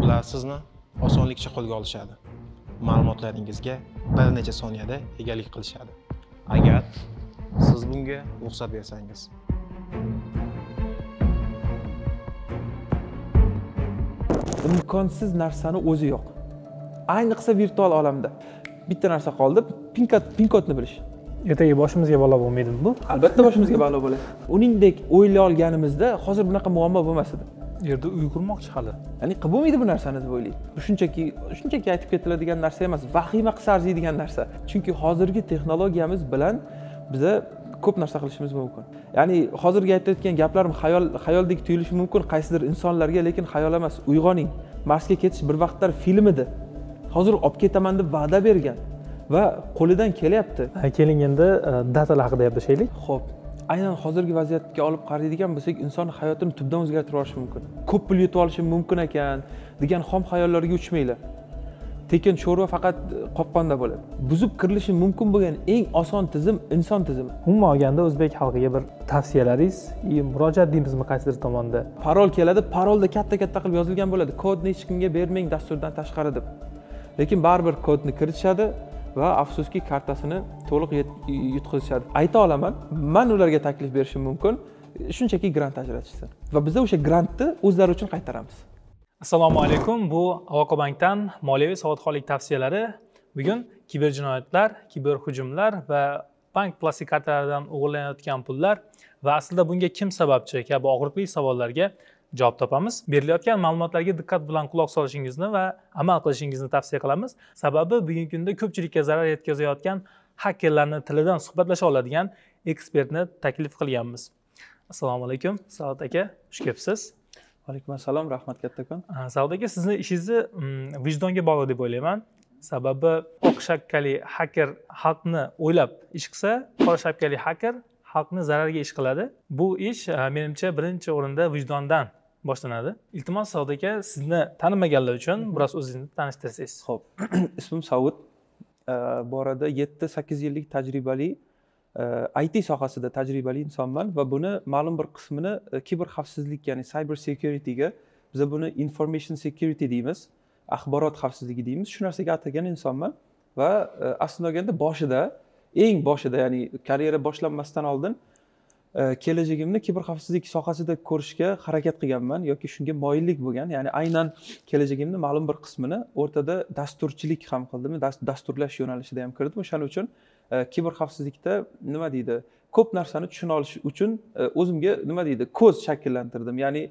Ular sizni osonlikcha qo'lga olishadi. Ma'lumotlaringizga bir necha soniyada egalik qilishadi. Agar siz bunga ruxsat bersangiz. imkonsiz narsani o'zi yo'q ayniqsa virtual olamda bitta narsa qoldi pinkod kodni bilish ertaga boshimizga balo bo'lmaydimi bu albatta boshimizga balo bo'ladi uningdek o'ylay olganimizda hozir bunaqa muammo bo'lmas edi yerda uy qurmoqchi hali ya'ni qilib bo'lmaydi bu narsani deb o'ylaydi bu shunchaki shunchaki aytib ketiladigan narsa emas vahima qilsa arziydigan narsa chunki hozirgi texnologiyamiz bilan biza ko'p narsa qilishimiz mumkin ya'ni hozirgi aytayotgan gaplarim xayol xayoldek tuyulishi mumkin qaysidir insonlarga lekin xayol emas uyg'oning marsga ketish bir vaqtlar film edi hozir olib ketaman deb va'da bergan va qo'lidan kelyapti keling endi e, datalar haqida gaplashaylik ho'p aynan hozirgi vaziyatga olib qaraydigan bo'lsak inson hayotini tubdan o'zgartirib yuborishi mumkin ko'p pul yutib olishim mumkin ekan degan xom xayollarga uchmanglar tekin sho'rva faqat e, qopqonda bo'ladi buzib kirilishi mumkin bo'lgan eng oson tizim inson tizimi umuman olganda o'zbek xalqiga bir tavsiyalaringiz и murojaat deymizmi qaysidir tomonda parol keladi parolda katta katta qilib yozilgan bo'ladi kodni hech kimga bermang dasturdan tashqari deb lekin baribir kodni kiritishadi va afsuski kartasini to'liq yutqizishadi ayta olaman man ularga taklif berishim mumkin shunchaki grant ajratishsin va biza o'sha grantni o'zlari uchun qaytaramiz assalomu alaykum bu bankdan moliyaviy savodxonlik tavsiyalari bugun kiber jinoyatlar kiber hujumlar va bank plastik kartalaridan o'g'irlanayotgan pullar va aslida bunga kim sababchi kabi og'riqli savollarga javob topamiz berilayotgan ma'lumotlarga diqqat bilan quloq solishingizni va amal qilishingizni tavsiya qilamiz sababi bugungi kunda ko'pchilikka zarar yetkazayotgan hakerlarni tilidan suhbatlasha oladigan ekspertni taklif qilganmiz assalomu alaykum saodat aka xush kelibsiz vaalaykum assalom rahmat kattakon saodat aka sizni ishingizni mm, vijdonga bog'liq deb o'ylayman sababi oq shapkali haker xalqni o'ylab ish qilsa qora shapkali haker xalqni zararga ish qiladi bu ish menimcha birinchi o'rinda vijdondan boshlanadi iltimos savdo aka sizni tanimaganlar uchun biroz o'zingizni tanishtirsangiz ho'p ismim savud bu orada yetti sakkiz yillik tajribali it sohasida tajribali insonman va buni ma'lum bir qismini e, kiber xavfsizlik ya'ni cyber securityga biza buni information security deymiz axborot xavfsizligi deymiz shu narsaga atagan insonman va e, aslini olganda boshida eng boshida ya'ni karyera boshlanmasdan oldin E, kelajagimni kiber xavfsizlik sohasida ko'rishga harakat qilganman yoki shunga moyillik bo'lgan ya'ni aynan kelajagimni ma'lum bir qismini o'rtada dasturchilik ham qildim dasturlash yo'nalishida ham kirdim o'shaning uchun e, kiber xavfsizlikda nima deydi ko'p narsani tushuna olish uchun e, o'zimga nima deydi ko'z shakllantirdim ya'ni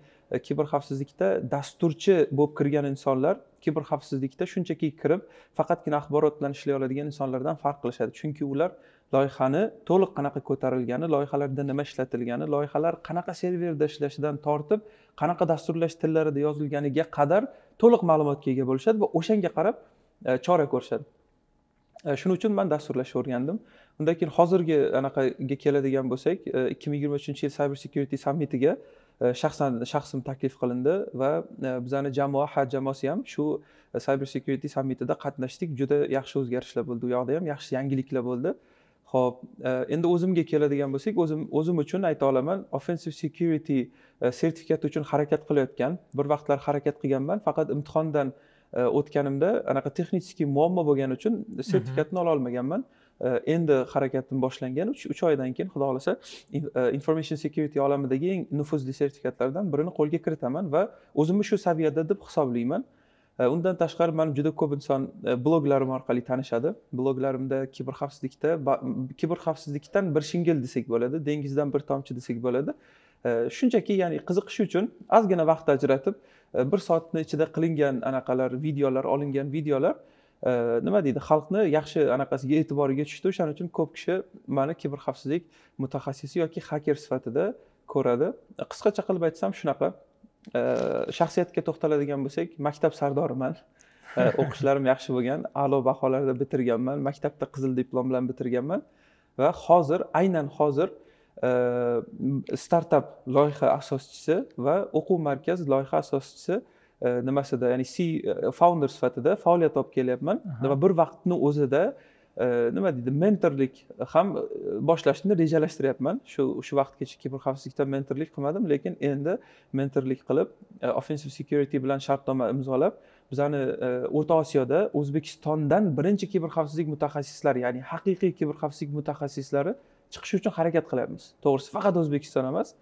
kiber xavfsizlikda dasturchi bo'lib kirgan insonlar kiber xavfsizlikda shunchaki kirib faqatgina axborot bilan ishlay oladigan insonlardan farq qilishadi chunki ular loyihani to'liq qanaqa ko'tarilgani loyihalarda nima ishlatilgani loyihalar qanaqa serverda ishlashidan tortib qanaqa dasturlash tillarida yozilganiga qadar to'liq ma'lumotga ega bo'lishadi va o'shanga qarab e, chora ko'rishadi e, shuning uchun man dasturlashni o'rgandim undan keyin hozirgi anaqaga keladigan bo'lsak e, ikki ming yigirma uchinchi yil cyber security sammitiga shaxsan shaxsim taklif qilindi va bizani jamoa ha jamoasi ham shu cyber security sammitida qatnashdik juda yaxshi o'zgarishlar bo'ldi u yoqda ham yaxshi yangiliklar bo'ldi ho'p e, endi o'zimga keladigan bo'lsak o'zim o'zim uchun ayta olaman offensive security e, sertifikati uchun harakat qilayotgan bir vaqtlar harakat qilganman faqat imtihondan e, o'tganimda anaqa texnический muammo bo'lgani uchun sertifikatni ololmaganman endi harakatim boshlangan uch oydan keyin xudo xohlasa information security olamidagi eng nufuzli sertifikatlardan birini qo'lga kiritaman va o'zimni shu saviyada deb hisoblayman E, undan tashqari mani juda ko'p inson e, bloglarim orqali tanishadi bloglarimda kiber xavfsizlikda kiber xavfsizlikdan bir shingil desak bo'ladi dengizdan bir tomchi desak bo'ladi e, shunchaki ya'ni qiziqish uchun ozgina vaqt ajratib bir soatni ichida qilingan anaqalar videolar olingan videolar nima deydi xalqni yaxshi anaqasiga e'tiboriga tushdi o'shaning uchun ko'p kishi mani kiber xavfsizlik mutaxassisi yoki xaker sifatida ko'radi qisqacha qilib aytsam shunaqa shaxsiyatga to'xtaladigan bo'lsak maktab sardoriman o'qishlarim yaxshi bo'lgan a'lo baholarda bitirganman maktabda qizil diplom bilan bitirganman va hozir aynan hozir startap loyiha asoschisi va o'quv markaz loyiha asoschisi nimasida ya'ni c founder sifatida faoliyat olib kelyapman va bir vaqtni o'zida nima deydi mentorlik ham boshlashni rejalashtiryapman shu shu vaqtgacha kiber xavfsizlikda mentorlik qilmadim lekin endi mentorlik qilib offensive security bilan shartnoma imzolab bizani o'rta osiyoda o'zbekistondan birinchi kiber xavfsizlik mutaxassislari ya'ni haqiqiy kiber xavfsizlik mutaxassislari chiqishi uchun harakat qilyapmiz to'g'risi faqat o'zbekiston emas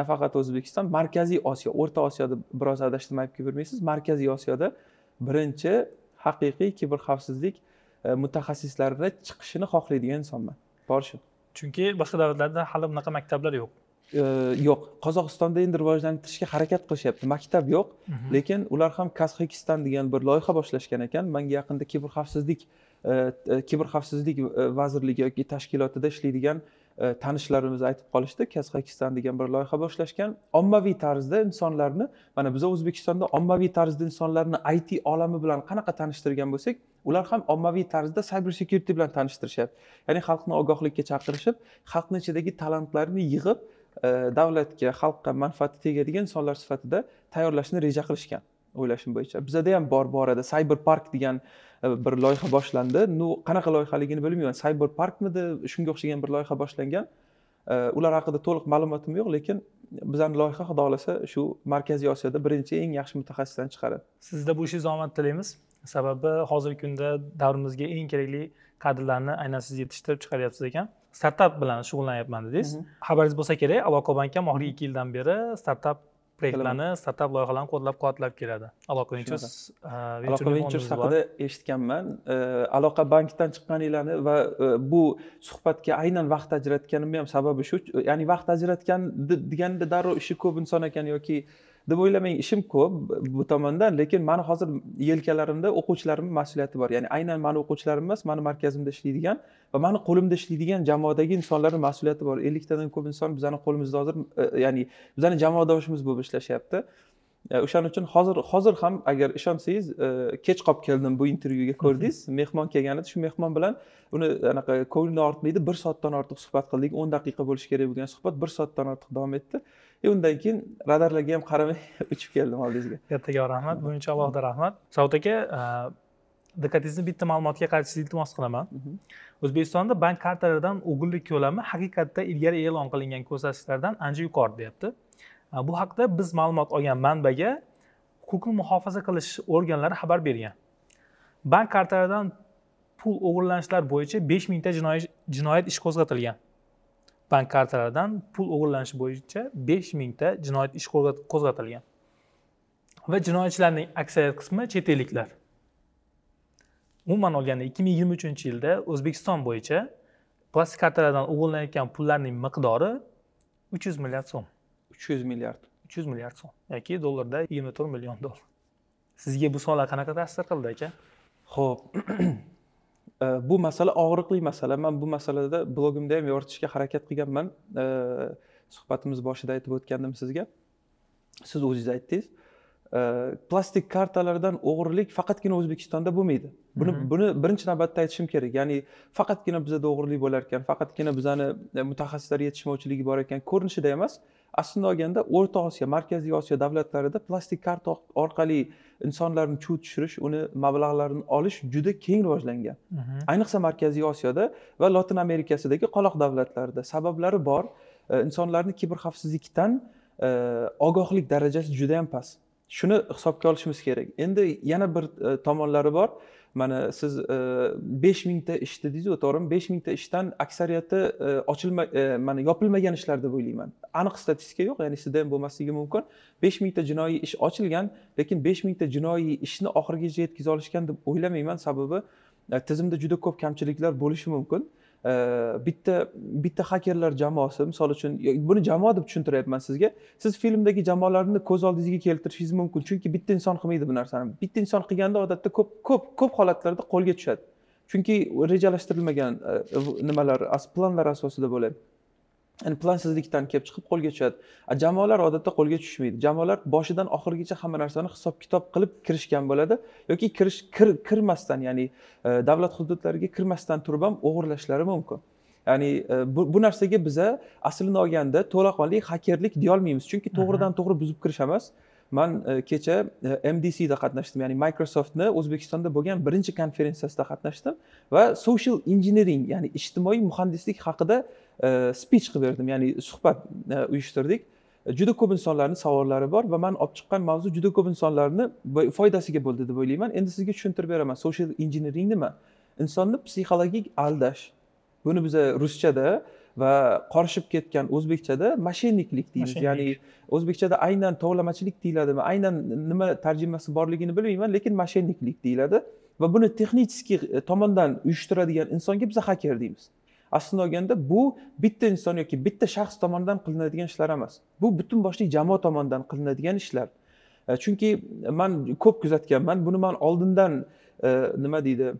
nafaqat o'zbekiston markaziy osiyo o'rta osiyoda biroz adashtirmay olib bermaysiz markaziy osiyoda birinchi haqiqiy kiber xavfsizlik E, mutaxassislarda chiqishini xohlaydigan insonman borishim chunki boshqa davlatlarda hali bunaqa maktablar yo'q e, yo'q qozog'istonda endi rivojlantirishga harakat qilishyapti maktab yo'q mhm. lekin ular ham kazxikiston degan bir loyiha boshlashgan ekan manga yaqinda kiberxavfsizlik e, kiberxavfsizlik vazirligi yoki tashkilotida ishlaydigan E, tanishlarimiz aytib qolishdi kazaxistan degan bir loyiha boshlashgan ommaviy tarzda insonlarni mana biza o'zbekistonda ommaviy tarzda insonlarni it olami bilan qanaqa tanishtirgan bo'lsak ular ham ommaviy tarzda cyber security bilan tanishtirishyapti ya'ni xalqni ogohlikka chaqirishib xalqni ichidagi talantlarni yig'ib e, davlatga xalqqa manfaati tegadigan insonlar sifatida tayyorlashni reja qilishgan o'ylashim bo'yicha bizada ham bor bu orada cyber park degan e, bir loyiha boshlandi ну qanaqa loyihaligini bilmayman cyber parkmidi shunga o'xshagan bir loyiha boshlangan e, ular haqida to'liq ma'lumotim yo'q lekin bizani loyiha xudo xohlasa shu markaziy osiyoda birinchi eng yaxshi mutaxassislarni chiqaradi sizda bu ishingiz omad tilaymiz sababi hozirgi kunda davrimizga eng kerakli kadrlarni aynan siz yetishtirib chiqaryapsiz ekan startap bilan shug'ullanyapman dedingiz xabaringiz bo'lsa kerak aloqa bank ham oxirgi ikki yildan beri startap proyektlarni startap loyihalarni qo'llab quvvatlab keladi aloqa ventures e, aloqa ventures haqida eshitganman e, aloqa bankdan chiqqaninglarni va e, bu suhbatga aynan vaqt ajratganimni ham sababi shu ya'ni vaqt ajratgan deganda darrov ishi ko'p inson ekan yoki deb o'ylamang ishim ko'p bu tomondan lekin mani hozir yelkalarimda o'quvchilarimni mas'uliyati bor ya'ni aynan mani o'quvchilarim emas mani markazimda ishlaydigan va mani qo'limda ishlaydigan jamoadagi insonlarni mas'uliyati bor elliktadan ko'p inson bizani qo'limizda hozir e, ya'ni bizani jamoadoshimiz bo'lib ishlashyapti e, o'shaning uchun hozir hozir ham agar ishonsangiz e, kech qolib keldim bu intervyuga ko'rdingiz mehmon kelgan edi shu mehmon bilan uni anaqa ko'ngli ortmaydi bir soatdan ortiq suhbat qildik o'n daqiqa bo'lishi kerak bo'lgan suhbat bir soatdan ortiq davom etdi и e, undan keyin radarlarga ham qaramay uchib keldim oldingizga kattakon rahmat buning uchun alohida rahmat savod aka e, diqqatingizni bitta ma'lumotga qaratishingizni iltimos qilaman mhm. o'zbekistonda bank kartalaridan o'g'irlik ko'lami haqiqatda ilgari e'lon qilingan ko'rsatkichlardan ancha yuqori deyapti e, bu haqida biz ma'lumot olgan manbaga huquqni muhofaza qilish organlari xabar bergan bank kartalaridan pul o'g'irlanishlar bo'yicha besh mingta jinoyat ish qo'zg'atilgan bank kartalaridan pul o'g'irlanishi bo'yicha besh mingta jinoyat ishi qo'zg'atilgan va jinoyatchilarning aksariyat qismi chet elliklar umuman olganda ikki ming yigirma uchinchi yilda o'zbekiston bo'yicha plastik kartalardan o'g'irlanayotgan pullarning miqdori uch yuz milliard so'm uch yuz milliard uch yuz milliard so'm yoki dollarda yigirma to'rt million dollar sizga bu sonlar qanaqa ta'sir qildi aka ho'p bu masala og'riqli masala man bu masalada blogimda ham yoritishga harakat qilganman suhbatimiz boshida aytib o'tgandim sizga siz o'zingiz aytdingiz plastik kartalardan o'g'irlik faqatgina o'zbekistonda bo'lmaydi buni buni birinchi navbatda aytishim kerak ya'ni faqatgina bizada o'g'irlik bo'lar ekan faqatgina bizani mutaxassislar yetishmovchiligi bor ekan ko'rinishida emas aslini olganda o'rta osiyo markaziy osiyo davlatlarida plastik karta orqali insonlarni chuv tushirish uni mablag'larini olish juda keng rivojlangan ayniqsa markaziy osiyoda va lotin amerikasidagi qoloq davlatlarda sabablari bor e, insonlarni kiber xavfsizlikdan e, ogohlik darajasi juda yam past shuni hisobga olishimiz kerak endi yana bir e, tomonlari bor mana siz e, besh mingta ish dedingizu to'g'rimi besh mingta ishdan aksariyati e, ochilma e, mana yopilmagan ishlar deb o'ylayman aniq statistika yo'q ya'ni sizda ham bo'lmasligi mumkin besh mingta jinoiy ish ochilgan lekin besh mingta jinoiy ishni oxirigacha yetkaza olishgan deb o'ylamayman sababi tizimda juda ko'p kamchiliklar bo'lishi mumkin bitta bitta hakerlar jamoasi misol uchun buni jamoa deb tushuntiryapman sizga siz filmdagi jamoalarni ko'z oldingizga keltirishingiz mumkin chunki bitta inson qilmaydi bu narsani bitta inson qilganda odatda ko'p ko'p ko'p holatlarda qo'lga tushadi chunki rejalashtirilmagan e, nimalar planlar asosida bo'ladi ya'ni plansizlikdan kelib chiqib qo'lga tushadi jamoalar odatda qo'lga tushmaydi jamoalar boshidan oxirigacha hamma narsani hisob kitob qilib kirishgan bo'ladi yoki kirish kir, kirmasdan ya'ni e, davlat hududlariga kirmasdan turib ham o'g'irlashlari mumkin ya'ni e, bu, bu narsaga biza aslini olganda to'laqonli hakerlik deyolmaymiz chunki to'g'ridan to'g'ri buzib kirish emas man e, kecha mdcda qatnashdim ya'ni microsoftni o'zbekistonda bo'lgan birinchi konferensiyasida qatnashdim va social engineering ya'ni ijtimoiy muhandislik haqida E, spich qilib berdim ya'ni suhbat e, uyushtirdik juda ko'p insonlarni savollari bor va man olib chiqqan mavzu juda ko'p insonlarni foydasiga bo'ldi deb o'ylayman endi sizga tushuntirib beraman social engineering nima insonni psixologik aldash buni biza ruschada va qorishib ketgan o'zbekchada mashinniklik deymiz ya'ni o'zbekchada aynan tovlamachilik deyiladimi aynan nima tarjimasi borligini bilmayman lekin mashinniklik deyiladi va buni texnicheskiy tomondan uyushtiradigan insonga biz haker deymiz aslini olganda bu bitta inson yoki bitta shaxs tomonidan qilinadigan ishlar emas bu butun boshli jamoa tomonidan qilinadigan ishlar e, chunki man ko'p kuzatganman buni man oldindan e, nima deydi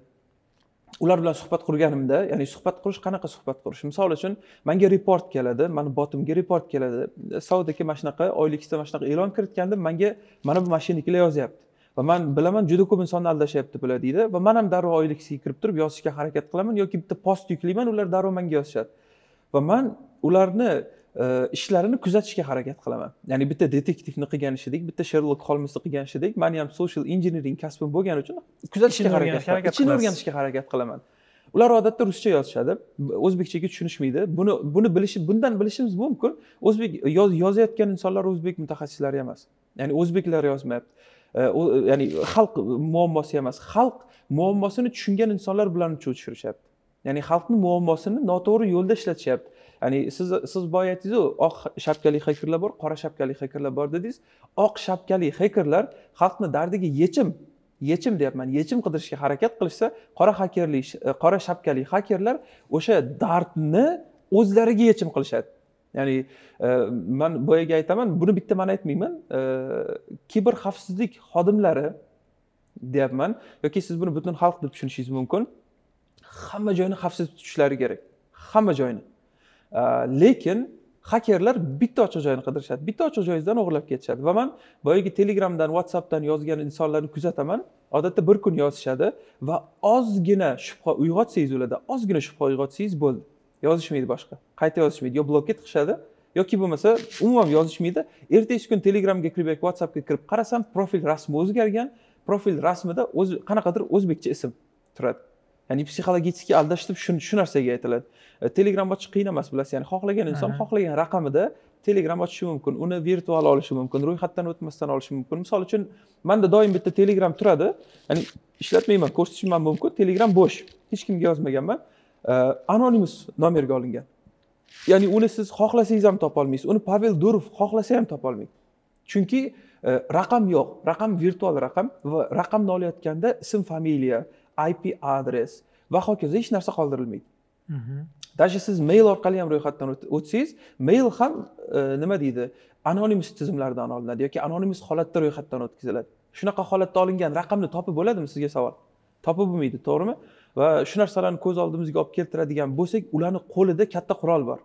ular bilan suhbat qurganimda ya'ni suhbat qurish qanaqa suhbat qurish misol uchun manga report keladi mani botimga report keladi saud mana shunaqa oylik mana shunaqa e'lon kiritganda manga mana bu mashinanikilar yozyapti va man bilaman juda ko'p insonni aldashyapti bular deydi va man ham darrov oyliksiga kirib turib yozishga harakat qilaman yoki bitta post yuklayman ular darrov manga yozishadi va man ularni e, ishlarini kuzatishga harakat qilaman ya'ni bitta detektivni qilgan ishidek bitta sherlok holmesni qilgan ishidek mani ham social engineering kasbim bo'lgani uchun kuzatishga harakat qilaman ichini o'rganishga harakat qilaman ular odatda ruscha yozishadi o'zbekchaga tushunishmaydi buni buni bilishi bundan bilishimiz mumkin o'zbek yozayotgan insonlar o'zbek mutaxassislari emas ya'ni o'zbeklar yozmayapti u ya'ni xalq muammosi emas xalq muammosini tushungan insonlar bularni tushirishyapti ya'ni xalqni muammosini noto'g'ri yo'lda ishlatishyapti ya'ni siz siz boya aytdingizu oq shapkali hekerlar bor qora shapkali hekerlar bor dedingiz oq shapkali hekerlar xalqni dardiga yechim yechim deyapman yechim qidirishga harakat qilishsa qora hakerlik qora shapkali hakerlar o'sha dardni o'zlariga yechim qilishadi ya'ni e, man boyagi aytaman buni bitta man aytmayman e, kiber xavfsizlik xodimlari deyapman yoki siz buni butun xalq deb tushunishingiz mumkin hamma joyni xavfsiz tutishlari kerak hamma joyni e, lekin hakerlar bitta ochiq joyni qidirishadi bitta ochiq joyingizdan o'g'irlab ketishadi va man boyagi telegramdan whatsappdan yozgan insonlarni kuzataman odatda bir kun yozishadi va ozgina shubha uyg'otsangiz ularda ozgina shubha uyg'otsangiz bo'ldi yozishmaydi boshqa qayta yozishmaydi yo blokka tiqishadi yoki bo'lmasa umuman yozishmaydi ertasi kun telegramga kirib yoki whatsappga kirib qarasam profil rasmi o'zgargan profil rasmida o'z qanaqadir o'zbekcha ism turadi ya'ni aldash aldashtirib shu narsaga aytiladi e, telegram ochish qiyin emas bilasiz ya'ni xohlagan inson xohlagan raqamida telegram ochishi mumkin uni virtual olishi mumkin ro'yxatdan o'tmasdan olishi mumkin misol uchun manda doim bitta telegram turadi ya'ni ishlatmayman ko'rsatishim mumkin telegram bo'sh hech kimga yozmaganman Э, anonimus nomerga olingan ya'ni uni siz xohlasangiz ham topolmaysiz uni pavel durov xohlasa ham topolmaydi chunki e, raqam yo'q raqam virtual raqam va raqamni olayotganda ism familiya ip adres va hokazo hech narsa qoldirilmaydi mhm. даже siz mail orqali ham ro'yxatdan o'tsangiz mail ham e, nima deydi anonimus tizimlardan olinadi yoki anonimus holatda ro'yxatdan o'tkaziladi shunaqa holatda olingan raqamni topib bo'ladimi sizga savol topib bo'lmaydi to'g'rimi va shu narsalarni ko'z oldimizga olib keltiradigan bo'lsak ularni qo'lida katta qurol bor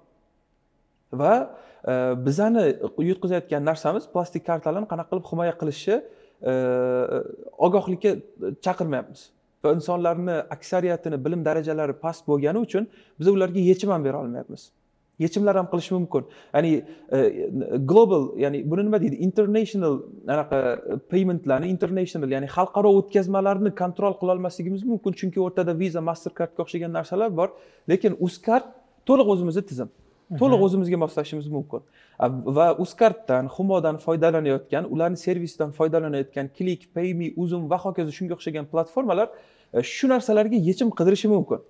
va e, bizani yutqizayotgan narsamiz plastik kartalarni qanaqa qilib himoya qilishni e, ogohlikka chaqirmayapmiz va insonlarni aksariyatini bilim darajalari past bo'lgani uchun biz ularga yechim ham bera olmayapmiz yechimlar ham qilish mumkin ya'ni e, global ya'ni buni nima deydi international anaqa e, paymentlarni international ya'ni xalqaro o'tkazmalarni kontrol qilolmasligimiz mumkin chunki o'rtada viza mastercardga o'xshagan narsalar bor lekin uzcard to'liq o'zimizni tizim mhm. to'liq o'zimizga moslashishimiz mumkin va uzcarddan humodan foydalanayotgan ularni servisidan foydalanayotgan click payme uzum va hokazo shunga o'xshagan platformalar e, shu narsalarga yechim qidirishi mumkin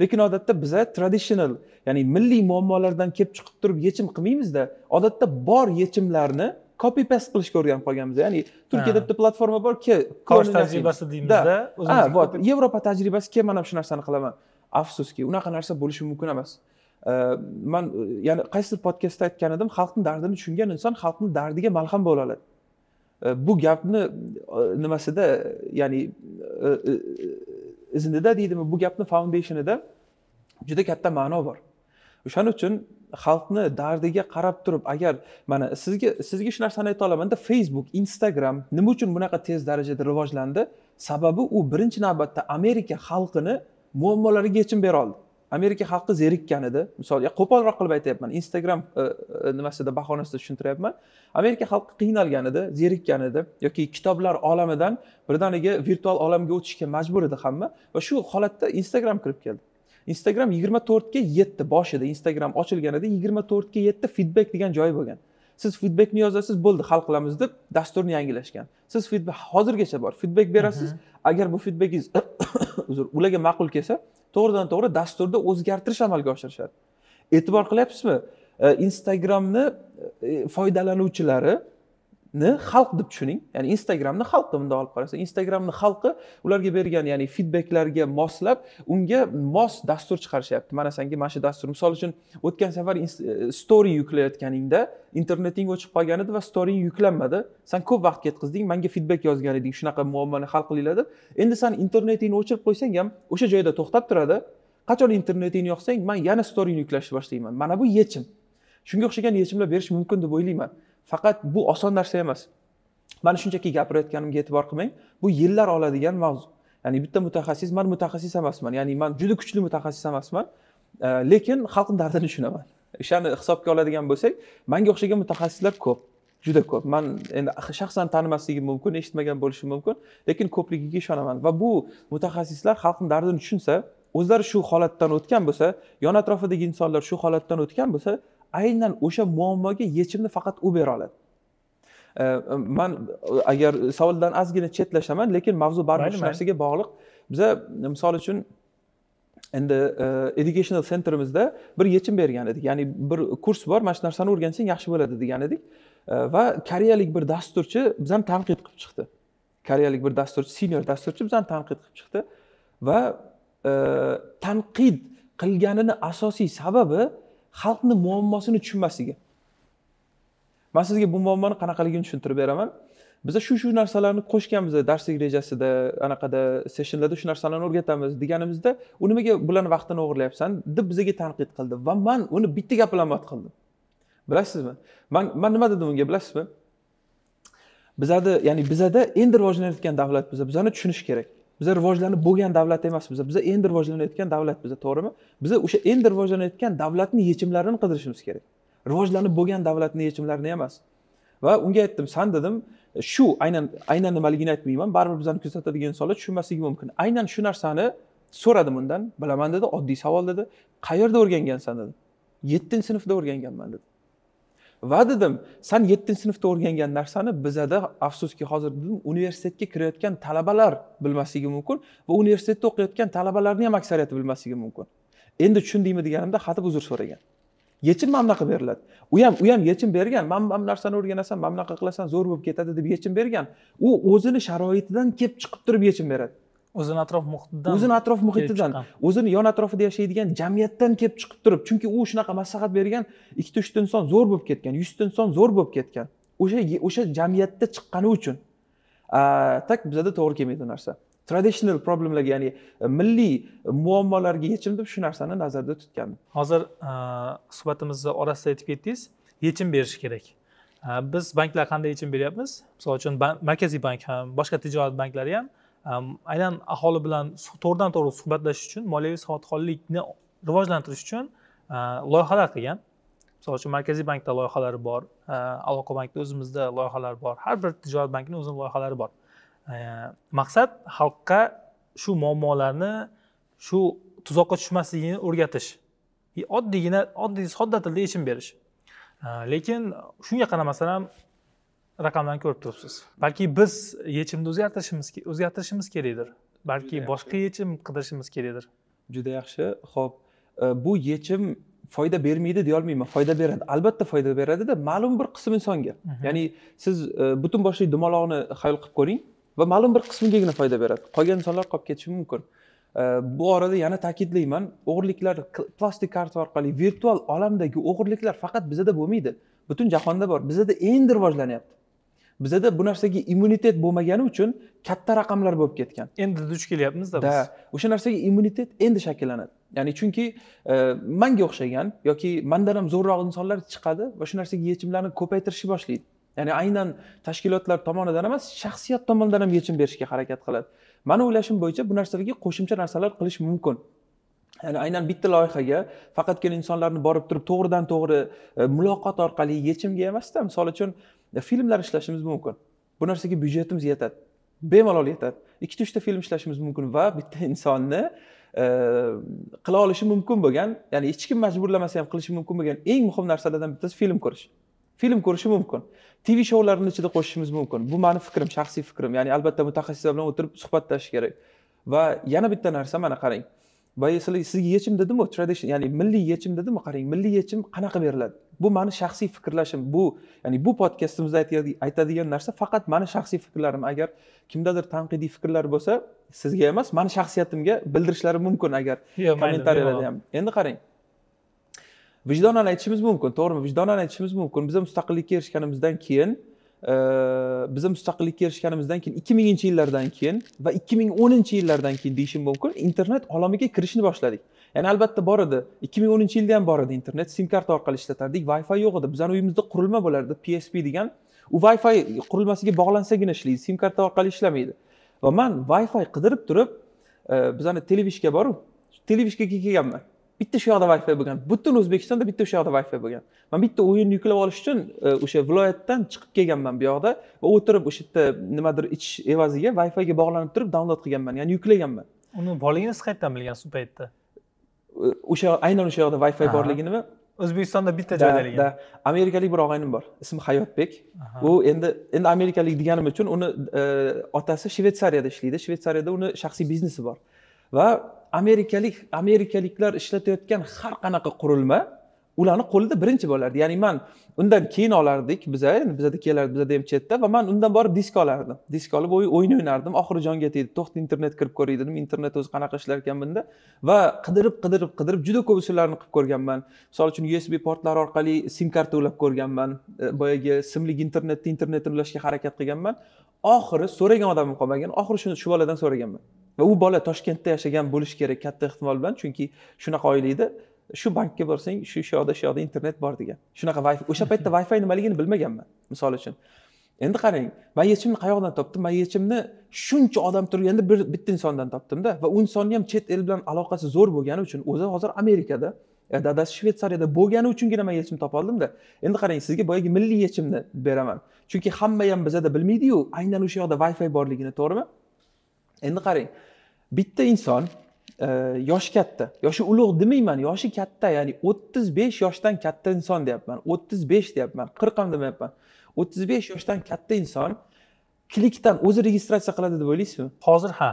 lekin odatda biza traditional ya'ni milliy muammolardan kelib chiqib turib yechim qilmaymizda odatda bor yechimlarni copy paste qilishga o'rganib qolganmiz ya'ni turkiyada bitta platforma bor ke tajribasi deymizda ha вот yevropa tajribasi kel mana shu narsani qilaman afsuski unaqa narsa bo'lishi mumkin emas man ya'ni qaysidir podkastda aytgan edim xalqni dardini tushungan inson xalqni dardiga malham bo'la oladi bu gapni e, nimasida ya'ni e, e, iznida deydimi bu gapni foundationida juda katta ma'no bor o'shaning uchun xalqni dardiga qarab turib agar mana sizga sizga shu narsani ayta olamanda facebook instagram nima uchun bunaqa tez darajada rivojlandi sababi u birinchi navbatda amerika xalqini muammolariga yechim bera oldi amerika xalqi zerikkan edi misol qo'polroq qilib aytyapman instagram e, e, nimasida bahonasida tushuntiryapman amerika xalqi qiynalgan edi zerikkan edi yoki kitoblar olamidan birdaniga virtual olamga o'tishga majbur edi hamma va shu holatda instagram kirib keldi instagram yigirma to'rtga yetdi boshida instagram ochilganida yigirma to'rtga yetti feedback degan joyi bo'lgan siz feedbackni yozasiz bo'ldi hal qilamiz deb dasturni yangilashgan siz feedback hozirgacha bor feedback berasiz agar bu feedbackingiz uzr ularga ma'qul kelsa to'g'ridan to'g'ri dasturda o'zgartirish amalga oshirishadi e'tibor qilyapsizmi instagramni e, foydalanuvchilari ni xalq deb tushuning ya'ni instagramni xalqi deb bundoq olib qarasa instagramni xalqi ularga bergan ya'ni feedbacklarga moslab unga mos dastur chiqarishyapti mana senga mana shu dastur misol uchun o'tgan safar story yuklayotganingda interneting o'chib qolgan edi va storying yuklanmadi san ko'p vaqt ketkazding manga feedback yozgan eding shunaqa muammoni hal qilinglar deb endi san internetingni o'chirib qo'ysang ham o'sha joyda to'xtab turadi qachon internetingni yoqsang man yana storyni yuklashni boshlayman mana bu yechim shunga o'xshagan yechimlar berish mumkin deb o'ylayman faqat bu oson narsa emas mana shunchaki gapirayotganimga e'tibor qilmang bu yillar oladigan mavzu ya'ni bitta mutaxassis man mutaxassis emasman ya'ni man juda kuchli mutaxassis emasman lekin xalqni dardini tushunaman o'shani hisobga oladigan bo'lsak manga o'xshagan mutaxassislar ko'p juda ko'p man endi shaxsan tanimasligim mumkin eshitmagan bo'lishim mumkin lekin ko'pligiga ishonaman va bu mutaxassislar xalqni dardini tushunsa o'zlari shu holatdan o'tgan bo'lsa yon atrofidagi insonlar shu holatdan o'tgan bo'lsa aynan o'sha muammoga yechimni faqat u bera oladi man agar savoldan ozgina chetlashaman lekin mavzu baribir shu narsaga bog'liq biza misol uchun endi e, educational centerimizda bir yechim bergan edik ya'ni bir kurs bor mana shu narsani o'rgansang yaxshi bo'ladi degan edik va koreyalik bir dasturchi bizani tanqid qilib chiqdi koreyalik bir dasturchi senior dasturchi bizani tanqid qilib chiqdi va e, tanqid qilganini asosiy sababi xalqni muammosini tushunmasligi man sizga bu muammoni qanaqaligini tushuntirib beraman biza shu shu narsalarni qo'shganmiz darslik rejasida anaqada sessionlarda shu narsalarni o'rgatamiz deganimizda u nimaga bularni vaqtini o'g'irlayapsan deb bizaga tanqid qildi va man uni bitta gap bilan mat qildim bilasizmi man man nima dedim unga bilasizmi bizada ya'ni bizada endi rivojlanayotgan davlat biza bizani tushunish kerak biza rivojlanib bo'lgan davlat emas biza biza endi rivojlanayotgan davlat biza to'g'rimi biza o'sha endi rivojlanayotgan davlatni yechimlarini qidirishimiz kerak rivojlanib bo'lgan davlatni yechimlarini emas va unga aytdim san dedim shu aynan aynan nimaligini aytmayman baribir bizani kuzatadigan insonlar tushunmasligi mumkin aynan shu narsani so'radim undan bilaman dedi oddiy savol dedi qayerda o'rgangansan dedi yettinchi sinfda o'rganganman dedi va dedim san yettinchi sinfda o'rgangan narsani bizada afsuski hozir dedim universitetga kirayotgan talabalar bilmasligi mumkin va universitetda o'qiyotgan talabalarni ham aksariyati bilmasligi mumkin endi tushundingmi deganimda xatib uzr so'ragan yechim mana bunaqa beriladi u ham u ham yechim bergan man mana bu narsani o'rganasan mana bunaqa qilasan zo'r bo'lib ketadi deb yechim bergan u o'zini sharoitidan kelib chiqib turib yechim beradi o'zini atrof muhitidan o'zini atrof muhitidan o'zini yon atrofida yashaydigan jamiyatdan kelib chiqib turib chunki u shunaqa maslahat bergan ikkita uchta inson zo'r bo'lib ketgan yuzta inson zo'r bo'lib ketgan o'sha o'sha jamiyatda chiqqani uchun tak bizada to'g'ri kelmaydi u narsa traditional problemlarga ya'ni milliy muammolarga yechim deb shu narsani nazarda tutgandim hozir suhbatimizni orasida aytib ketdingiz yechim berish kerak biz banklar qanday yechim beryapmiz misol uchun markaziy bank ham boshqa tijorat banklari ham aynan aholi bilan to'g'ridan to'g'ri suhbatlashish uchun moliyaviy savodxonlikni rivojlantirish uchun loyihalar qilgan misol uchun markaziy bankda loyihalari bor aloqa bankda o'zimizda loyihalar bor har bir tijorat bankini o'zini loyihalari bor maqsad xalqqa shu muammolarni shu tuzoqqa tushmasligini o'rgatish oddiygina oddiy sodda tilda yechim berish lekin shunga qaramasdan ham raqamlarni ko'rib turibsiz balki biz yechimni o'zgartirishimiz o'zgartirishimiz kerakdir balki boshqa yechim qidirishimiz kerakdir juda yaxshi ho'p bu yechim foyda bermaydi deyolmayman foyda beradi albatta foyda beradida ma'lum bir qism insonga ya'ni siz e, butun boshli dumaloqni hayol qilib ko'ring va ma'lum bir qismigagina foyda beradi qolgan insonlar qolib ketishi mumkin bu orada yana ta'kidlayman o'g'irliklar plastik karta orqali virtual olamdagi o'g'irliklar faqat bizada bo'lmaydi butun jahonda bor bizada endi rivojlanyapti bizada bu narsaga immunitet bo'lmagani uchun katta raqamlar bo'lib ketgan endi duch kelyapmizda biz o'sha narsaga immunitet endi shakllanadi ya'ni chunki e, manga o'xshagan yoki mandan ham zo'rroq insonlar chiqadi va shu narsaga yechimlarni ko'paytirishni boshlaydi ya'ni aynan tashkilotlar tomonidan emas shaxsiyat tomonidan ham yechim berishga harakat qiladi mani o'ylashim bo'yicha bu narsalarga qo'shimcha narsalar qilish mumkin ya'ni aynan bitta loyihaga faqatgina insonlarni borib turib to'g'ridan to'g'ri e, muloqot orqali yechimga emasda misol uchun filmlar ishlashimiz mumkin bu narsaga byudjetimiz yetadi bemalol yetadi ikkita uchta film ishlashimiz mumkin va bitta insonni e, qila olishi mumkin bo'lgan ya'ni hech kim majburlamasa ham qilishi mumkin bo'lgan eng muhim narsalardan bittasi film ko'rish film ko'rishi mumkin tv shoularini ichida qo'shishimiz mumkin bu mani fikrim shaxsiy fikrim ya'ni albatta mutaxassislar bilan o'tirib suhbatlashish kerak va yana bitta narsa mana qarang boya sizga yechim dedimu tradition ya'ni milliy yechim dedimu qarang milliy yechim qanaqa beriladi bu mani shaxsiy fikrlashim bu ya'ni bu podkastimizda aytadigan narsa faqat mani shaxsiy fikrlarim agar kimdadir tanqidiy fikrlar bo'lsa sizga emas mani shaxsiyatimga bildirishlari mumkin agar kommentariyalarda ham endi qarang vijdonan aytishimiz mumkin to'g'rimi vijdonan aytishimiz mumkin biza mustaqillikka erishganimizdan keyin biza mustaqillikka erishganimizdan keyin ikki minginchi yillardan keyin va ikki ming o'ninchi yillardan keyin deyishim mumkin internet olamiga kirishni boshladik ya'ni albatta bor edi ikki ming o'ninchi yilda ham bor edi internet sim karta orqali ishlatardik wi fi yo'q edi bizani uyimizda qurilma bo'lardi psp degan u wi fi qurilmasiga bog'lansagina ishlaydi sim karta orqali ishlamaydi va man wi fi qidirib turib e, bizani televishka borib televishkaga kelganman bitta shu yoqda wifi bo'lgan butun o'zbekistonda bitta o'sha yoqda wifi bo'lgan man bitta o'yin yuklab olish uchun e, o'sha viloyatdan chiqib kelganman bu yoqda va o'tirib o'sha yerda nimadir ichish evaziga wifiga bog'lanib turib download qilganman ya'ni yuklaganman uni borligini siz qayerdan bilgansiz u paytda e, o'sha aynan o'sha yoqda wifi borligini o'zbekistonda bitta joyda da amerikalik bir og'aynim bor ismi hayotbek u endi endi amerikalik deganim uchun uni e, otasi shvetsariyada ishlaydi shvetsariyada uni shaxsiy biznesi bor va amerikalik amerikaliklar ishlatayotgan har qanaqa qurilma ularni qo'lida birinchi bo'lardi ya'ni man undan keyin olardik biza endi bizada kelardi bizada ham chetda va man undan borib disk olardim disk olib o'yin o'ynardim oxiri jonga tegdi to'xta internet kirib ko'ray dedim internet o'zi qanaqa ishlar ekan bunda va qidirib qidirib qidirib juda ko'p usullarni qilib ko'rganman misol uchun usb portlari orqali sim karta ulab ko'rganman e, boyagi simli internetni internetini ulashga harakat qilganman oxiri so'ragan odamim qolmagan oxiri shuni shu boladan so'raganman va u bola toshkentda yashagan bo'lishi kerak katta ehtimol bilan chunki shunaqa oilada shu bankka borsang shu shu yoqda shu yoqda internet bor degan shunaqa wifi o'sha paytda wifi nimaligini bilmaganman misol uchun endi qarang man yechimni qayoqdan topdim man yechimni shuncha odam turganda bir bitta insondan topdimda va u insonni ham chet el bilan aloqasi zo'r bo'lgani uchun o'zi hozir amerikada e, dadasi shvetsariyada bo'lgani uchungina man yechim topa oldimda endi qarang sizga boyagi milliy yechimni beraman chunki hamma ham bizada bilmaydiyu aynan o'sha yoqda wifi borligini to'g'rimi endi qarang bitta inson e, yoshi katta yoshi ulug' demayman yoshi katta ya'ni o'ttiz besh yoshdan katta inson deyapman o'ttiz besh deyapman qirq ham demayapman o'ttiz besh yoshdan katta inson klikdan o'zi registratsiya qiladi deb o'ylaysizmi hozir ha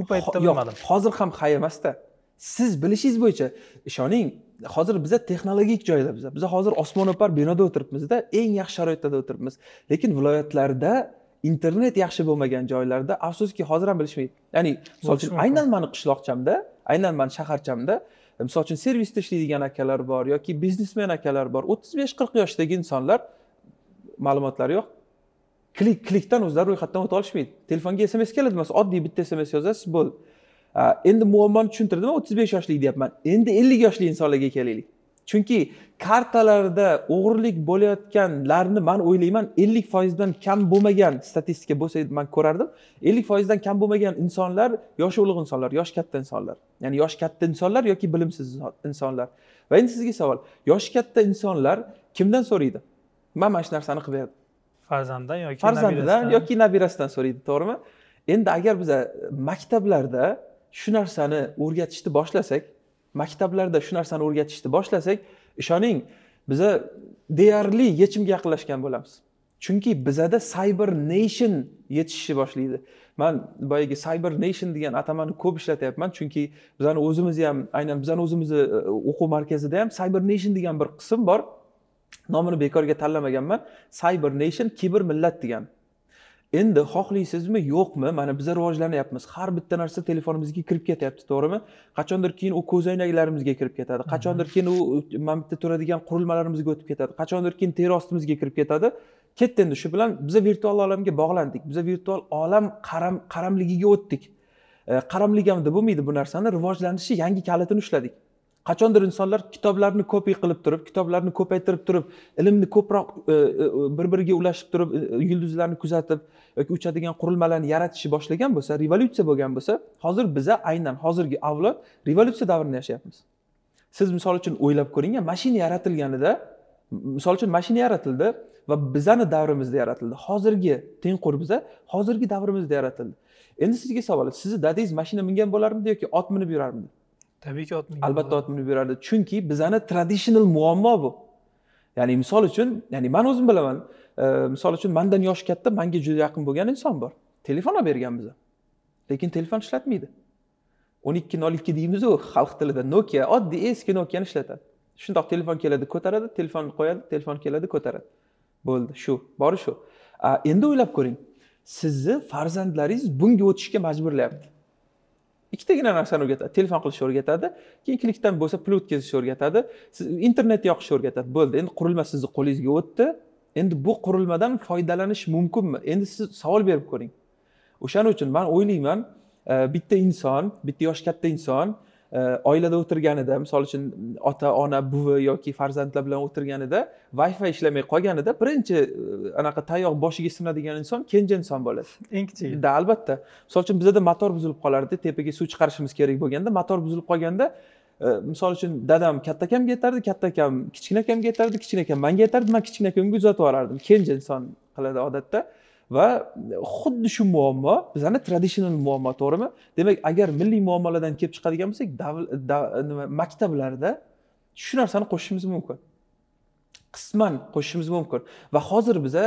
u paytda bilmadim hozir ham ha emasda siz bilishingiz bo'yicha ishoning hozir biza texnologik joyda biza biza hozir osmono'par binoda o'tiribmizda eng yaxshi sharoitlarda o'tiribmiz lekin viloyatlarda internet yaxshi bo'lmagan joylarda afsuski hozir ham bilishmaydi ya'ni misol uchun aynan mani qishloqchamda aynan mani shaharchamda e, misol uchun servisda ishlaydigan akalar bor yoki biznesmen akalar bor o'ttiz besh qirq yoshdagi insonlar ma'lumotlari yo'q klik klikdan o'zlari ro'yxatdan o'ta olishmaydi telefonga sms keladi masalan oddiy bitta sms yozasiz bo'ldi endi muammoni tushuntirdim o'ttiz besh yoshlik deyapman endi ellik yoshli insonlarga kelaylik chunki kartalarda o'g'irlik bo'layotganlarni man o'ylayman ellik foizdan kam bo'lmagan statistika bo'lsa man ko'rardim ellik foizdan kam bo'lmagan insonlar yoshi ulug' insonlar yoshi katta insonlar ya'ni yoshi katta insonlar yoki bilimsiz insonlar va endi sizga savol yoshi katta insonlar kimdan so'raydi man mana shu narsani qilib berdim farzanddan yoki farzandidan yoki nabirasidan so'raydi to'g'rimi endi agar biza maktablarda shu narsani o'rgatishni boshlasak maktablarda shu narsani o'rgatishni boshlasak ishoning biza deyarli yechimga yaqinlashgan bo'lamiz chunki bizada cyber nation yetishishni boshlaydi man boyagi cyber nation degan atamani ko'p ishlatyapman chunki bizani o'zimizni ham aynan bizani o'zimizni e, o'quv markazida ham cyber nation degan bir qism bor nomini bekorga tanlamaganman cyber nation kiber millat degan endi xohlaysizmi yo'qmi mana biz rivojlanyapmiz har bitta narsa telefonimizga kirib ketyapti to'g'rimi qachondir keyin u ko'zoynaklarimizga kirib ketadi qachondir keyin u mana bitta turadigan qurilmalarimizga o'tib ketadi qachondir keyin teri ostimizga kirib ketadi ketdi endi shu bilan biza virtual olamga bog'landik biza virtual olam qaram qaramligiga o'tdik e, qaramlik ham deb bo'lmaydi bu narsani rivojlanishi yangi kalitini ushladik qachondir insonlar kitoblarni kopiy qilib turib kitoblarni ko'paytirib turib ilmni ko'proq e, e, bir biriga ulashib turib yulduzlarni kuzatib yoki uchadigan qurilmalarni yaratishni boshlagan bo'lsa revolyutsiya bo'lgan bo'lsa hozir biza aynan hozirgi avlod revolyutsiya davrini yashayapmiz siz misol uchun o'ylab ko'ring mashina yaratilganida misol uchun mashina yaratildi va bizani davrimizda yaratildi hozirgi tengqur biza hozirgi davrimizda yaratildi endi sizga savol sizni dadangiz mashina mingan bo'larmidi yoki ot minib yurarmidi tabiiyki ot mingan albatta ot minib yurardi chunki bizani traditional muammo bu ya'ni misol uchun ya'ni man o'zim bilaman e, misol uchun mandan yoshi katta manga juda yaqin bo'lgan inson bor telefon olib bergan biza lekin telefon ishlatmaydi o'n ikki nol ikki deymizu xalq tilida nokia oddiy eski nokiani ishlatadi shundoq telefon keladi ko'taradi telefon qo'yadi telefon keladi ko'taradi bo'ldi shu bori shu endi o'ylab ko'ring sizni farzandlaringiz bunga o'tishga majburlayapti ikkitagina narsani o'rgatadi telefon qilishni o'rgatadi keyin klikdan bo'lsa pul o'tkazishni o'rgatadi siz internet yoqishni o'rgatadi bo'ldi endi qurilma sizni qo'lingizga o'tdi endi bu qurilmadan foydalanish mumkinmi endi siz savol berib ko'ring o'shaning uchun man o'ylayman e, bitta inson bitta yoshi katta inson oilada o'tirganida misol uchun ota ona buvi yoki farzandlar bilan o'tirganida wi fi ishlamay qolganida birinchi e, anaqa tayoq boshiga sinadigan inson kenja inson bo'ladi eng kichigi да albatta misol uchun bizada motor buzilib qolardi tepaga suv chiqarishimiz kerak bo'lganda motor buzilib qolganda e, misol uchun dadam katta akamga yetardi katta akam kichkina akamga yetardi kichkina akam manga yetardi man kichkina akamga uzatib yuborardim kenja inson qiladi odatda va xuddi shu muammo bizani traditional muammo to'g'rimi demak agar milliy muammolardan kelib chiqadigan bo'lsak nima maktablarda shu narsani qo'shishimiz mumkin qisman qo'shishimiz mumkin va hozir biza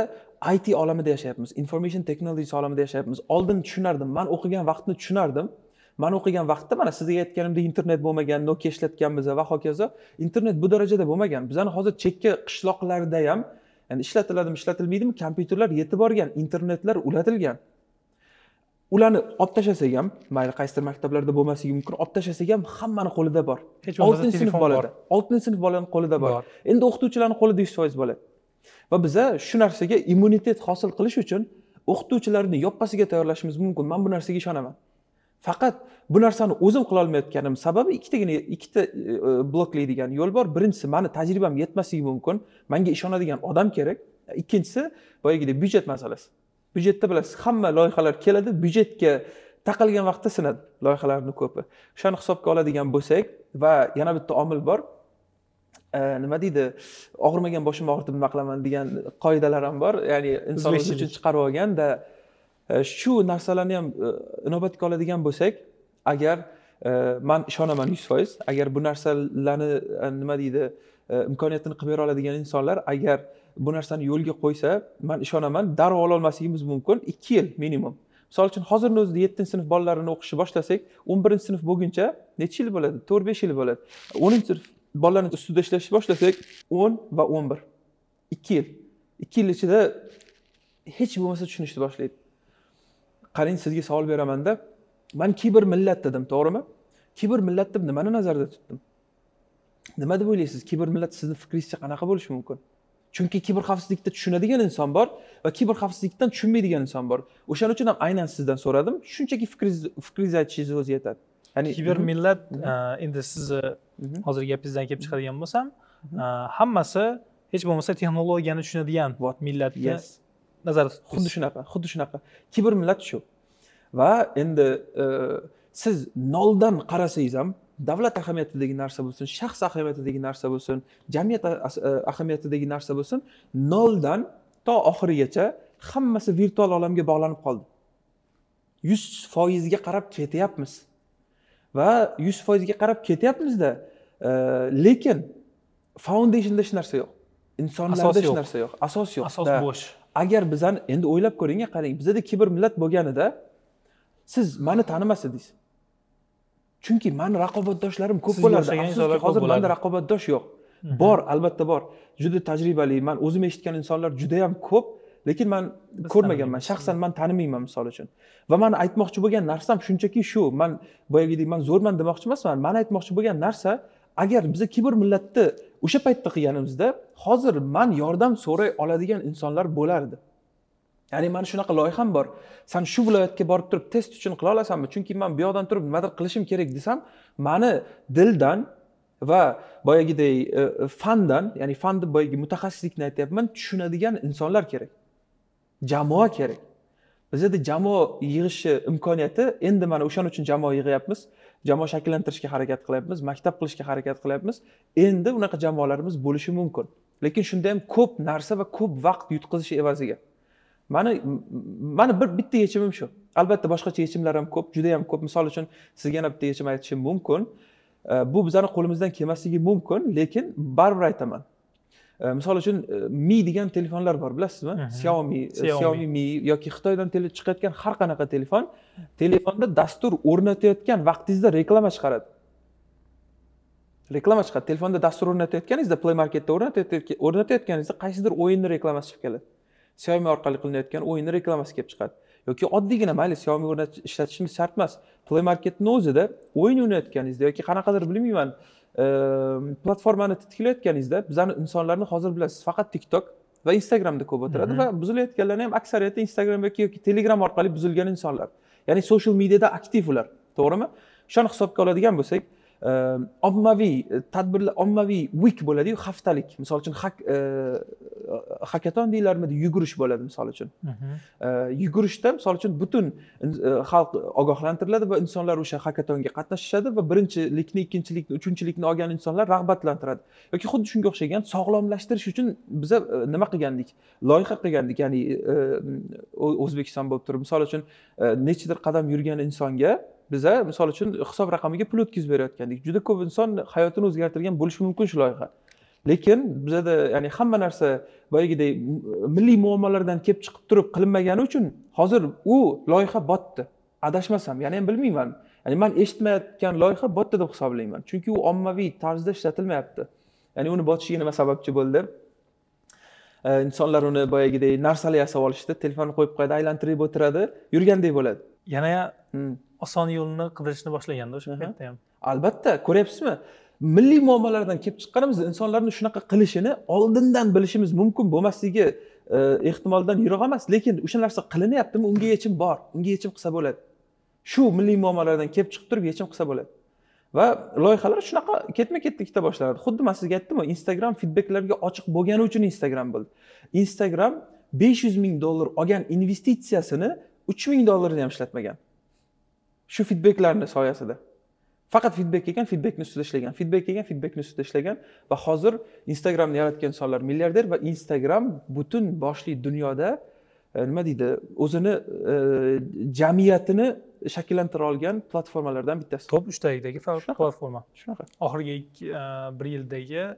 it olamida yashayapmiz information technology olamida yashayapmiz oldin tushunardim man o'qigan vaqtni tushunardim man o'qigan vaqtda mana sizga aytganimdek internet bo'lmagan nokia ishlatganmiz va hokazo internet bu darajada bo'lmagan bizani hozir chekka qishloqlarda ham ya'ni ishlatiladimi ishlatilmaydimi kompyuterlar yetib borgan internetlar ulatilgan ularni olib tashlasak ham mayli qaysidir maktablarda bo'lmasligi mumkin olib tashlasak ham hammani qo'lida bor oltinchi sinf bolada oltinchi sinf bolani qo'lida bor endi o'qituvchilarni qo'lida yuz foiz bo'ladi va biza shu narsaga immunitet hosil qilish uchun o'qituvchilarni yoppasiga tayyorlashimiz mumkin man bu narsaga ishonaman faqat bu narsani o'zim qilolmayotganim sababi ikkitagina ikkita e, bloklaydigan yo'l bor birinchisi mani tajribam yetmasligi mumkin manga ishonadigan odam kerak ikkinchisi boyagidek byudjet masalasi byudjetda bilasiz hamma loyihalar keladi byudjetga taqalgan vaqtda sinadi loyihalarni ko'pi o'shani hisobga oladigan bo'lsak va yana bitta omil bor e, nima deydi og'rimagan boshim og'ritib nima qilaman degan qoidalar ham bor ya'ni inson o'zi uchun chiqarib olganda shu narsalarni ham e, inobatga oladigan bo'lsak agar e, man ishonaman yuz foiz agar bu narsalarni e, nima deydi imkoniyatini qilib bera oladigan insonlar agar bu narsani yo'lga qo'ysa man ishonaman darrov ololmasligimiz mumkin ikki yil minimum misol uchun hozirni o'zida yettinchi sinf bolalarini o'qishni boshlasak o'n birinchi sinf bo'lguncha necha yil bo'ladi to'rt besh yil bo'ladi o'ninchi sinf bolalarni ustida ishlashni boshlasak o'n va o'n bir ikki yil ikki yil ichida hech bo'lmasa tushunishni boshlaydi qarang sizga savol beramanda man kiber millat dedim to'g'rimi kiber millat deb nimani nazarda tutdim nima deb o'ylaysiz kiber millat sizni fikringizcha qanaqa bo'lishi mumkin chunki kiber xavfsizlikda tushunadigan inson bor va kiber xavfsizlikdan tushunmaydigan inson bor o'shaning uchun ham aynan sizdan so'radim shunchaki fikringizni aytishingizni o'zi yetadi ya'ni kiber mhm. millat mhm. E, endi sizni mhm. hozirgi gapingizdan kelib chiqadigan bo'lsam e, hammasi hech bo'lmasa texnologiyani tushunadigan millatga nazarda xuddi shunaqa xuddi shunaqa kibr millat shu va endi e, siz noldan qarasangiz ham davlat ahamiyatidagi narsa bo'lsin shaxs ahamiyatidagi narsa bo'lsin jamiyat e, ahamiyatidagi narsa bo'lsin noldan to oxirigacha hammasi virtual olamga bog'lanib qoldi yuz foizga qarab ketyapmiz va yuz foizga qarab ketyapmizda e, lekin foundationda hech narsa yo'q insonlarda hech narsa yo'q asos yo'q asos bo'sh agar bizani endi o'ylab ko'ringa qarang bizada kibr millat bo'lganida siz mani tanimas edingiz chunki mani raqobatdoshlarim ko'p bo'lardi afsuski hozir manda raqobatdosh yo'q mhm. bor albatta bor juda tajribali man o'zim eshitgan insonlar juda yam ko'p lekin man ko'rmaganman shaxsan man tanimayman misol uchun va man aytmoqchi bo'lgan narsam shunchaki shu man boyagidek man zo'rman demoqchi emasman man aytmoqchi bo'lgan narsa agar biza kibr millatni o'sha paytda qilganimizda hozir man yordam so'ray oladigan insonlar bo'lardi ya'ni mana shunaqa loyiham bor san shu viloyatga borib turib test uchun qila olasanmi chunki man bu yoqdan turib nimadir qilishim kerak desam mani dildan va boyagiday e, e, fandan ya'ni fan deb boyagi mutaxassislikni aytyapman tushunadigan insonlar kerak jamoa kerak bizada jamoa yig'ishi imkoniyati endi mana o'shaning uchun jamoa yig'yapmiz jamoa shakllantirishga harakat qilyapmiz maktab qilishga harakat qilyapmiz endi unaqa jamoalarimiz bo'lishi mumkin lekin shunda ham ko'p narsa va ko'p vaqt yutqazish evaziga mani mani bir bitta yechimim shu albatta boshqacha yechimlar ham ko'p juda yam ko'p misol uchun sizga yana bitta yechim aytishim mumkin bu bizani qo'limizdan kelmasligi mumkin lekin baribir aytaman misol uchun e, mi degan telefonlar bor bilasizmi e, xiaomi xiaomi mi yoki xitoydan chiqayotgan har qanaqa telefon telefonda dastur o'rnatayotgan vaqtingizda reklama chiqaradi reklama chiqadi telefonda dastur o'rnatayotganingizda play marketda o'rnatayotganingizda qaysidir o'yinni reklamasi chiqib keladi xiaomi orqali qilinayotgan o'yinni reklamasi kelib chiqadi yoki oddiygina mayli xiaomi ishlatishimiz shart emas play marketni o'zida o'yin o'ynayotganingizda yoki qanaqadir bilmayman Ehm, platformani titkilayotganingizda bizani insonlarni hozir bilasiz faqat tiktok va instagramda ko'p o'tiradi mhm. va buzilayotganlarni ham aksariyati instagram yoki yoki telegram orqali buzilgan insonlar ya'ni social mediada aktiv ular to'g'rimi shuni hisobga oladigan bo'lsak Ehm, ommaviy e, tadbirlar ommaviy vik bo'ladiyu haftalik misol uchun hakaton e, e, deyilarmidi yugurish bo'ladi misol uchun mhm. yugurishda misol uchun butun xalq ogohlantiriladi va insonlar o'sha hakatonga qatnashishadi va birinchilikni ikkinchilikni uchinchilikni olgan insonlar rag'batlantiradi yoki xuddi shunga o'xshagan sog'lomlashtirish uchun biza nima qilgandik loyiha qilgandik ya'ni o'zbekiston bo'lib turib misol uchun nechadir qadam yurgan insonga biza misol uchun hisob raqamiga pul o'tkazib edik juda ko'p inson hayotini o'zgartirgan bo'lishi mumkin shu loyiha lekin bizada ya'ni hamma narsa boyagidek milliy muammolardan kelib chiqib turib qilinmagani uchun hozir u loyiha botdi adashmasam yana ham bilmayman ya'ni man eshitmayotgan loyiha botdi deb hisoblayman chunki u ommaviy tarzda ishlatilmayapti ya'ni uni botishiga nima sababchi bo'ldi insonlar uni boyagidek narsalar yasab olishdi telefonni qo'yib qo'yadi aylantirib o'tiradi yurgandek bo'ladi yana hmm. oson yo'lni qidirishni boshlaganda o'sha paytda ham albatta ko'ryapsizmi milliy muammolardan kelib chiqqanimiz insonlarni shunaqa qilishini oldindan bilishimiz mumkin bo'lmasligi e, ehtimoldan yiroq emas lekin o'sha narsa qilinyaptimi unga yechim bor unga yechim qilsa bo'ladi shu milliy muammolardan kelib chiqib turib yechim qilsa bo'ladi va loyihalar shunaqa ketma ketlikda boshlanadi xuddi man sizga aytdimu instagram feedbacklarga ochiq bo'lgani uchun instagram bo'ldi instagram besh yuz ming dollar olgan investitsiyasini uch ming dollarni ham ishlatmagan shu fidbeklarni soyasida faqat fidbek kelgan fidbekni ustida ishlagan fidbek kelgan fidbekni ustida ishlagan va hozir instagramni yaratgan insonlar milliarder va instagram butun boshli dunyoda e, nima deydi o'zini e, jamiyatini shakllantira olgan platformalardan bittasi top uchtagidagi platforma shunaqa oxirgi e, bir yildagi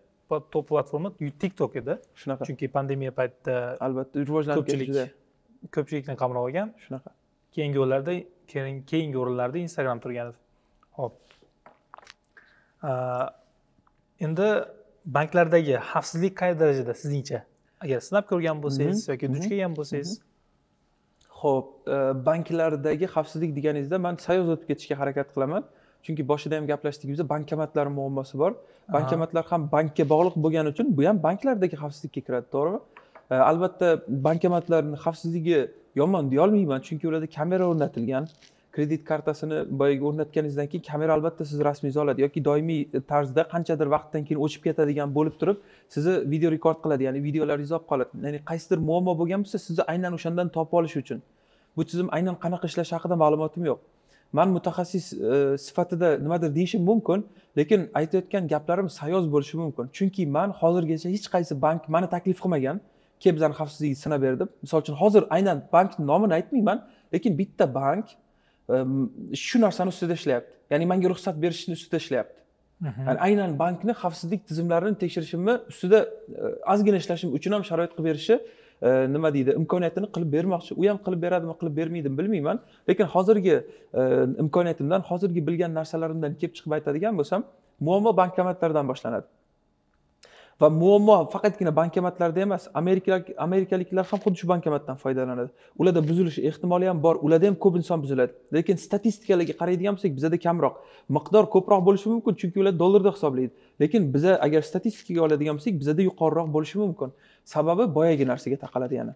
top platforma tiktok edi shunaqa chunki pandemiya paytida albatta rivojlanib ko'pchilik ko'pchilikni qamrab olgan shunaqa keyingi yo'llarda keyingi o'rinlarda instagram turgan edi ho'p endi banklardagi xavfsizlik qay darajada sizningcha agar sinab ko'rgan bo'lsangiz mhm. yoki duch kelgan bo'lsangiz mhm. ho'p e, banklardagi xavfsizlik deganingizda man sal o'tib ketishga harakat qilaman chunki boshida ham gaplashdigimizda bankomatlar muammosi bor bankomatlar ham bankka bog'liq bo'lgani uchun bu ham banklardagi xavfsizlikka kiradi to'g'rimi e, albatta bankomatlarni xavfsizligi yomon deyolmayman chunki ularda kamera o'rnatilgan kredit kartasini boyagi o'rnatganingizdan keyin kamera albatta sizni rasmingizni oladi yoki doimiy tarzda qanchadir vaqtdan keyin o'chib ketadigan bo'lib turib sizni video rekord qiladi ya'ni videolaringizni olib qoladi ya'ni qaysidir muammo bo'lgan bo'lsa sizni aynan o'shandan topib olish uchun bu tizim aynan qanaqa ishlashi haqida ma'lumotim yo'q man mutaxassis e, sifatida nimadir deyishim mumkin lekin aytayotgan gaplarim sayoz bo'lishi mumkin chunki man hozirgacha hech qaysi bank mani taklif qilmagan bizani xavfsizligi sinab ber deb misol uchun hozir aynan bankni nomini aytmayman lekin bitta bank ehm, shu narsani ustida ishlayapti ya'ni manga ruxsat berishni ustida ishlayapti mhm. ya'ni aynan bankni xavfsizlik tizimlarini tekshirishimni ustida ehm, ozgina ishlashim uchun ham sharoit qilib berishi ehm, nima deydi imkoniyatini qilib bermoqchi u ham qilib beradimi qilib bermaydimi bilmayman lekin hozirgi imkoniyatimdan hozirgi bilgan narsalarimdan kelib chiqib aytadigan bo'lsam muammo bankomatlardan boshlanadi va muammo faqatgina bankomatlarda emas amerikalik amerikaliklar ham xuddi shu bankomatdan foydalanadi ularda buzilish ehtimoli ham bor ularda ham ko'p inson buziladi lekin statistikalarga qaraydigan bo'lsak bizada kamroq miqdor ko'proq bo'lishi mumkin chunki ular dollarda hisoblaydi lekin biza agar statistikaga oladigan bo'lsak bizada yuqoriroq bo'lishi mumkin sababi boyagi narsaga taqaladi yana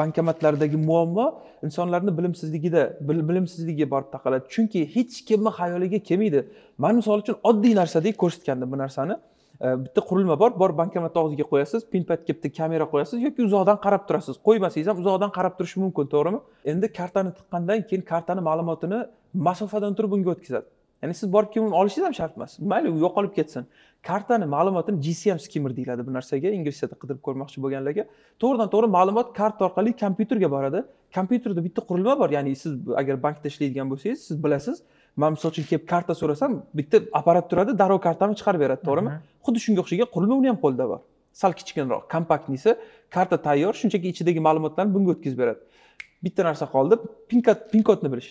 bankomatlardagi muammo insonlarni bilimsizligida bilimsizligiga borib taqaladi chunki hech kimni xayoliga kelmaydi man misol uchun oddiy narsadek ko'rsatgandim bu narsani Э, bitta qurilma bor borib bankomat og'ziga qo'yasiz pinpadga bitta kamera qo'yasiz yoki uzoqdan qarab turasiz qo'ymasangiz ham uzoqdan qarab turishi mumkin to'g'rimi endi kartani tiqqandan keyin kartani ma'lumotini masofadan turib unga o'tkazadi ya'ni siz borib keyin uni olishingiz ham shart emas mayli u yo'qolib ketsin kartani ma'lumotini gcm skimmer deyiladi bu narsaga inglizchada qidirib ko'rmoqchi bo'lganlarga to'g'ridan to'g'ri ma'lumot karta orqali kompyuterga boradi kompyuterda bitta qurilma bor ya'ni siz agar bankda ishlaydigan bo'lsangiz siz bilasiz man misol uchun kelib karta so'rasam bitta apparat turadi darrov kartamni chiqarib beradi to'g'rimi xuddi shunga o'xshagan qurilma uni ham qo'lida bor sal kichkinroq kompaktnisi karta tayyor shunchaki ichidagi ma'lumotlarni bunga o'tkazib beradi bitta narsa qoldi pin kodni bilish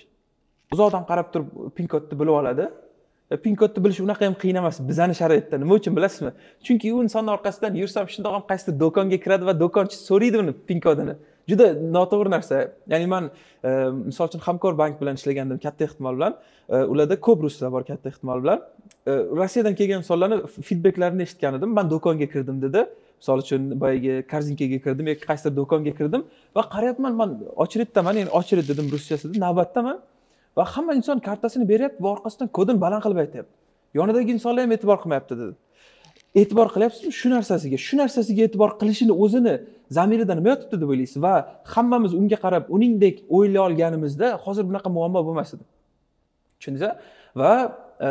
uzoqdan qarab turib uh, pin kodni bilib oladi e, pin kodni bilish unaqa ham qiyin emas bizani sharoitda nima uchun bilasizmi chunki u insonni orqasidan yursam shundoq ham qaysidir do'konga kiradi va do'konchi so'raydi uni pin kodini juda noto'g'ri narsa ya'ni man e, misol uchun hamkor bank bilan ishlagandim katta ehtimol bilan e, ularda ko'p ruslar bor katta ehtimol bilan e, rossiyadan kelgan insonlarni feedbeklarini eshitgan edim man do'konga kirdim dedi misol uchun boyagi korzinkaga kirdim yoki qaysidir do'konga kirdim va qarayapman man очередьdaman ya'ni очередь dedim ruschasida navbatdaman va hamma inson kartasini beryapti va orqasidan kodini baland qilib aytyapti yonidagi insonlar ham e'tibor qilmayapti dedi e'tibor qilyapsizmi shu narsasiga shu narsasiga e'tibor qilishini o'zini zamirida nima yotibdi deb o'ylaysiz va hammamiz unga qarab uningdek o'ylay olganimizda hozir bunaqa muammo bo'lmas edi tushundingiz va e,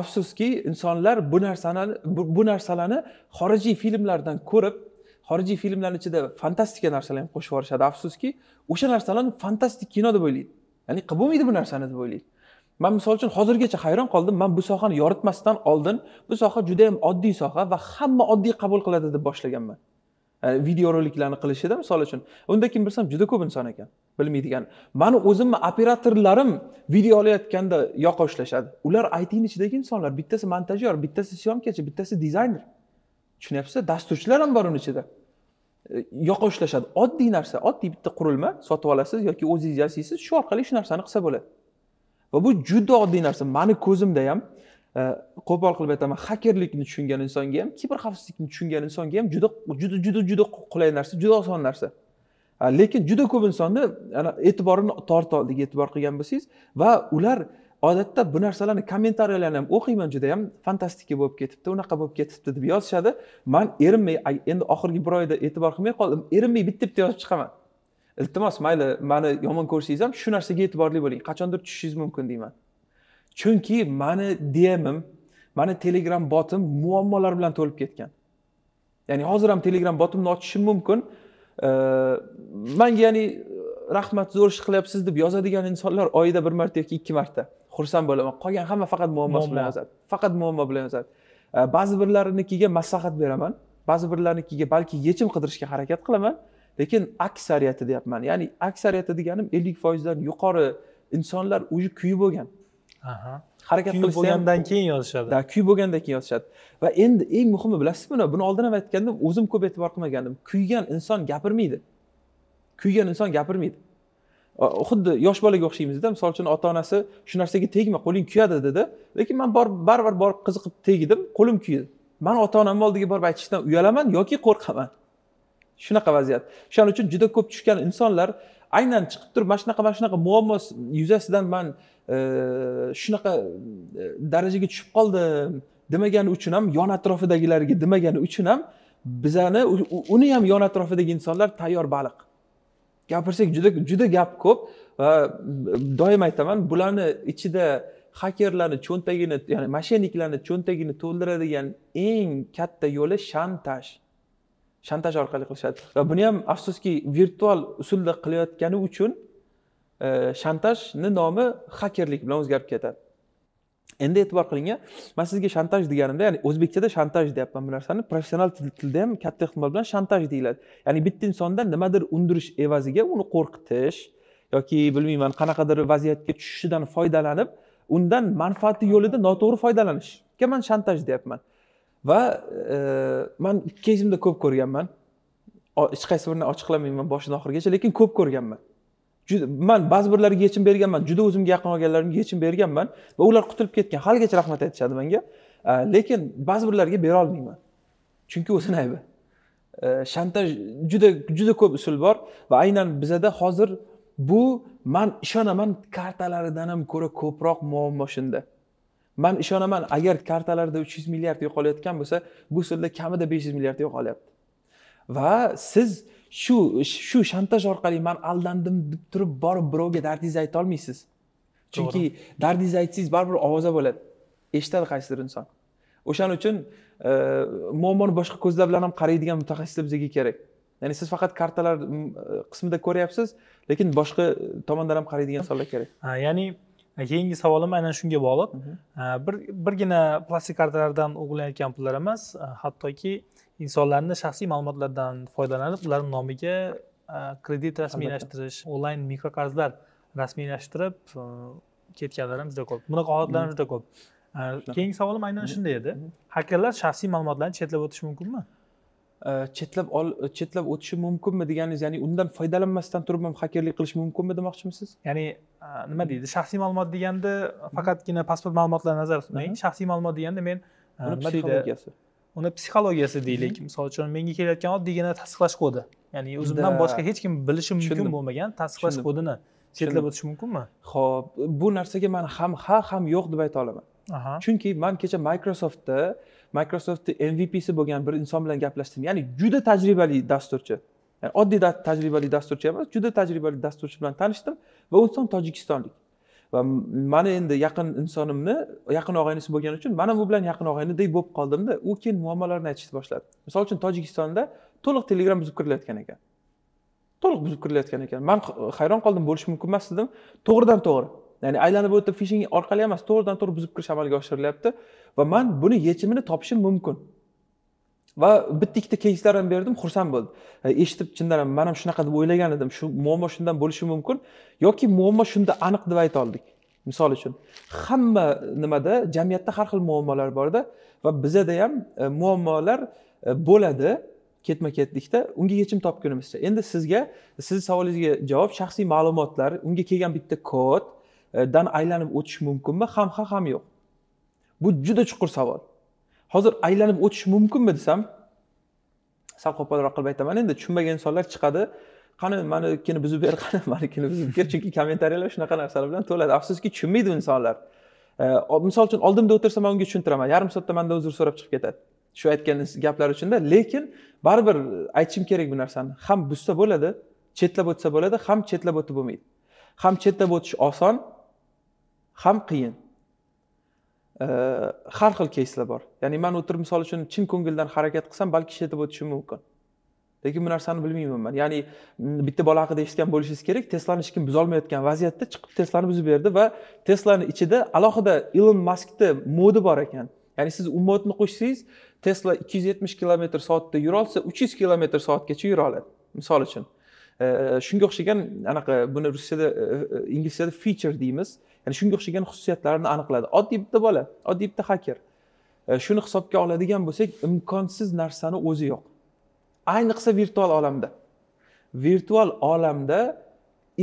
afsuski insonlar bu narsani bu narsalarni xorijiy filmlardan ko'rib xorijiy filmlarni ichida fantastika narsalar ham qo'shib yuborishadi afsuski o'sha narsalarni fantastik kino deb o'ylaydi ya'ni qilib bo'lmaydi bu narsani deb o'ylaydi man misol uchun hozirgacha hayron qoldim man bu sohani yoritmasdan oldin bu soha judayam oddiy soha va hamma oddiy qabul qiladi deb boshlaganman videoroliklarni qilishida misol uchun unda keyin bilsam juda ko'p inson ekan bilmaydigan mani o'zimni operatorlarim video olayotganda yoqa ushlashadi ular aytini ichidagi insonlar bittasi montajyor bittasi syomkachi bittasi dizayner tushunyapsizda dasturchilar ham bor uni ichida e, yoqa ushlashadi oddiy narsa oddiy bitta qurilma sotib olasiz yoki o'zingiz yasaysiz shu orqali shu narsani qilsa bo'ladi va bu juda oddiy narsa mani ko'zimda ham e, qo'pol qilib aytaman hakerlikni tushungan insonga ham kiber xavfsizlikni tushungan insonga ham juda juda juda juda qulay narsa juda oson narsa e, lekin juda ko'p insonni ana e'tiborini torta oldik e'tibor qilgan bo'lsangiz va ular odatda bu narsalarni kommentariyalarni ham o'qiyman juda yam fantastika bo'lib ketibdi unaqa bo'lib ketibdi deb yozishadi man erinmay endi oxirgi bir oyda e'tibor qilmay qoldim erinmay bitta bitta yozib chiqaman iltimos mayli mani yomon ko'rsangiz ham shu narsaga e'tiborli bo'ling qachondir tushishingiz mumkin deyman chunki mani dmim mani telegram botim muammolar bilan to'lib ketgan ya'ni hozir ham telegram botimni ochishim mumkin manga ya'ni rahmat zo'r ish qilyapsiz deb yozadigan insonlar oyida bir marta yoki ikki marta xursand bo'laman qolgan hamma faqat muammosi bilan yozadi faqat muammo bilan yozadi ba'zi birlarinikiga maslahat beraman ba'zi birlarinikiga balki yechim qidirishga harakat qilaman lekin aksariyati deyapman ya'ni aksariyati deganim ellik foizdan yuqori insonlar уже kuyi bo'lgan harakat kuyi bo'lgandan keyin yozishadi да kuyib bo'lgandan keyin yozishadi va endi eng muhimi bilasizmi buni buni oldin ham aytgandim o'zim ko'p e'tibor qilmagandim kuygan inson gapirmaydi kuygan inson gapirmaydi xuddi yosh bolaga o'xshaymizda misol uchun ota onasi shu narsaga tegma qo'ling kuyadi dedi lekin man borib baribir borib qiziqib tegdim qo'lim kuydi man ota onamni oldiga borib aytishdan uyalaman yoki qo'rqaman shunaqa vaziyat o'shaning uchun juda ko'p tushgan insonlar aynan chiqib turib mana shunaqa mana shunaqa muammo yuzasidan man e, shunaqa e, darajaga tushib qoldim demagani uchun ham yon atrofidagilarga demagani uchun ham bizani uni ham yon atrofidagi insonlar tayyor baliq gapirsak juda juda gap ko'p va doim aytaman bularni ichida xakerlarni cho'ntagini ya'ni mashenniklarni cho'ntagini to'ldiradigan eng katta yo'li shantaj shantaj orqali qilishadi va buni ham afsuski virtual usulda qilayotgani uchun e, shantajni nomi hakerlik bilan o'zgarib ketadi endi e'tibor qiling man sizga shantaj deganimda ya'ni o'zbekchada shantaj deyapman bu narsani professional tilda ham katta ehtimol bilan shantaj deyiladi ya'ni bitta insondan nimadir undirish evaziga uni qo'rqitish yoki bilmayman qanaqadir vaziyatga tushishidan foydalanib undan manfaati yo'lida noto'g'ri foydalanishga man shantaj deyapman va e, man ikki yuzimda ko'p ko'rganman hech qaysi birini ochiqlamayman boshidan oxirigacha lekin ko'p ko'rganman juda man ba'zi birlarga yechim berganman juda o'zimga yaqin olganlarimga yechim berganman va ular qutulib ketgan haligacha rahmat aytishadi menga e, lekin ba'zi birlarga berolmayman chunki o'zini aybi e, shantaj juda juda ko'p usul bor va aynan bizada hozir bu man ishonaman kartalaridan ham ko'ra ko'proq muammo shunda man ishonaman agar kartalarda uch yuz milliard yo'qolayotgan bo'lsa bu sirda kamida besh yuz milliard yo'qolyapti va siz shu shu shantaj orqali man aldandim deb turib borib birovga dardingizni ayta olmaysiz chunki dardingizni aytsangiz baribir ovoza bo'ladi eshitadi qaysidir inson o'shaning uchun e, muammoni boshqa ko'zlar bilan ham qaraydigan mutaxassislar bizga kerak ya'ni siz faqat kartalar e, qismida ko'ryapsiz lekin boshqa tomondan ham qaraydigan insonlar kerak ya'ni keyingi savolim aynan shunga bog'liq mhmm. bir birgina plastik kartalardan o'g'irlanayotgan pullar emas hattoki insonlarni shaxsiy ma'lumotlaridan foydalanib ularni nomiga e, kredit rasmiylashtirish onlayn mikroqarzlar rasmiylashtirib e, ketganlar ham juda ko'p bunaqa holatlar ham mhmm. juda ko'p e, mhmm. keyingi savolim aynan shunday edi hakerlar shaxsiy ma'lumotlarni chetlab o'tishi mumkinmi Э, chetlab ol chetlab o'tishi mumkinmi deganingiz ya'ni undan foydalanmasdan turib ham hakerlik qilish mumkinmi demoqchimisiz ya'ni nima deydi shaxsiy ma'lumot deganda mhm. faqatgina pasport ma'lumotlarini nazarda tutmang mhm. shaxsiy ma'lumot deganda men nima deydi uni psixologiyasi deylik mhm. misol uchun menga kelayotgan oddiygina tasdiqlash kodi ya'ni o'zimdan boshqa hech kim bilishi mumkin bo'lmagan tasdiqlash kodini chetlab o'tish mumkinmi ho'p bu narsaga man ham ha ham yo'q deb ayta olaman chunki man kecha microsoftda uh, microsoftni mvpsi bo'lgan bir inson bilan gaplashdim ya'ni juda tajribali dasturchi yani oddiy da, tajribali dasturchi emas juda tajribali dasturchi bilan tanishdim va u inson tojikistonlik va mani endi yaqin insonimni yaqin og'aynisi bo'lgani uchun ham u bilan yaqin og'aynidek bo'lib qoldimda u keyin muammolarni aytishni boshladi misol uchun tojikistonda to'liq telegram buzib kirilayotgan ekan to'liq buzib kirilayotgan ekan man hayron qoldim bo'lishi mumkin emas dedim to'g'ridan to'g'ri ya'ni aylanib o'tib fishing orqali emas to'g'ridan to'g'ri buzib kirish amalga oshirilyapti va man buni yechimini topishim mumkin va bitta ikkita keyslar ham berdim xursand bo'ldim e, eshitib chindan ham man ham shunaqa deb o'ylagan edim shu muammo shundan bo'lishi mumkin yoki muammo shunda aniq deb ayta oldik misol uchun hamma nimada jamiyatda har xil muammolar borda va bizada ham e, muammolar e, bo'ladi ketma ketlikda unga yechim topgunimizcha endi sizga sizni savolingizga javob shaxsiy ma'lumotlar unga kelgan bitta kod E, dan aylanib o'tish mumkinmi ham ha ham yo'q bu juda chuqur savol hozir aylanib o'tish mumkinmi desam sal qo'polroq qilib aytaman endi tushunmagan insonlar chiqadi qani manikini buzib ber qani manikini buzib ber chunki kommentariyalar shunaqa narsalar bilan to'ladi afsuski tushunmaydi insonlar e, misol uchun oldimda o'tirsa man unga tushuntiraman yarim soatda mandan uzr so'rab chiqib ketadi shu aytgan gaplar uchunda lekin baribir aytishim kerak bu narsani ham buzsa bo'ladi chetlab o'tsa bo'ladi ham chetlab o'tib bo'lmaydi ham chetlab o'tish oson ham qiyin har xil keyslar bor ya'ni man o'tirib misol uchun chin ko'ngildan harakat qilsam balki ish o'tishim mumkin lekin bu narsani bilmayman man ya'ni bitta bola haqida eshitgan bo'lishingiz kerak teslani hech kim buzolmayotgan vaziyatda chiqib teslani buzib berdi va teslani ichida alohida ilon maskni modi bor ekan ya'ni siz u modni qo'shsangiz tesla ikki yuz yetmish kilometr soatda yurolsa uch yuz kilometr soatgacha yura oladi misol uchun shunga o'xshagan anaqa buni ruschada e, e, inglizchada feature deymiz ya'ni shunga o'xshagan xususiyatlarini aniqladi oddiy bitta bola oddiy bitta haker e, shuni hisobga oladigan bo'lsak imkonsiz narsani o'zi yo'q ayniqsa virtual olamda virtual olamda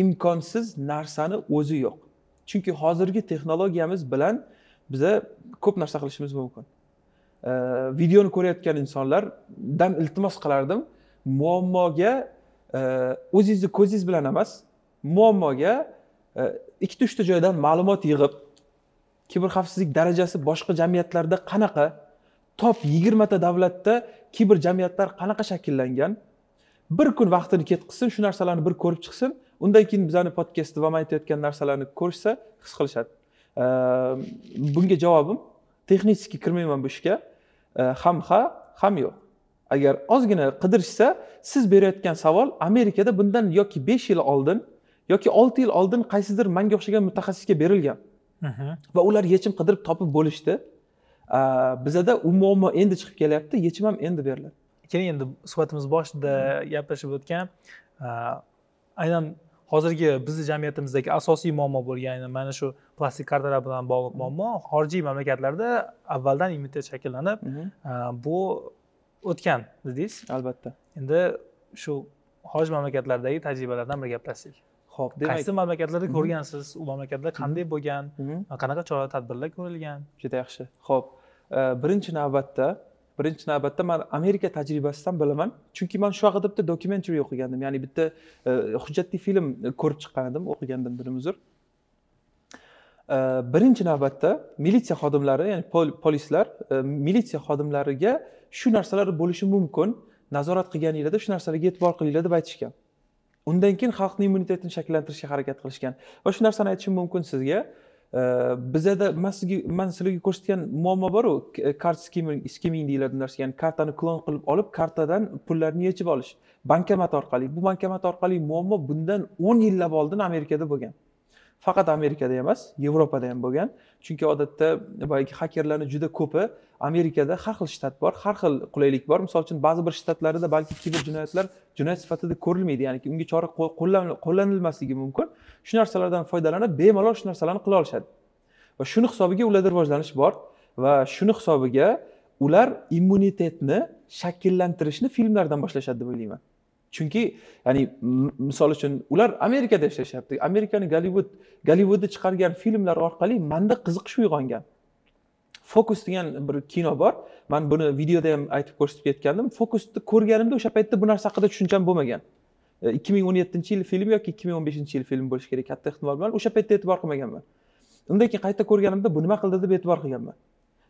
imkonsiz narsani o'zi yo'q chunki hozirgi texnologiyamiz bilan biza ko'p narsa qilishimiz mumkin e, videoni ko'rayotgan insonlardan iltimos qilardim muammoga e, o'zingizni ko'zingiz bilan emas muammoga ikkita uchta joydan ma'lumot yig'ib kiber xavfsizlik darajasi boshqa jamiyatlarda qanaqa top yigirmata davlatda kiber jamiyatlar qanaqa shakllangan bir kun vaqtini ketqizsin shu narsalarni bir ko'rib chiqsin undan keyin bizani podkastda va man aytayotgan narsalarni ko'rishsa his qilishadi bunga javobim texniskiy kirmayman bu ishga ham ha ham yo'q agar ozgina qidirishsa siz berayotgan savol amerikada bundan yoki besh yil oldin yoki olti yil oldin qaysidir manga o'xshagan mutaxassisga berilgan mhm. va ular yechim qidirib topib bo'lishdi bizada u muammo endi chiqib kelyapti yechim ham endi beriladi keling endi suhbatimiz boshida mhm. gaplashib o'tgan aynan hozirgi bizni jamiyatimizdagi asosiy muammo bo'lgan mana shu plastik kartalar bilan bog'liq mhm. muammo xorijiy mamlakatlarda avvaldan immunitet shakllanib bu o'tgan dedingiz albatta endi shu xorij mamlakatlaridagi tajribalardan bir gaplashsak ho'p demak qaysi mamlakatlarda mhmm. ko'rgansiz u mamlakatlar mhmm. qanday bo'lgan mhmm. qanaqa chora tadbirlar ko'rilgan juda yaxshi ho'p e, birinchi navbatda birinchi navbatda man amerika tajribasidan bilaman chunki man shu haqida bitta dokumentary o'qigandim ya'ni bitta e, hujjatli film ko'rib chiqqan edim o'qigandim dilim uzr e, birinchi navbatda militsiya xodimlari ya'ni polislar militsiya xodimlariga shu narsalar bo'lishi mumkin nazorat qilganinglarda shu narsalarga e'tibor qilinglar deb aytishgan undan keyin xalqni immunitetini shakllantirishga harakat qilishgan va shu narsani aytishim mumkin sizga bizada man sizga man sizlarga ko'rsatgan muammo boru kart skiming deyiladi narsa ya'ni kartani klon qilib olib kartadan pullarni yechib olish bankomat orqali bu bankomat orqali muammo bundan o'n yillab oldin amerikada bo'lgan faqat amerikada emas yevropada ham bo'lgan chunki odatda boyagi xakerlarni juda ko'pi amerikada har xil shtat bor har xil qulaylik bor misol uchun ba'zi bir shtatlarda balki kiber jinoyatlar jinoyat sifatida ko'rilmaydi ya'ni unga chora qo'llanilmasligi mumkin shu narsalardan foydalanib bemalol shu narsalarni qila olishadi va shuni hisobiga ularda rivojlanish bor va shuni hisobiga ular immunitetni shakllantirishni filmlardan boshlashadi deb o'ylayman chunki ya'ni misol uchun ular amerikada yashashyapti amerikani gollivud gollivudda chiqargan filmlar orqali manda qiziqish uyg'ongan fokus degan bir kino bor man buni videoda ham aytib ko'rsatib ketgandim fokusni ko'rganimda o'sha paytda bu narsa haqida tushuncham bo'lmagan e, ikki ming o'n yettinchi yil film yoki ikki ming o'n beshinchi yil film bo'lishi kerak katta ehtimol bilan o'sha paytda e'tibor qilmaganman undan keyin qayta ko'rganimda bu nima qildi deb e'tibor qilganman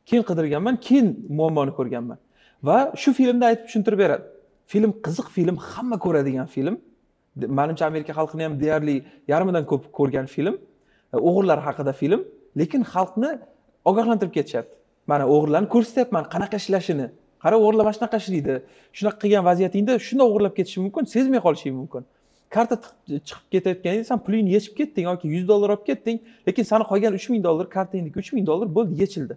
keyin qidirganman keyin muammoni ko'rganman va shu filmda aytib tushuntirib beradi film qiziq film hamma ko'radigan film manimcha amerika xalqini ham deyarli yarmidan ko'p ko'rgan film e, o'g'irlar haqida film lekin xalqni ogohlantirib ketishyapti mana o'g'irlarni ko'rsatyapman qanaqa ishlashini qara o'g'irlar mana shunaqa ishlaydi shunaqa qilgan vaziyatingda shundoq o'g'irlab ketishi mumkin sezmay qolishing mumkin karta chiqib ketayotganingda san pulingni yechib ketding yoki yuz dollar olib ketding lekin sani qolgan uch ming dollar kartangdagi uch ming dollar bo'ldi yechildi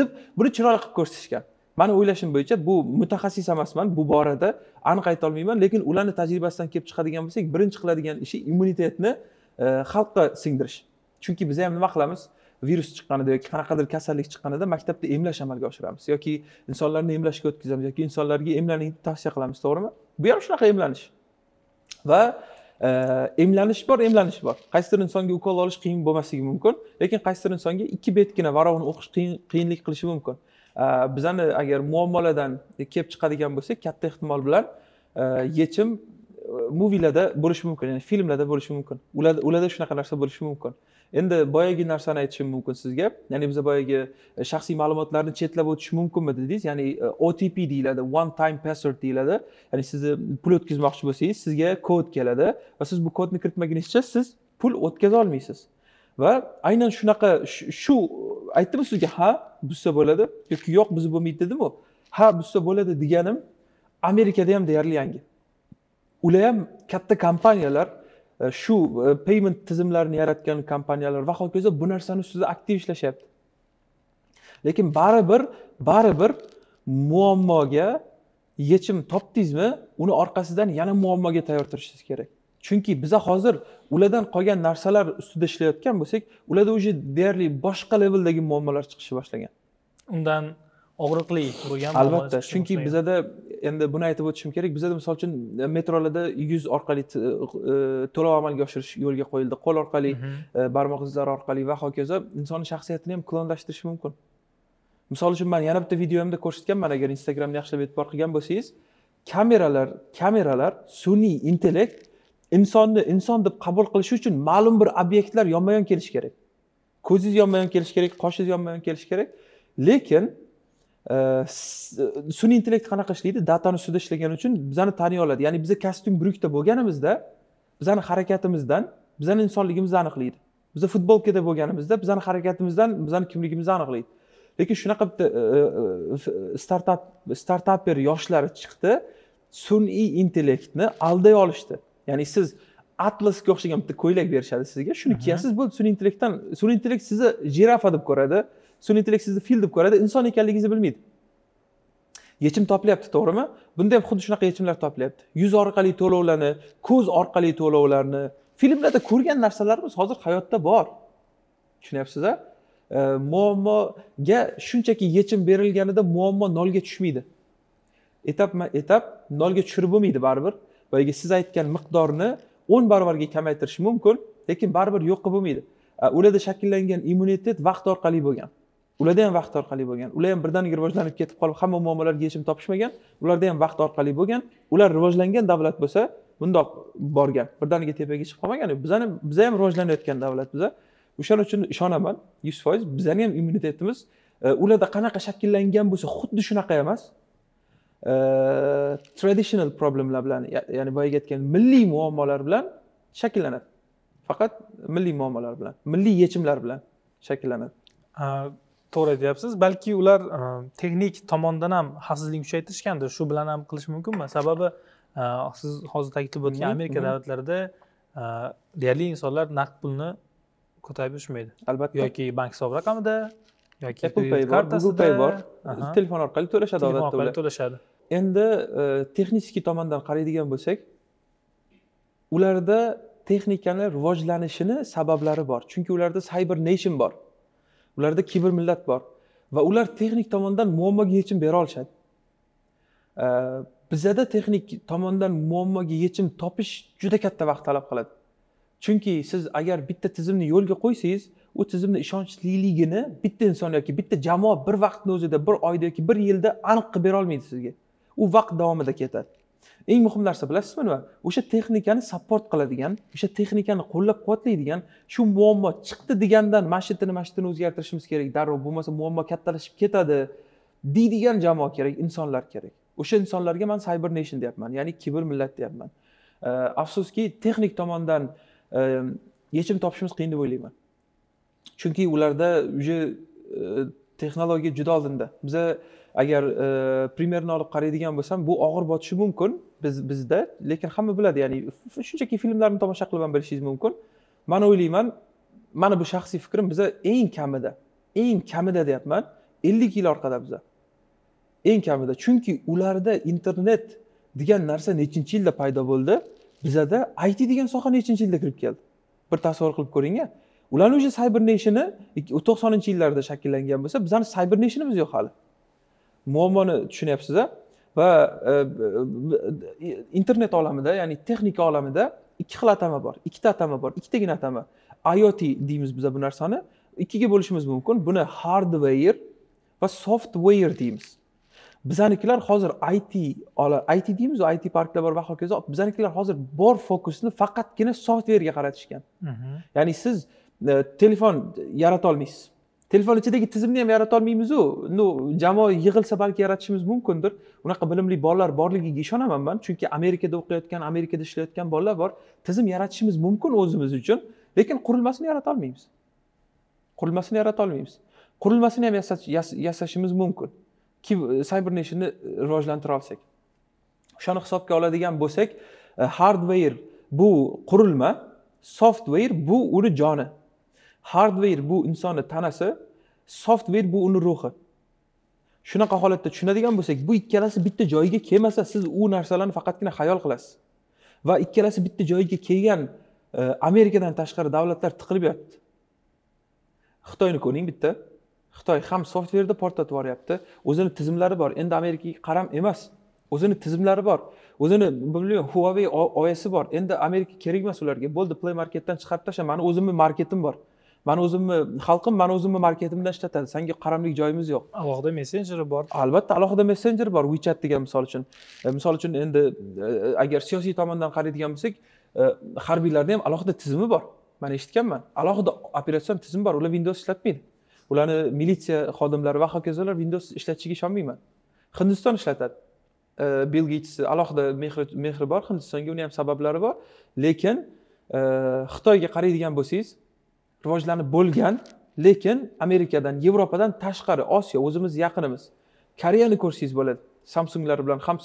deb buni chiroyli qilib ko'rsatishgan mani o'ylashim bo'yicha bu mutaxassis emasman bu borada aniq ayta olmayman lekin ularni tajribasidan kelib chiqadigan bo'lsak birinchi qiladigan ishi immunitetni e, xalqqa singdirish chunki biz ham nima qilamiz virus chiqqanida yoki qanaqadir kasallik chiqqanida maktabda emlash amalga oshiramiz yoki insonlarni emlashga o'tkazamiz yoki insonlarga emlaning tavsiya qilamiz to'g'rimi bu ham shunaqa emlanish va e, emlanish bor emlanish bor qaysidir insonga ukol olish qiyin bo'lmasligi mumkin lekin qaysidir insonga ikki betgina varovni o'qish qiyin qiyinlik qilishi mumkin e, bizani agar muammolardan kelib chiqadigan bo'lsak katta ehtimol bilan e, yechim movilarda bo'lishi mumkin ya'ni filmlarda bo'lishi mumkin ularda ularda shunaqa narsa bo'lishi mumkin endi boyagi narsani aytishim mumkin sizga ya'ni biza boyagi e, shaxsiy ma'lumotlarni chetlab o'tish mumkinmi dedingiz ya'ni e, otp deyiladi one time password deyiladi ya'ni sizni pul o'tkazmoqchi bo'lsangiz sizga kod keladi va siz bu kodni kiritmaguningizcha siz pul o'tkaza olmaysiz va aynan shunaqa shu aytdimi sizga ha buzsa bo'ladi yoki yo'q buzib bo'lmaydi dedimu ha buzsa bo'ladi deganim amerikada ham deyarli yangi ular ham katta kompaniyalar shu e, payment tizimlarini yaratgan kompaniyalar va hokazo bu narsani ustida aktiv ishlashyapti lekin baribir baribir muammoga yechim topdingizmi uni orqasidan yana muammoga tayyor turishingiz kerak chunki biza hozir ulardan qolgan narsalar ustida ishlayotgan bo'lsak ularda уже deyarli boshqa leveldagi muammolar chiqishni boshlagan undan og'riqli bo'lgan albatta chunki bizada endi buni aytib o'tishim kerak bizada misol uchun e, metrolarda yuz orqali e, e, to'lov amalga oshirish yo'lga qo'yildi qo'l orqali mhm. barmoq izlari orqali va hokazo insonni shaxsiyatini ham klonlashtirish mumkin misol uchun man yana bitta videomda ko'rsatganman agar instagramni yaxshilab e'tibor qilgan bo'lsangiz kameralar kameralar sun'iy intellekt insonni inson deb qabul qilishi uchun ma'lum bir obyektlar yonma yon kelishi kerak ko'zingiz yonma yon kelishi kerak qoshingiz yonma yon kelishi kerak lekin Э, э, sun'iy intellekt qanaqa ishlaydi datani ustida ishlagani uchun bizani taniy oladi ya'ni biza kostyum brukda bo'lganimizda bizani harakatimizdan bizani insonligimizni aniqlaydi biza futbolkada bo'lganimizda bizani harakatimizdan bizani kimligimizni aniqlaydi lekin shunaqa bitta e, e, startap startaper yoshlari chiqdi sun'iy intellektni alday olishdi ya'ni siz atlasga o'xshagan bitta ko'ylak berishadi sizga shuni kiyasiz bo'ldi sun'iy intellektdan sun'iy intellekt sizni jirafa deb ko'radi sun'iy intellekt sizni fil deb ko'radi inson ekanligingizni bilmaydi yechim topilyapti to'g'rimi bunda ham xuddi shunaqa yechimlar topilyapti yuz orqali to'lovlarni ko'z orqali to'lovlarni filmlarda ko'rgan narsalarimiz hozir hayotda bor tushunyapsiz a e, muammoga shunchaki yechim berilganida muammo nolga tushmaydi etapma etap nolga tushirib bo'lmaydi baribir boyagi siz aytgan miqdorni o'n barobarga kamaytirish mumkin lekin baribir yo'q qilib bo'lmaydi e, ularda shakllangan immunitet vaqt orqali bo'lgan ularda ham vaqt orqali bo'lgan ular ham birdaniga rivojlanib ketib qolib hamma muammolarga yechim topishmagan ularda ham vaqt orqali bo'lgan ular rivojlangan davlat bo'lsa bundoq bor gap birdaniga tepaga chiqib qolmagan bizani biza ham rivojlanayotgan davlat biza o'shaning uchun ishonaman yuz foiz bizani ham immunitetimiz e, ularda qanaqa shakllangan bo'lsa xuddi shunaqa emas e, traditional problemlar bilan ya'ni boyagi aytgan milliy muammolar bilan shakllanadi faqat milliy muammolar bilan milliy yechimlar bilan shakllanadi to'g'ri aytyapsiz balki ular e, texnik tomondan ham xavfsizlikni kuchaytirishgandir shu bilan ham qilish mumkinmi sababi e, siz hozir ta'kidlab o'tgan mhm, amerika mhm. davlatlarida e, deyarli insonlar naqd pulni ko'tarib yurishmaydi albatta yoki bank hisob raqamida yoki apple pay bor google pay bor telefon orqali to'lashadi odatda orqali to'lashadi endi texnический tomondan qaraydigan bo'lsak ularda texnikani rivojlanishini sabablari bor chunki ularda cyber nation bor ularda kiber millat bor va ular texnik tomondan muammoga yechim bera olishadi bizada texnik tomondan muammoga yechim topish juda katta vaqt talab qiladi chunki siz agar bitta tizimni yo'lga qo'ysangiz u tizimni ishonchliligini bitta inson yoki bitta jamoa bir vaqtni o'zida bir oyda yoki bir yilda aniq qilib bera olmaydi sizga u vaqt davomida ketadi eng muhim narsa bilasizmi nima o'sha texnikani support qiladigan o'sha texnikani qo'llab quvvatlaydigan shu muammo chiqdi degandan masjidini masjidini o'zgartirishimiz kerak darrov bo'lmasa muammo kattalashib ketadi deydigan jamoa kerak insonlar kerak o'sha insonlarga man cyber nation deyapman ya'ni kibr millat deyapman afsuski texnik tomondan yechim topishimiz qiyin deb o'ylayman chunki ularda уже e, texnologiya juda oldinda biza agar e, primerni olib qaraydigan bo'lsam bu og'ir botishi mumkin biz bizda lekin hamma biladi ya'ni shunchaki filmlarni tomosha qilib ham bilishingiz mumkin man o'ylayman mana bu shaxsiy fikrim biza eng kamida eng kamida deyapman ellik yil orqada biza eng kamida chunki ularda internet degan narsa nechinchi yilda paydo bo'ldi bizada it degan soha nechinchi yilda kirib keldi bir tasavvur qilib ko'ring ularni уже cyber nationi to'qsoninchi yillarda shakllangan bo'lsa bizani cyber nationimiz yo'q hali muammoni tushunyapsiz va e, e, internet olamida ya'ni texnika olamida ikki xil atama bor ikkita atama bor ikkitagina atama iot deymiz biza bu narsani ikkiga bo'lishimiz mumkin buni hardware va software deymiz bizanikilar hozir it it deymiz it parklar bor va hokazo bizanikilar hozir bor fokusni faqatgina softverga qaratishgan mhm. ya'ni siz e, telefon yarata olmaysiz telefon ichidagi tizimni ham yarata olmaymizu ну jamoa yig'ilsa balki yaratishimiz mumkindir unaqa bilimli bolalar borligiga ishonaman man chunki amerikada o'qiyotgan amerikada ishlayotgan bolalar bor tizim yaratishimiz mumkin o'zimiz uchun lekin qurilmasini yarata olmaymiz qurilmasini yarata olmaymiz qurilmasini ham yasashimiz mumkin nationni rivojlantira olsak o'shani hisobga oladigan bo'lsak e, hardware bu qurilma software bu uni joni hardver bu insonni tanasi softver bu uni ruhi shunaqa holatda tushunadigan bo'lsak bu ikkalasi bitta joyiga kelmasa siz u narsalarni faqatgina xayol qilasiz va ikkalasi bitta joyiga kelgan e, amerikadan tashqari davlatlar tiqilib yotibdi xitoyni ko'ring bitta xitoy ham softverni portlatib yuboryapti o'zini tizimlari bor endi amerikaga qaram emas o'zini tizimlari bor o'zini bilmayman huawei osi bor endi amerika kerak emas ularga bo'ldi play marketdan chiqarib tashla mani o'zimni marketim bor mani o'zimni xalqim mani o'zimni marketimdan ishlatadi sanga qaramlik joyimiz yo'q alohida messenjeri bor albatta alohida messenjer bor wechat degan misol uchun e, misol uchun endi e, agar siyosiy tomondan qaraydigan bo'lsak e, harbiylarni ham alohida tizimi bor man eshitganman alohida operatsion tizim bor ular windows ishlatmaydi ularni militsiya xodimlari va hokazolar windows ishlatishiga ishonmayman hindiston ishlatadi bill geytsni alohida mehri mehri bor hindistonga uni ham sabablari bor lekin xitoyga qaraydigan bo'lsangiz rivojlanib bo'lgan lekin amerikadan yevropadan tashqari osiyo o'zimiz yaqinimiz koreyani ko'rsangiz bo'ladi samsunglar bilan ham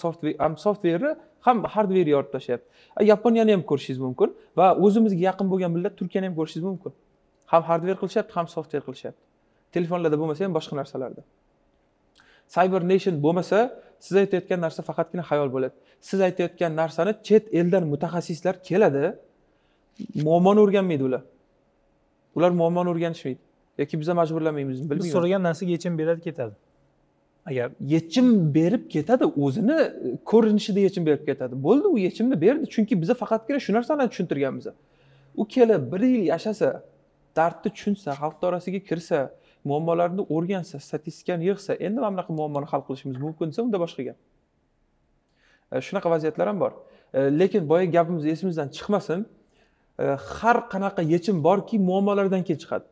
ham softveri ham hardveri yorib tashlayapti yaponiyani ham ko'rishingiz mumkin va o'zimizga yaqin bo'lgan millat turkiyani ham ko'rishingiz mumkin ham hardver qilishyapti ham softver qilishyapti telefonlarda bo'lmasa ham boshqa narsalarda cyber nation bo'lmasa siz aytayotgan narsa faqatgina xayol bo'ladi siz aytayotgan narsani chet eldan mutaxassislar keladi muammoni o'rganmaydi ular ular muammoni o'rganishmaydi yoki biza majburlamaymiz bilmayman biz so'ragan narsaga yechim beradi ketadi agar yechim berib ketadi o'zini e, ko'rinishida yechim berib ketadi bo'ldi u yechimni berdi chunki biza faqatgina shu narsani tushuntirganmiz u kelib bir yil yashasa dardni tushunsa xalq orasiga kirsa muammolarni o'rgansa statistikani yig'sa endi mana bunaqa muammoni hal qilishimiz mumkin desa unda boshqa gap e, shunaqa vaziyatlar ham bor e, lekin boyagi gapimiz esimizdan chiqmasin Э, har qanaqa yechim borki muammolardan kelib chiqadi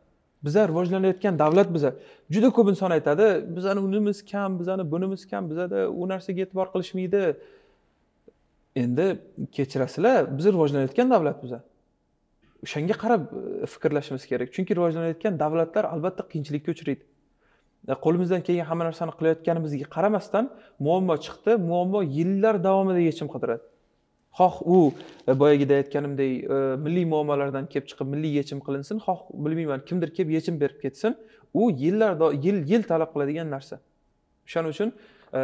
bizlar rivojlanayotgan davlat biza juda ko'p inson aytadi bizani unimiz kam bizani bunimiz kam bizada u narsaga e'tibor qilishmaydi endi kechirasizlar biz rivojlanayotgan davlat biza o'shanga qarab e, fikrlashimiz kerak chunki rivojlanayotgan davlatlar albatta qiyinchilikka uchraydi e, qo'limizdan kelgan hamma narsani qilayotganimizga qaramasdan muammo chiqdi muammo yillar davomida yechim qidiradi xoh u e, boyagida aytganimdek e, milliy muammolardan kelib chiqib milliy yechim qilinsin xoh bilmayman kimdir kelib yechim berib ketsin u yillar yil yil talab qiladigan narsa o'shaning uchun e,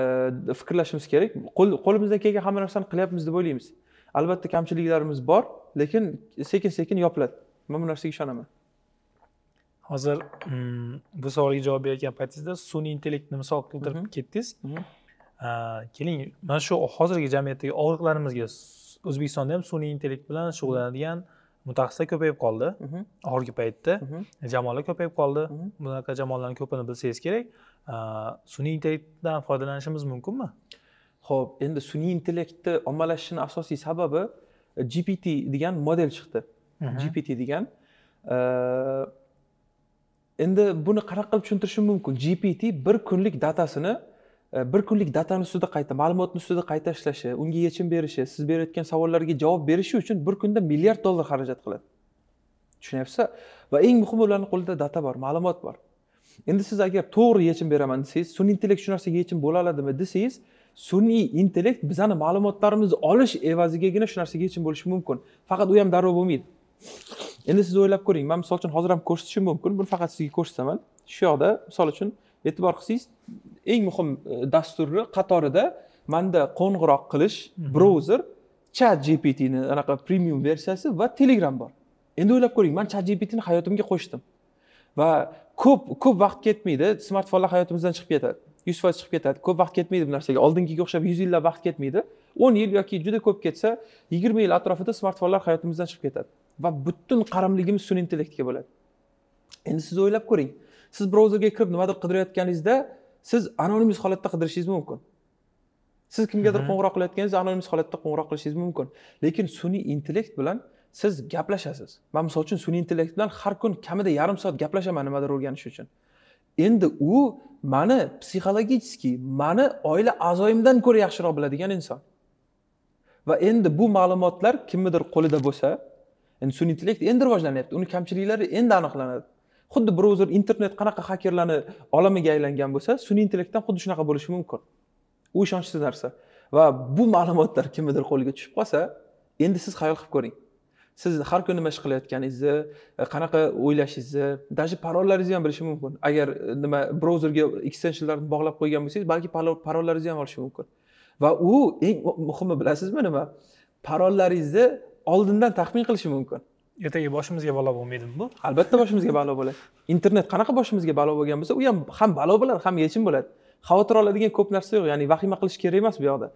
fikrlashimiz kerak qo'limizdan kelgan hamma narsani qilyapmiz deb o'ylaymiz albatta kamchiliklarimiz bor lekin sekin sekin yopiladi man bu narsaga ishonaman hozir mm, bu savolga javob berayotgan paytingizda sun'iy intellektni misol qildirib mhm. ketdingiz mhm. Э, keling mana shu hozirgi jamiyatdagi og'riqlarimizga o'zbekistonda ham sun'iy intellekt bilan shug'ullanadigan mutaxassislar ko'payib qoldi mhm. oxirgi paytda mhm. jamoalar ko'payib qoldi mhm. bunaqa jamoalarni ko'pini bilsangiz kerak sun'iy intellektdan foydalanishimiz mumkinmi ho'p endi sun'iy intellektni ommalashishini asosiy sababi e, gpt degan model chiqdi gpt degan endi buni qanaqa qilib tushuntirishim mumkin gpt bir kunlik datasini bir kunlik datani ustida qayta ma'lumotni ustida qayta ishlashi unga yechim berishi siz berayotgan savollarga javob berishi uchun bir kunda milliard dollar xarajat qiladi tushunyapsizmi va eng muhimi ularni qo'lida data bor ma'lumot bor endi siz agar to'g'ri yechim beraman desangiz sun'iy intellekt shu narsaga yechim bo'la oladimi desangiz sun'iy intellekt bizani ma'lumotlarimizni olish evazigagina shu narsaga yechim bo'lishi mumkin faqat u ham darrov bo'lmaydi endi siz o'ylab ko'ring man misol uchun hozir ham ko'rsatishim mumkin buni faqat sizga ko'rsataman shu yoqda misol uchun e'tibor qilsangiz eng muhim e, dasturni qatorida manda qo'ng'iroq qilish mhm. brauzer chat gptni anaqa premium versiyasi va telegram bor endi o'ylab ko'ring man chat gptni hayotimga qo'shdim va ko'p ko'p vaqt ketmaydi smartfonlar hayotimizdan chiqib ketadi yuz foiz chiqib ketadi ko'p vaqt ketmaydi bu narsaga oldingiga o'xshab yuz yillab vaqt ketmaydi o'n yil yoki juda ko'p ketsa yigirma yil atrofida smartfonlar hayotimizdan chiqib ketadi va butun qaramligimiz sun'iy intellektga bo'ladi endi siz o'ylab ko'ring siz brauzerga kirib nimadir qidirayotganingizda siz anonimus holatda qidirishingiz mumkin siz kimgadir qo'ng'iroq qilayotganingizda anonimus holatda qo'ng'iroq qilishingiz mumkin lekin sun'iy intellekt bilan siz gaplashasiz man misol uchun sun'iy intellekt bilan har kun kamida yarim soat gaplashaman nimadir o'rganish uchun endi u mani psixologicheski mani oila a'zoyimdan ko'ra yaxshiroq biladigan inson va endi bu ma'lumotlar kimnidir qo'lida bo'lsa endi sun'iy intellekt endi rivojlanyapti uni kamchiliklari endi aniqlanadi xuddi brauzer internet qanaqa xakerlarni olamiga aylangan bo'lsa sun'iy intellektdan xuddi shunaqa bo'lishi mumkin u ishonchsiz narsa va bu ma'lumotlar kimnidir qo'liga tushib qolsa endi siz xayol qilib ko'ring siz har kuni nima ish qilayotganingizni e, qanaqa o'ylashingizni даже parollaringizni ham bilishi mumkin agar e, nima brauzerga ekstenshlarni bog'lab qo'ygan bo'lsangiz balki parollaringizni ham olishi mumkin va u eng muhimi bilasizmi nima parollaringizni oldindan taxmin qilishi mumkin ertaga boshimizga balo bo'lmaydimi bu albatta boshimizga balo bo'ladi internet qanaqa boshimizga balo bo'lgan bo'lsa u ham ham balo bo'ladi ham yechim bo'ladi xavotir oladigan ko'p narsa yo'q ya'ni vahima qilish kerak emas bu yoqda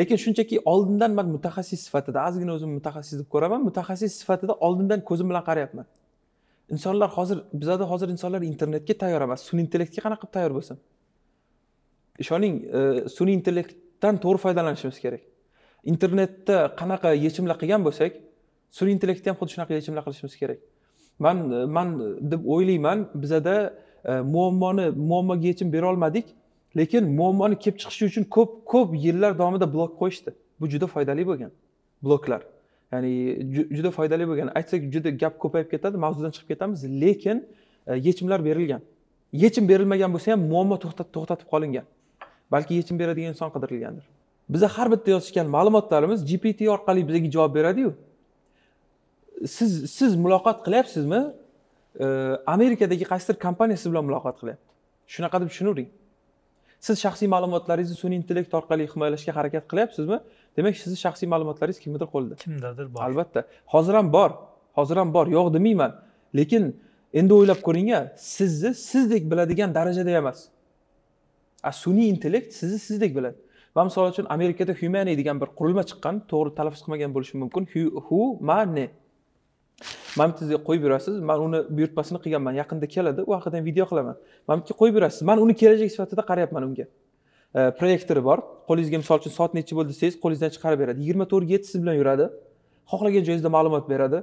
lekin shunchaki oldindan man mutaxassis sifatida ozgina o'zimni mutaxassis deb ko'raman mutaxassis sifatida oldindan ko'zim bilan qarayapman insonlar hozir bizada hozir insonlar internetga tayyor emas sun'iy intellektga qanaqa qilib tayyor bo'lsin ishoning e, sun'iy intellektdan to'g'ri foydalanishimiz kerak internetda qanaqa yechimlar qilgan bo'lsak sun'iy intellektni ham xuddi shunaqa yechimlar qilishimiz kerak man man deb o'ylayman bizada e, muammoni muammoga yechim berolmadik lekin muammoni kelib chiqishi uchun ko'p ko'p yillar davomida blok qo'yishdi bu juda foydali bo'lgan bloklar ya'ni juda foydali bo'lgan aytsak juda gap ko'payib ketadi mavzudan chiqib ketamiz lekin e, yechimlar berilgan yechim berilmagan bo'lsa ham muammo to'xtatib qolingan balki yechim beradigan inson qidirilgandir biza har bitta yozishgan ma'lumotlarimiz gpt orqali bizga javob beradiyu siz siz muloqot qilyapsizmi amerikadagi qaysidir kompaniya siz bilan muloqot qilyapti shunaqa deb tushunavering siz shaxsiy ma'lumotlaringizni sun'iy intellekt orqali himoyalashga harakat qilyapsizmi demak sizni shaxsiy ma'lumotlaringiz kimnidir qo'lida kimdadir bor albatta hozir ham bor hozir ham bor yo'q demayman lekin endi o'ylab ko'ring a sizni sizdek biladigan darajada emas a sun'iy intellekt sizni sizdek biladi va misol uchun amerikada humane degan bir qurilma chiqqan to'g'ri talaffuz qilmagan bo'lishim mumkin humane sizga qo'yib yurasiz man uni buyurtmasini qilganman yaqinda keladi u haqida ham video qilaman mamitga qo'yib yurasiz man uni kelajak sifatida qarayapman unga e, proyektori bor qo'lingizga misol uchun soat nechi bo'ldi desangiz qo'lingizdan chiqarib beradi yigirma to'rt yetti siz bilan yuradi xohlagan joyingizda ma'lumot beradi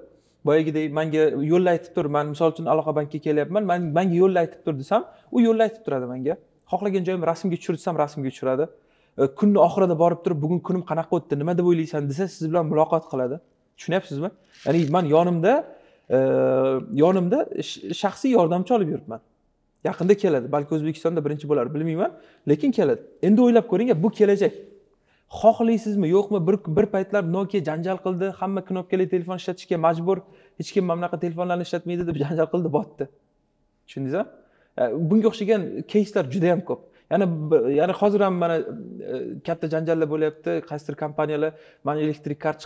boyagidek manga yo'lni aytib tur man misol uchun aloqa bankka kelyapman man manga yo'lni aytib tur desam u yo'lni aytib turadi manga xohlagan joyimni rasmga tushir desam rasmga tushiradi e, kunni oxirida borib turib bugun kunim qanaqa o'tdi nima deb o'ylaysan desa siz bilan muloqot qiladi tushunyapsizmi ya'ni man yonimda e, yonimda shaxsiy yordamchi olib yuribman yaqinda keladi balki o'zbekistonda birinchi bo'lar bilmayman lekin keladi endi o'ylab ko'ring bu kelajak xohlaysizmi yo'qmi bir bir paytlar nokia janjal qildi hamma knopkali telefon ishlatishga majbur hech kim mana bunaqa telefonlarni ishlatmaydi deb janjal qildi botdi tushundingizmi e, bunga o'xshagan keyslar juda yam ko'p yana ya'ni hozir ham mana e, katta janjallar bo'lyapti qaysidir kompaniyalar man elektrik kart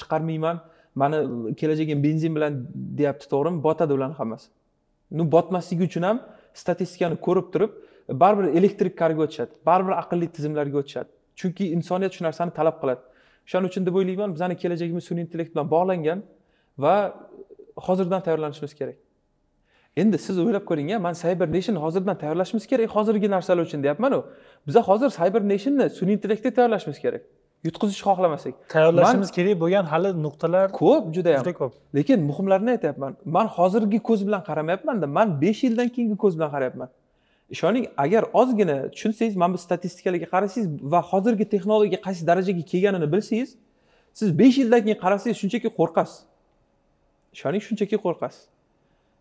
chiqarmayman mani kelajagim benzin bilan deyapti to'g'rimi botadi ularni hammasi ну botmasligi uchun ham statistikani ko'rib turib baribir elektrik karga o'tishadi baribir aqlli tizimlarga o'tishadi chunki insoniyat shu narsani talab qiladi o'shaning uchun deb o'ylayman bizani kelajagimiz sun'iy intellekt bilan bog'langan va hozirdan tayyorlanishimiz kerak endi siz o'ylab ko'ring man cyber nation hozirdan tayyorlashimiz kerak hozirgi narsalar uchun deyapmanu biza hozir cyber nationni sun'iy intellektga tayyorlashimiz kerak yutqizishni xohlamasak tayyorlashimiz kerak bo'lgan hali nuqtalar ko'p juda yam. ko'p lekin muhimlarini aytyapman man hozirgi ko'z bilan qaramayapmanda man besh yildan keyingi ko'z bilan qarayapman ishoning agar ozgina tushunsangiz mana bu statistikalarga qarasangiz va hozirgi texnologiya qaysi darajaga kelganini bilsangiz siz besh yildan keyin qarasangiz shunchaki qo'rqasiz ishoning shunchaki qo'rqasiz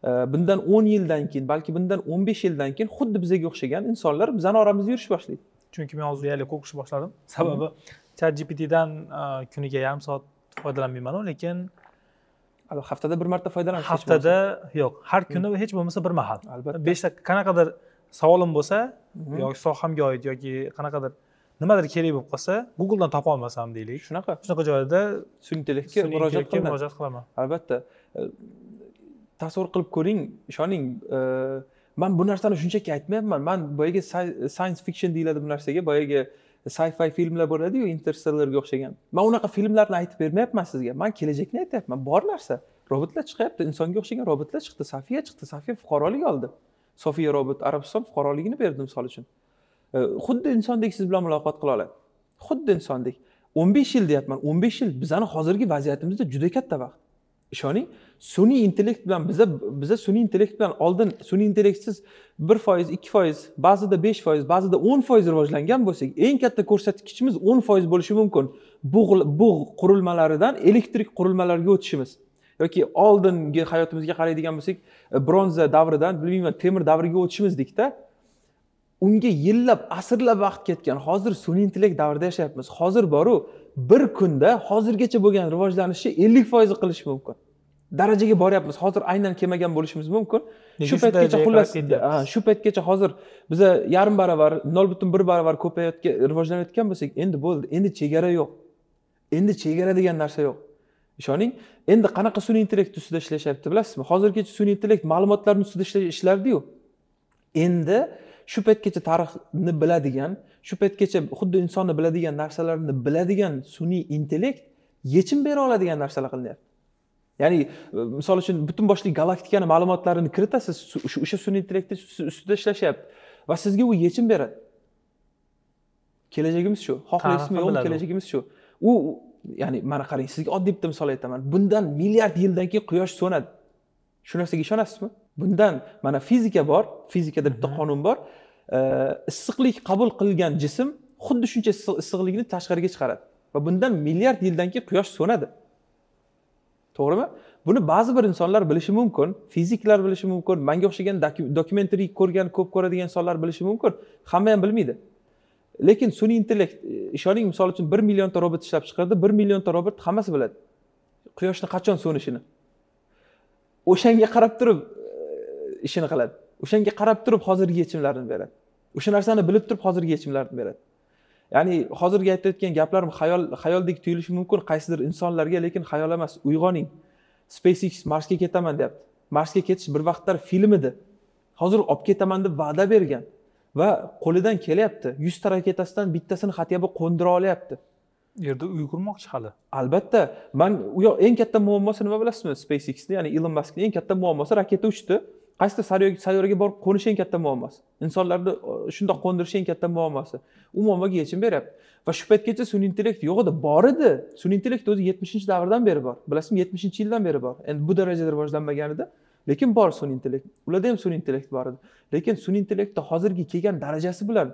bundan o'n yildan keyin balki bundan o'n besh yildan keyin xuddi bizga o'xshagan insonlar bizani oramizda yurishni boshlaydi chunki men hozir uyalib o'qishni boshladim sababi chat gptdan e, kuniga yarim soat foydalanmaymanu lekin haftada bir marta foydalanish haftada yo'q har kuni hech bo'lmasa bir mahal albatta beshta qanaqadir savolim bo'lsa yoki sohamga oid yoki qanaqadir nimadir kerak bo'lib qolsa googledan topolmasam deylik shunaqa shunaqa joyda sun'iy intellektga murojaat qilaman albatta tasavvur qilib ko'ring ishoning e, man bu narsani shunchaki aytmayapman man boyagi science fiction deyiladi bu narsaga boyagi sci fi filmlar bo'ladiyu interstellarga o'xshagan man unaqa filmlarni aytib bermayapman sizga man kelajakni aytyapman bor narsa robotlar chiqyapti insonga o'xshagan robotlar chiqdi safiya chiqdi safiya fuqarolik oldi sofiya robot arabiston fuqaroligini berdi misol uchun e, xuddi insondek siz bilan muloqot qila oladi xuddi insondek o'n besh yil deyapman o'n besh yil bizani hozirgi vaziyatimizda juda katta vaqt ishoning sun'iy intellekt bilan biza biza sun'iy intellekt bilan oldin sun'iy intellektsiz bir foiz ikki foiz ba'zida besh foiz ba'zida o'n foiz rivojlangan bo'lsak eng katta ko'rsatkichimiz o'n foiz bo'lishi mumkin bug' bug' qurilmalaridan elektrik qurilmalarga o'tishimiz yoki oldingi hayotimizga qaraydigan bo'lsak e, bronza davridan bilmayman temir davriga o'tishimizdekda unga yillab asrlab vaqt ketgan hozir sun'iy intellekt davrida yashayapmiz hozir boru bir kunda hozirgacha bo'lgan rivojlanishni ellik foizi qilish mumkin darajaga boryapmiz hozir aynan kelmagan bo'lishimiz mumkin shu paytgacha xullas shu paytgacha hozir biza yarim baravar nol butun bir baravar ko'payayotgan rivojlanayotgan bo'lsak endi bo'ldi endi chegara yo'q endi chegara degan narsa yo'q ishoning endi qanaqa sun'iy intellekt ustida ishlashyapti bilasizmi hozirgacha sun'iy intellekt ma'lumotlarni ustida ishlardiyu endi shu paytgacha tarixni biladigan shu paytgacha xuddi insonni biladigan narsalarni biladigan sun'iy intellekt yechim bera oladigan narsalar qilinyapti ya'ni e, misol uchun butun boshli galaktikani ma'lumotlarini kiritasiz o'sha sun'iy intellekt ustida ishlashyapti va sizga u yechim beradi kelajagimiz shu xohlaysizmi yo'qmi kelajagimiz shu u ya'ni mana qarang sizga oddiy bitta misol aytaman bundan milliard yildan keyin quyosh so'nadi shu narsaga ishonasizmi bundan mana fizika bor fizikada bitta mhm. qonun bor issiqlik qabul qilgan jism xuddi shuncha issiqlikni tashqariga chiqaradi va bundan milliard yildan keyin quyosh so'nadi to'g'rimi buni ba'zi bir insonlar bilishi mumkin fiziklar bilishi mumkin manga o'xshagan dokumentariy ko'rgan ko'p ko'radigan insonlar bilishi mumkin hamma ham bilmaydi lekin sun'iy intellekt e, ishoning misol uchun bir millionta robot ishlab chiqardi bir millionta robot hammasi biladi quyoshni qachon so'nishini o'shanga qarab turib e, ishini qiladi o'shanga qarab turib hozirgi yechimlarni beradi o'sha narsani bilib turib hozirgi yechimlarni beradi ya'ni hozirgi aytayotgan gaplarim xayol xayoldek tuyulishi mumkin qaysidir insonlarga lekin xayol emas uyg'oning spacex marsga ketaman deyapti marsga ketish bir vaqtlar film edi hozir olib ketaman deb va'da bergan va qo'lidan kelyapti yuzta raketasidan bittasini hatyaba qo'ndira olyapti yerda qurmoqchi hali albatta man u yoq eng katta muammosi nima bilasizmi spacexni ya'ni ilon maskni eng katta muammosi raketa uchdi qaysidir sayyoraga borib qo'nish eng katta muammosi insonlarni shundoq qo'ndirish eng katta muammosi u muammoga yechim beryapti va shu paytgacha sun'iy intellekt yo'q edi bor edi sun'iy intellekt o'zi yetmishinchi davrdan beri bor bilasizmi yetmishinchi yildan beri bor endi bu darajada rivojlanmagan edi lekin bor sun'iy intellekt ularda ham sun'iy intellekt bor edi lekin sun'iy intellektni hozirgi kelgan darajasi bilan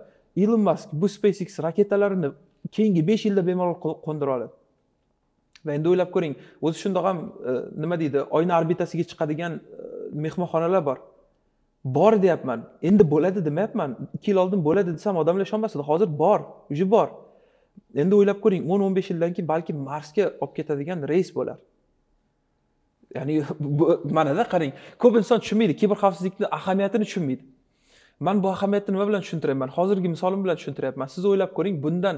ilon mask bu spacex raketalarini keyingi besh yilda bemalol qo'ndira oladi va endi o'ylab ko'ring o'zi shundoq ham e, nima deydi oyni orbitasiga chiqadigan e, mehmonxonalar bor bor deyapman endi bo'ladi demayapman ikki yil oldin bo'ladi desam odamlar ishonmas edi hozir bor уже bor endi o'ylab ko'ring o'n o'n besh yildan keyin balki marsga olib ketadigan reys bo'lar ya'ni manada qarang ko'p inson tushunmaydi xavfsizlikni ahamiyatini tushunmaydi man bu ahamiyatni nima bilan tushuntiraman hozirgi misolim bilan tushuntiryapman siz o'ylab ko'ring bundan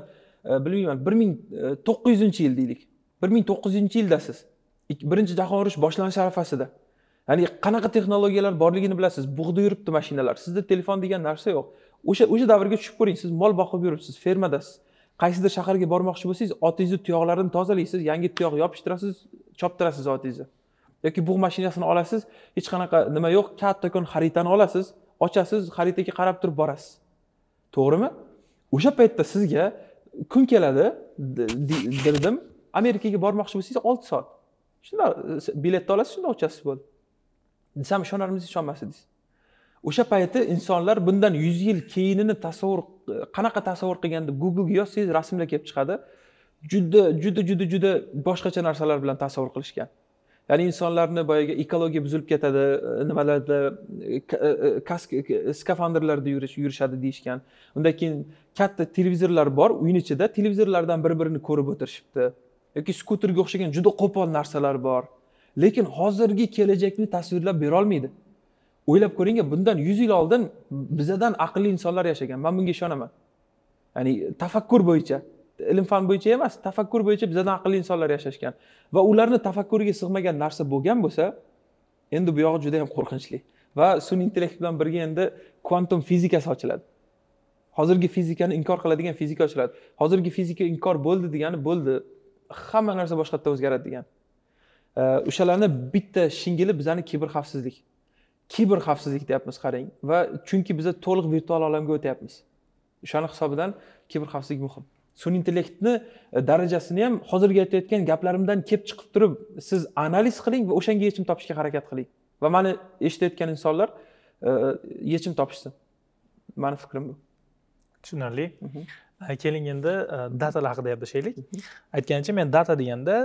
e, bilmayman bir ming e, to'qqiz yuzinchi yil deylik bir ming to'qqiz yuzinchi yildasiz birinchi jahon urushi boshlanish arafasida ya'ni qanaqa texnologiyalar borligini bilasiz bug'da yuribdi mashinalar sizda telefon degan narsa yo'q o'sha o'sha davrga tushib ko'ring siz mol boqib yuribsiz fermadasiz qaysidir shaharga bormoqchi bo'lsangiz otingizni tuyoqlarini tozalaysiz yangi tuyoq yopishtirasiz choptirasiz otingizni yoki bug' mashinasini olasiz hech qanaqa nima yo'q kattakon xaritani olasiz ochasiz xaritaga qarab turib borasiz to'g'rimi o'sha paytda sizga kun keladi dedim amerikaga bormoqchi bo'lsangiz olti soat shundoq biletni olasiz shundoq uchasiz bo'ldi desam ishonarmisiz ishonmasdingiz o'sha payti insonlar bundan yuz yil keyinini tasavvur qanaqa tasavvur qilgan deb googlega yozsangiz rasmlar kelib chiqadi juda juda juda juda boshqacha narsalar bilan tasavvur qilishgan ya'ni insonlarni boyagi ekologiya buzilib ketadi nimalarda e, e, e, skafandrlarda yurish yurishadi deyishgan undan keyin katta televizorlar bor uyni ichida televizorlardan bir birini ko'rib o'tirishibdi yoki skuterga o'xshagan juda qo'pol narsalar bor lekin hozirgi kelajakni tasvirlab berolmaydi o'ylab ko'ring bundan yuz yil oldin bizadan aqlli insonlar yashagan man bunga ishonaman ya'ni tafakkur bo'yicha ilm fan bo'yicha emas tafakkur bo'yicha bizadan aqlli insonlar yashashgan va ularni tafakkuriga sig'magan narsa bo'lgan bo'lsa endi bu yog'i juda yam qo'rqinchli va sun'iy intellekt bilan birga endi kvantum fizikasi ochiladi hozirgi fizikani inkor qiladigan fizika ochiladi hozirgi fizika inkor bo'ldi degani bo'ldi hamma narsa boshqatdan o'zgaradi degani o'shalarni bitta shingili bizani kiber xavfsizlik kiber xavfsizlik deyapmiz qarang va chunki biza to'liq virtual olamga o'tyapmiz o'shani hisobidan kiber xavfsizlik muhim sun'iy intellektni e, darajasini ham hozirgi aytayotgan gaplarimdan kelib chiqib turib siz analiz qiling va o'shanga yechim topishga harakat qiling va mani eshitayotgan insonlar e, e, yechim topishsin mani fikrim bu tushunarli mhm. keling endi datalar haqida gaplashaylik mhm. aytgancha men data deganda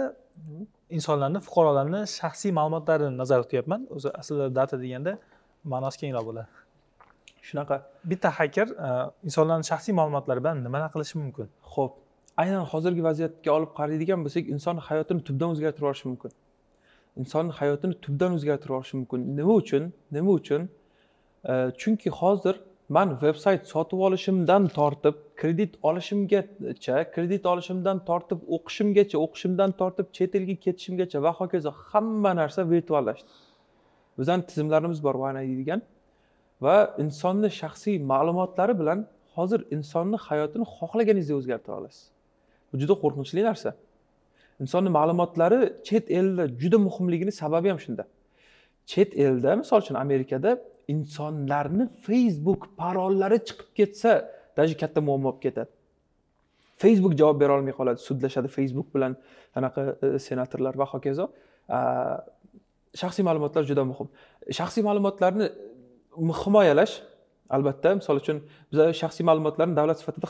insonlarni fuqarolarni shaxsiy ma'lumotlarini nazorat qilyapman o'zi aslida data deganda ma'nosi kengroq bo'ladi shunaqa bitta haker e, insonlarni shaxsiy ma'lumotlari bilan nimalar qilishi mumkin ho'p aynan hozirgi vaziyatga olib qaraydigan bo'lsak inson hayotini tubdan o'zgartirib yuborishi mumkin insonni hayotini tubdan o'zgartirib yuborishi mumkin nima uchun nima uchun e, chunki hozir man veb sayt sotib olishimdan tortib kredit olishimgacha kredit olishimdan tortib o'qishimgacha o'qishimdan tortib chet elga ketishimgacha va hokazo hamma narsa virtuallashdi bizani tizimlarimiz bor vana deydigan va insonni shaxsiy ma'lumotlari bilan hozir insonni hayotini xohlaganingizdek o'zgartira olasiz bu juda qo'rqinchli narsa insonni ma'lumotlari chet elda juda muhimligini sababi ham shunda chet elda misol uchun amerikada insonlarni facebook parollari chiqib ketsa даже katta muammo bo'lib ketadi facebook javob bera olmay qoladi sudlashadi facebook bilan anaqa e, senatorlar va hokazo shaxsiy ma'lumotlar juda muhim shaxsiy ma'lumotlarni e, himoyalash albatta misol uchun biza shaxsiy ma'lumotlarni davlat sifatida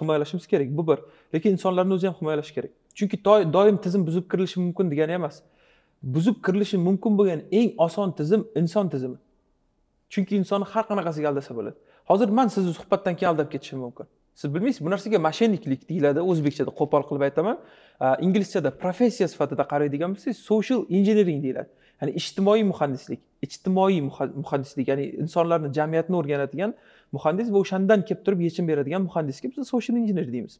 himoyalashimiz kerak bu bir lekin insonlarni o'zi ham himoyalash kerak chunki doim tizim buzib kirilishi mumkin degani emas buzib kirilishi mumkin bo'lgan eng oson tizim inson tizimi chunki inson har qanaqasiga aldasa bo'ladi hozir man sizni suhbatdan keyin aldab ketishim mumkin siz bilmaysiz bu narsaga mashenniklik deyiladi o'zbekchada qo'pol qilib aytaman inglizchada professiya sifatida qaraydigan bo'lsangiz social engineering deyiladi ya'ni ijtimoiy muhandislik ijtimoiy muhandislik ya'ni insonlarni jamiyatni o'rganadigan muhandis va o'shandan kelib turib yechim beradigan muhandisga biz social injener deymiz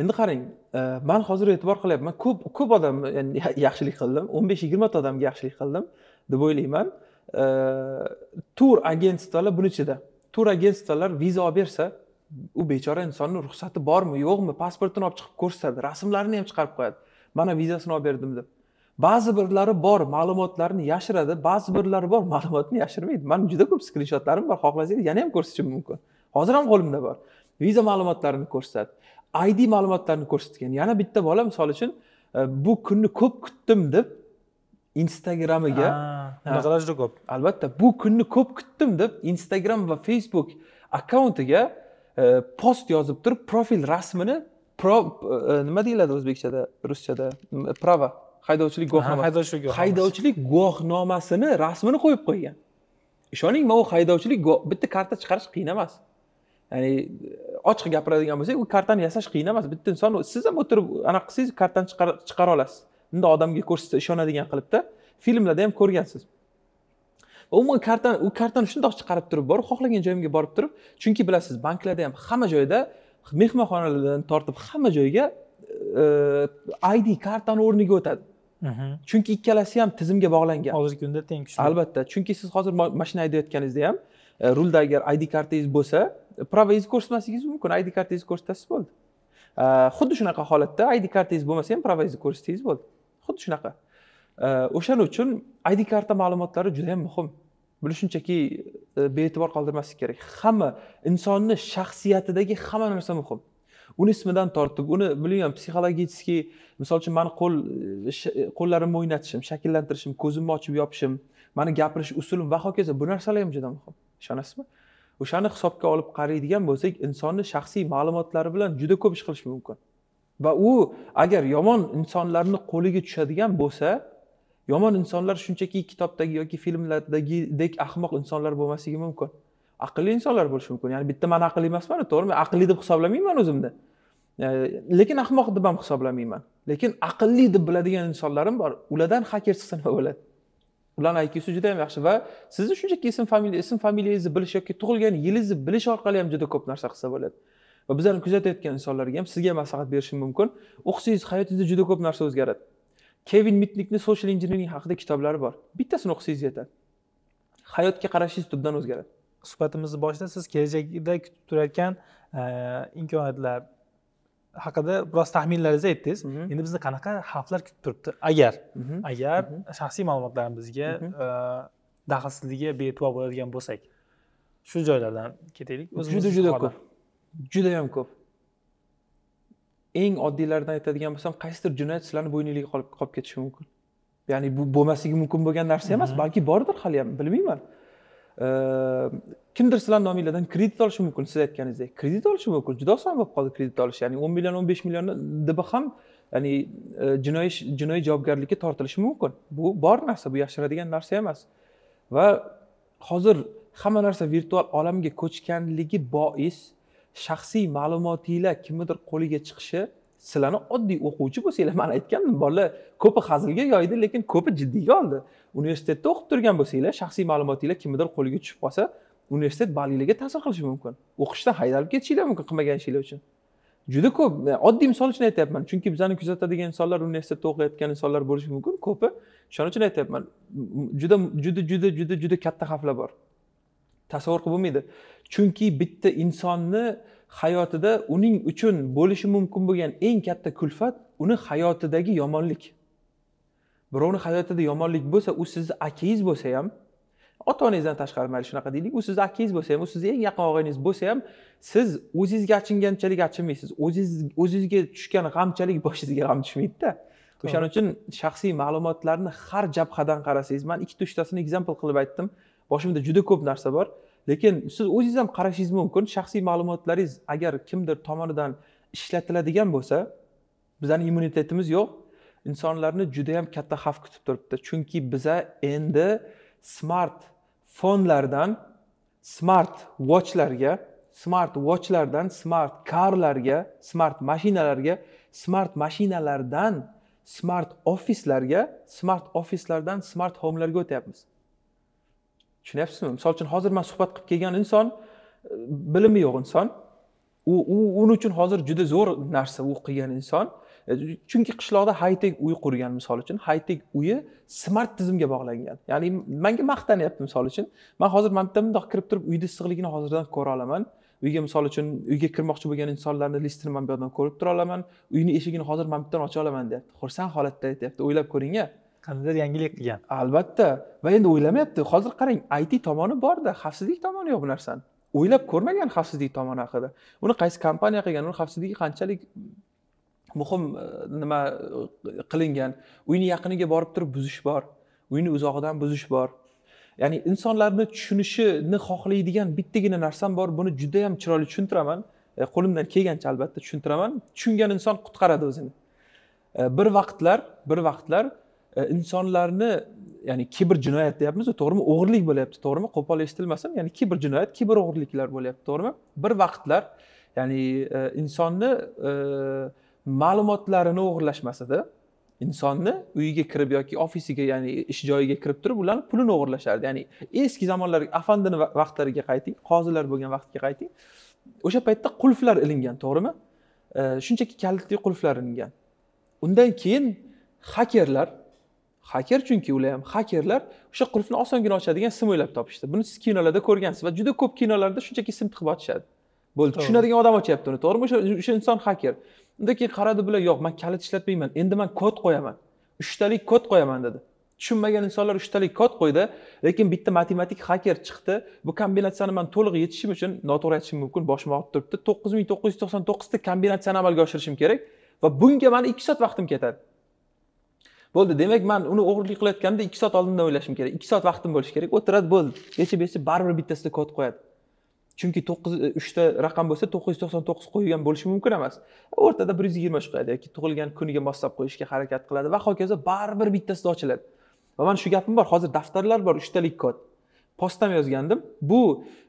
endi qarang man hozir e'tibor qilyapman ko'p ko'p odam yaxshilik qildim o'n besh yigirmata odamga yaxshilik qildim deb o'ylayman tur agentstvalar buni ichida tur agentstvalar viza olib bersa u bechora insonni ruxsati bormi yo'qmi pasportini olib chiqib ko'rsatadi rasmlarini ham chiqarib qo'yadi mana vizasini olib berdim deb ba'zi birlari bor ma'lumotlarni yashiradi ba'zi birlari bor ma'lumotni yashirmaydi mani juda ko'p skrinshotlarim bor xohlasangiz yana ham ko'rsatishim mumkin hozir ham qo'limda bor viza ma'lumotlarini ko'rsatadi id ma'lumotlarini ko'rsatgan yana bitta bola misol uchun bu kunni ko'p kutdim deb instagramiga unaqalar juda ko'p albatta bu kunni ko'p kutdim deb instagram va facebook akkauntiga e, post yozib turib profil rasmini pro e, nima deyiladi o'zbekchada ruschada prava haydovchilik haydovchilik guvohnomasi haydovchilik guvohnomasini rasmini qo'yib qo'ygan ishoning man u haydovchilik bitta karta chiqarish qiyin emas ya'ni e, ochiq gapiradigan bo'lsak u kartani yasash qiyin emas bitta inson siz ham o'tirib anaqa qilsangiz kartani chiqara olasiz bunday odamga ko'rsatsa ishonadigan qilibda filmlarda ham ko'rgansiz va umuman kartani u kartani shundoq chiqarib turib borib xohlagan joyimga borib turib chunki bilasiz banklarda ham hamma joyda mehmonxonalardan tortib hamma joyga e, id kartani o'rniga o'tadi chunki ikkalasi ham tizimga bog'langan hozirgi kunda teng kuchli albatta chunki siz hozir mashina haydayotganingizda ham e, rulda agar id kartangiz bo'lsa e, pravoingizni ko'rsatmasligingiz mumkin id kartangizni ko'rsatasiz bo'ldi xuddi shunaqa holatda id kartangiz bo'lmasa ham pravoingizni ko'rsatsangiz bo'ldi xuddi shunaqa o'shaning uchun id karta ma'lumotlari juda yam muhim buni shunchaki e, bee'tibor qoldirmaslik kerak hamma insonni shaxsiyatidagi hamma narsa muhim uni ismidan tortib uni bilmayman psixologически misol uchun mani qo'l e, e, qo'llarimni o'ynatishim shakllantirishim ko'zimni ochib yopishim mani gapirish usulim va hokazo bu narsalar ham juda muhim ishonasizmi o'shani hisobga olib qaraydigan bo'lsak insonni shaxsiy ma'lumotlari bilan juda ko'p ish qilish mumkin va u agar yomon insonlarni qo'liga tushadigan bo'lsa yomon insonlar shunchaki kitobdagi yoki filmlardagidek ahmoq insonlar bo'lmasligi mumkin aqlli insonlar bo'lishi mumkin ya'ni bitta man aqlli emasman to'g'rimi aqlli deb hisoblamayman o'zimni lekin ahmoq deb ham hisoblamayman lekin aqlli deb biladigan insonlarim bor ulardan haker chiqsa nima bo'ladi ularni iqsi juda ham yaxshi va sizni shunchaki ism familiya ism familiyangizni bilish yoki tug'ilgan yilingizni bilish orqali ham juda ko'p narsa qilsa bo'ladi va bizlarni kuzatayotgan insonlarga ham sizga maslahat berishim mumkin o'qisangiz hayotingizda juda ko'p narsa o'zgaradi kevin mitnikni social engineering haqida kitoblari bor bittasini o'qisangiz yetadi hayotga qarashingiz tubdan o'zgaradi suhbatimizni boshida siz kelajakda kutib turayotgan imkoniyatlar haqida biroz taxminlaringizni aytdingiz endi bizni qanaqa xavflar kutib turibdi agar agar shaxsiy ma'lumotlarimizga daxlsizligiga bee'tibor bo'ladigan bo'lsak shu joylardan ketaylik juda juda ko'p juda yam ko'p eng oddiylaridan aytadigan bo'lsam qaysidir jinoyat sizlarni bo'yningizga qolib ketishi mumkin ya'ni bu bo'lmasligi mumkin bo'lgan narsa emas mhm. balki bordir hali ham bilmayman kimdir sizlarni nomingizdan kredit olishi mumkin siz aytganingizdek kredit olishi mumkin juda oson bo'lib qoldi kredit olish ya'ni o'n million o'n besh millionni db ham ya'ni e, jinoiy jinoiy javobgarlikka tortilishi mumkin bu bor narsa bu yashiradigan narsa emas va hozir hamma narsa virtual olamga ko'chganligi bois shaxsiy ma'lumotinglar kimnidir qo'liga chiqishi sizlarni oddiy o'quvchi bo'lsanglar man aytgandim bolalar ko'pi hazilga yoydi lekin ko'pi jiddiyga oldi universitetda o'qib turgan bo'lsanglar shaxsiy ma'lumotinglar kimnidir qo'liga tushib qolsa universitet ballilarga ta'sir qilishi mumkin o'qishdan haydalib ketishinglar mumkin qilmagan ishinglar uchun juda ko'p e, oddiy misol uchun aytyapman chunki bizani kuzatadigan insonlar universitetda o'qiyotgan insonlar bo'lishi mumkin ko'pi o'shaning uchun aytyapman juda juda juda juda juda katta xavflar bor tasavvur qilib bo'lmaydi chunki bitta insonni hayotida uning uchun bo'lishi mumkin bo'lgan eng katta kulfat uni hayotidagi yomonlik birovni hayotida yomonlik bo'lsa u sizni akangiz bo'lsa ham ota onangizdan tashqari mayli shunaqa deylik u sizni akangiz bo'lsa ham u sizni eng yaqin og'ayningiz bo'lsa ham siz o'zingizga achinganchalik achinmaysiz o'zingiz o'zingizga tushgan g'amchalik boshingizga g'am tushmaydida o'shaning uchun shaxsiy ma'lumotlarni har jabhadan qarasangiz man ikkita uchtasini ekzampl qilib aytdim boshimda juda ko'p narsa bor lekin siz o'zingiz ham qarashingiz mumkin shaxsiy ma'lumotlaringiz agar kimdir tomonidan ishlatiladigan bo'lsa bizani immunitetimiz yo'q insonlarni juda yam katta xavf kutib turibdi chunki biza endi smart fonlardan smart watchlarga smart watchlardan smart karlarga smart mashinalarga smart mashinalardan smart ofislarga smart ofislardan smart homelarga o'tyapmiz tushunyapsizmi misol uchun hozir man suhbat qilib kelgan inson e, bilimi yo'q inson u u uni uchun hozir juda zo'r narsa u qilgan inson e, chunki qishloqda haytek uy qurgan misol uchun haytek uyi smart tizimga bog'langan ya'ni manga maqtanyapti misol uchun man hozir mana bitta bundoq kirib turib uyni issiqligini hozirdan ko'ra olaman uyga misol uchun uyga kirmoqchi bo'lgan insonlarni listini man bu yoqdan ko'rib tura olaman uyni eshigini hozir mana bu ocha olaman deyapti xursand holatda aytyapti o'ylab ko'ring a qandaydir yangilik qilgan albatta va endi o'ylamayapti hozir qarang it tomoni borda xavfsizlik tomoni yo'q bu narsani o'ylab ko'rmagan xavfsizlik tomoni haqida uni qaysi kompaniya qilgan uni xavfsizligi qanchalik eh, muhim eh, nima eh, qilingan uyni yaqiniga borib turib buzish bor uyni uzog'idan buzish bor ya'ni insonlarni tushunishini xohlaydigan bittagina narsam bor buni juda yam chiroyli tushuntiraman qo'limdan kelgancha albatta tushuntiraman tushungan inson qutqaradi o'zini bir vaqtlar bir vaqtlar insonlarni ya'ni kiber jinoyat deyapmiz to'g'rimi o'g'irlik bo'lyapti to'g'rimi qo'pol eshitilmasin ya'ni kiber jinoyat kiber o'g'irliklar bo'lyapti to'g'rimi bir vaqtlar ya'ni e, insonni e, ma'lumotlarini o'g'irlash maqsadida insonni uyiga kirib yoki ofisiga ya'ni ish joyiga kirib turib ularni pulini o'g'irlashardi ya'ni eski zamonlarga afandini vaqtlariga qayting qozilar bo'lgan vaqtga qayting o'sha paytda qulflar ilingan to'g'rimi e, shunchaki kalitli qulflar ilingan undan keyin hakerlar haker chunki ular ham hakerlar o'sha qulfni osongina ochadigan sim o'ylab topishdi buni siz kinolarda ko'rgansiz va juda ko'p kinolarda shunchaki sim tiqib ochishadi bo'ldi tushunadigan odam ochyapti uni to'g'rimi o'sha o'sha inson haker undan keyin qaradi bular yo'q man kalit ishlatmayman endi man kod qo'yaman uchtalik kod qo'yaman dedi tushunmagan insonlar uchtalik kod qo'ydi lekin bitta matematik haker chiqdi bu kombinatsiyani man to'liq yetishim uchun noto'g'ri aytishim mumkin boshim og'rib turibdi to'qqiz ming to'qqiz yuz to'qson to'qqizta kombinatsiyani amalga oshirishim kerak va bunga mani ikki soat vaqtim ketadi bo'ldi demak man uni o'g'irlik qilayotganda ikki soat oldindan o'ylashim kerak ikki soat vaqtim bo'lishi kerak o'tiradi bo'ldi yechib yechib baribir bittasida kod qo'yadi chunki to'qqiz e, uchta raqam bo'lsa to'qqiz yuz to'qson to'qqiz qo'ygan bo'lishi mumkin emas o'rtada bir yuz yigirma qo'yadi yoki tug'ilgan kuniga moslab qo'yishga harakat qiladi va hokazo baribir bittasida ochiladi va mana shu gapim bor hozir daftarlar bor uchtalik kod postam yozgandim bu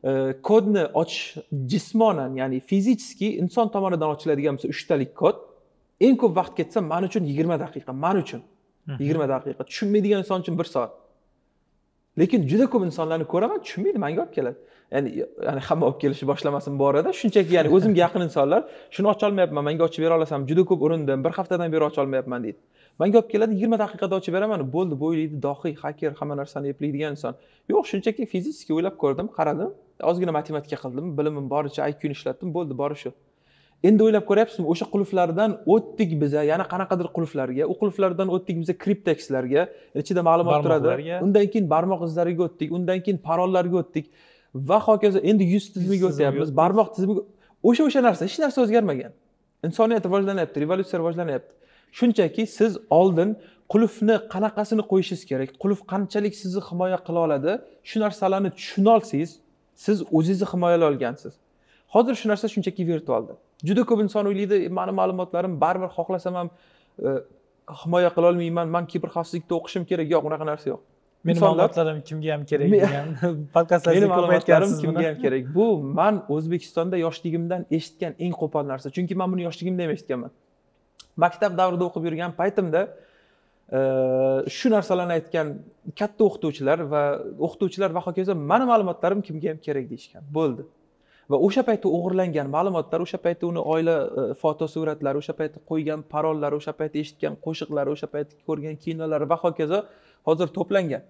e, kodni ochish jismonan ya'ni fizichеski inson tomonidan ochiladigan bo'lsa uchtalik kod eng ko'p vaqt ketsa man uchun yigirma daqiqa man uchun Mhm. yigirma daqiqa tushunmaydigan inson uchun bir soat lekin juda ko'p insonlarni ko'raman tushunmaydi manga olib keladi ya'ni yani hamma olib kelishni boshlamasin bu orada shunchaki ya'ni o'zimga yaqin insonlar shuni ocholmayapman menga ochib bera olasanmi juda ko'p urindim bir haftadan beri ocholmayapman deydi manga olib keladi yigirma daqiqada ochib beraman bo'ldi bu dohiy haker hamma narsani eplaydigan inson yo'q shunchaki fizически o'ylab ko'rdim qaradim ozgina matematika qildim bilimim boricha iqni ishlatdim bo'ldi bori shu endi o'ylab ko'ryapsizmi o'sha qulflardan o'tdik biz yana qanaqadir qulflarga u qulflardan o'tdik biz kriptekslarga ichida ma'lumot turadi undan keyin barmoq izlariga o'tdik undan keyin parollarga o'tdik va hokazo endi yuz tizimiga o'tyapmiz barmoq tizimiga o'sha o'sha narsa hech narsa o'zgarmagan insoniyat rivojlanyapti revolyutsiya rivojlanyapti shunchaki siz oldin qulfni qanaqasini qo'yishingiz kerak qulf qanchalik sizni himoya qila oladi shu narsalarni tushuna olsangiz siz o'zingizni himoyalay olgansiz hozir shu narsa shunchaki virtualda juda ko'p inson o'ylaydi mani ma'lumotlarim baribir xohlasam ham e, himoya qilolmayman man kiber xavfsizlikda o'qishim kerak yo'q unaqa narsa yo'q meni ma'lumotlarim kimga ham kerak degan ma'lumotlarim kimga ham kerak bu man o'zbekistonda yoshligimdan eshitgan eng qo'pol narsa chunki man buni yoshligimda ham eshitganman maktab davrida o'qib yurgan paytimda e, shu narsalarni aytgan katta o'qituvchilar va o'qituvchilar va hokazo mani ma'lumotlarim kimga ham kerak deyishgan bo'ldi va o'sha paytda o'g'irlangan ma'lumotlar o'sha paytda uni oila e, fotosuratlari o'sha paytda qo'ygan parollari o'sha paytda eshitgan qo'shiqlari o'sha paytda ko'rgan kinolari va hokazo hozir to'plangan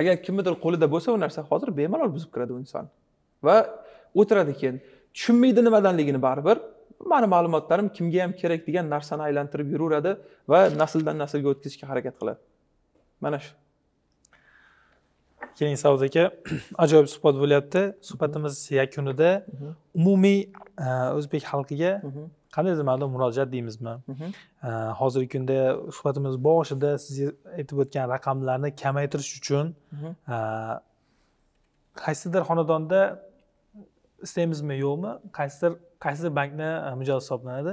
agar kimnidir qo'lida bo'lsa u narsa hozir bemalol buzib kiradi u inson va o'tiradi keyin tushunmaydi nimadanligini baribir mani ma'lumotlarim kimga ham kerak degan narsani aylantirib yuraveradi va nasldan naslga o'tkazishga harakat qiladi mana shu keling savuz aka ajoyib suhbat bo'lyapti suhbatimiz yakunida mhm. umumiy e, o'zbek xalqiga mhm. qandaydir ma'noda murojaat deymizmi mhm. e, hozirgi kunda suhbatimiz boshida siz aytib o'tgan raqamlarni kamaytirish uchun e, qaysidir xonadonda istaymizmi yo'qmi qaysidir qaysidir bankni mijozi hisoblanadi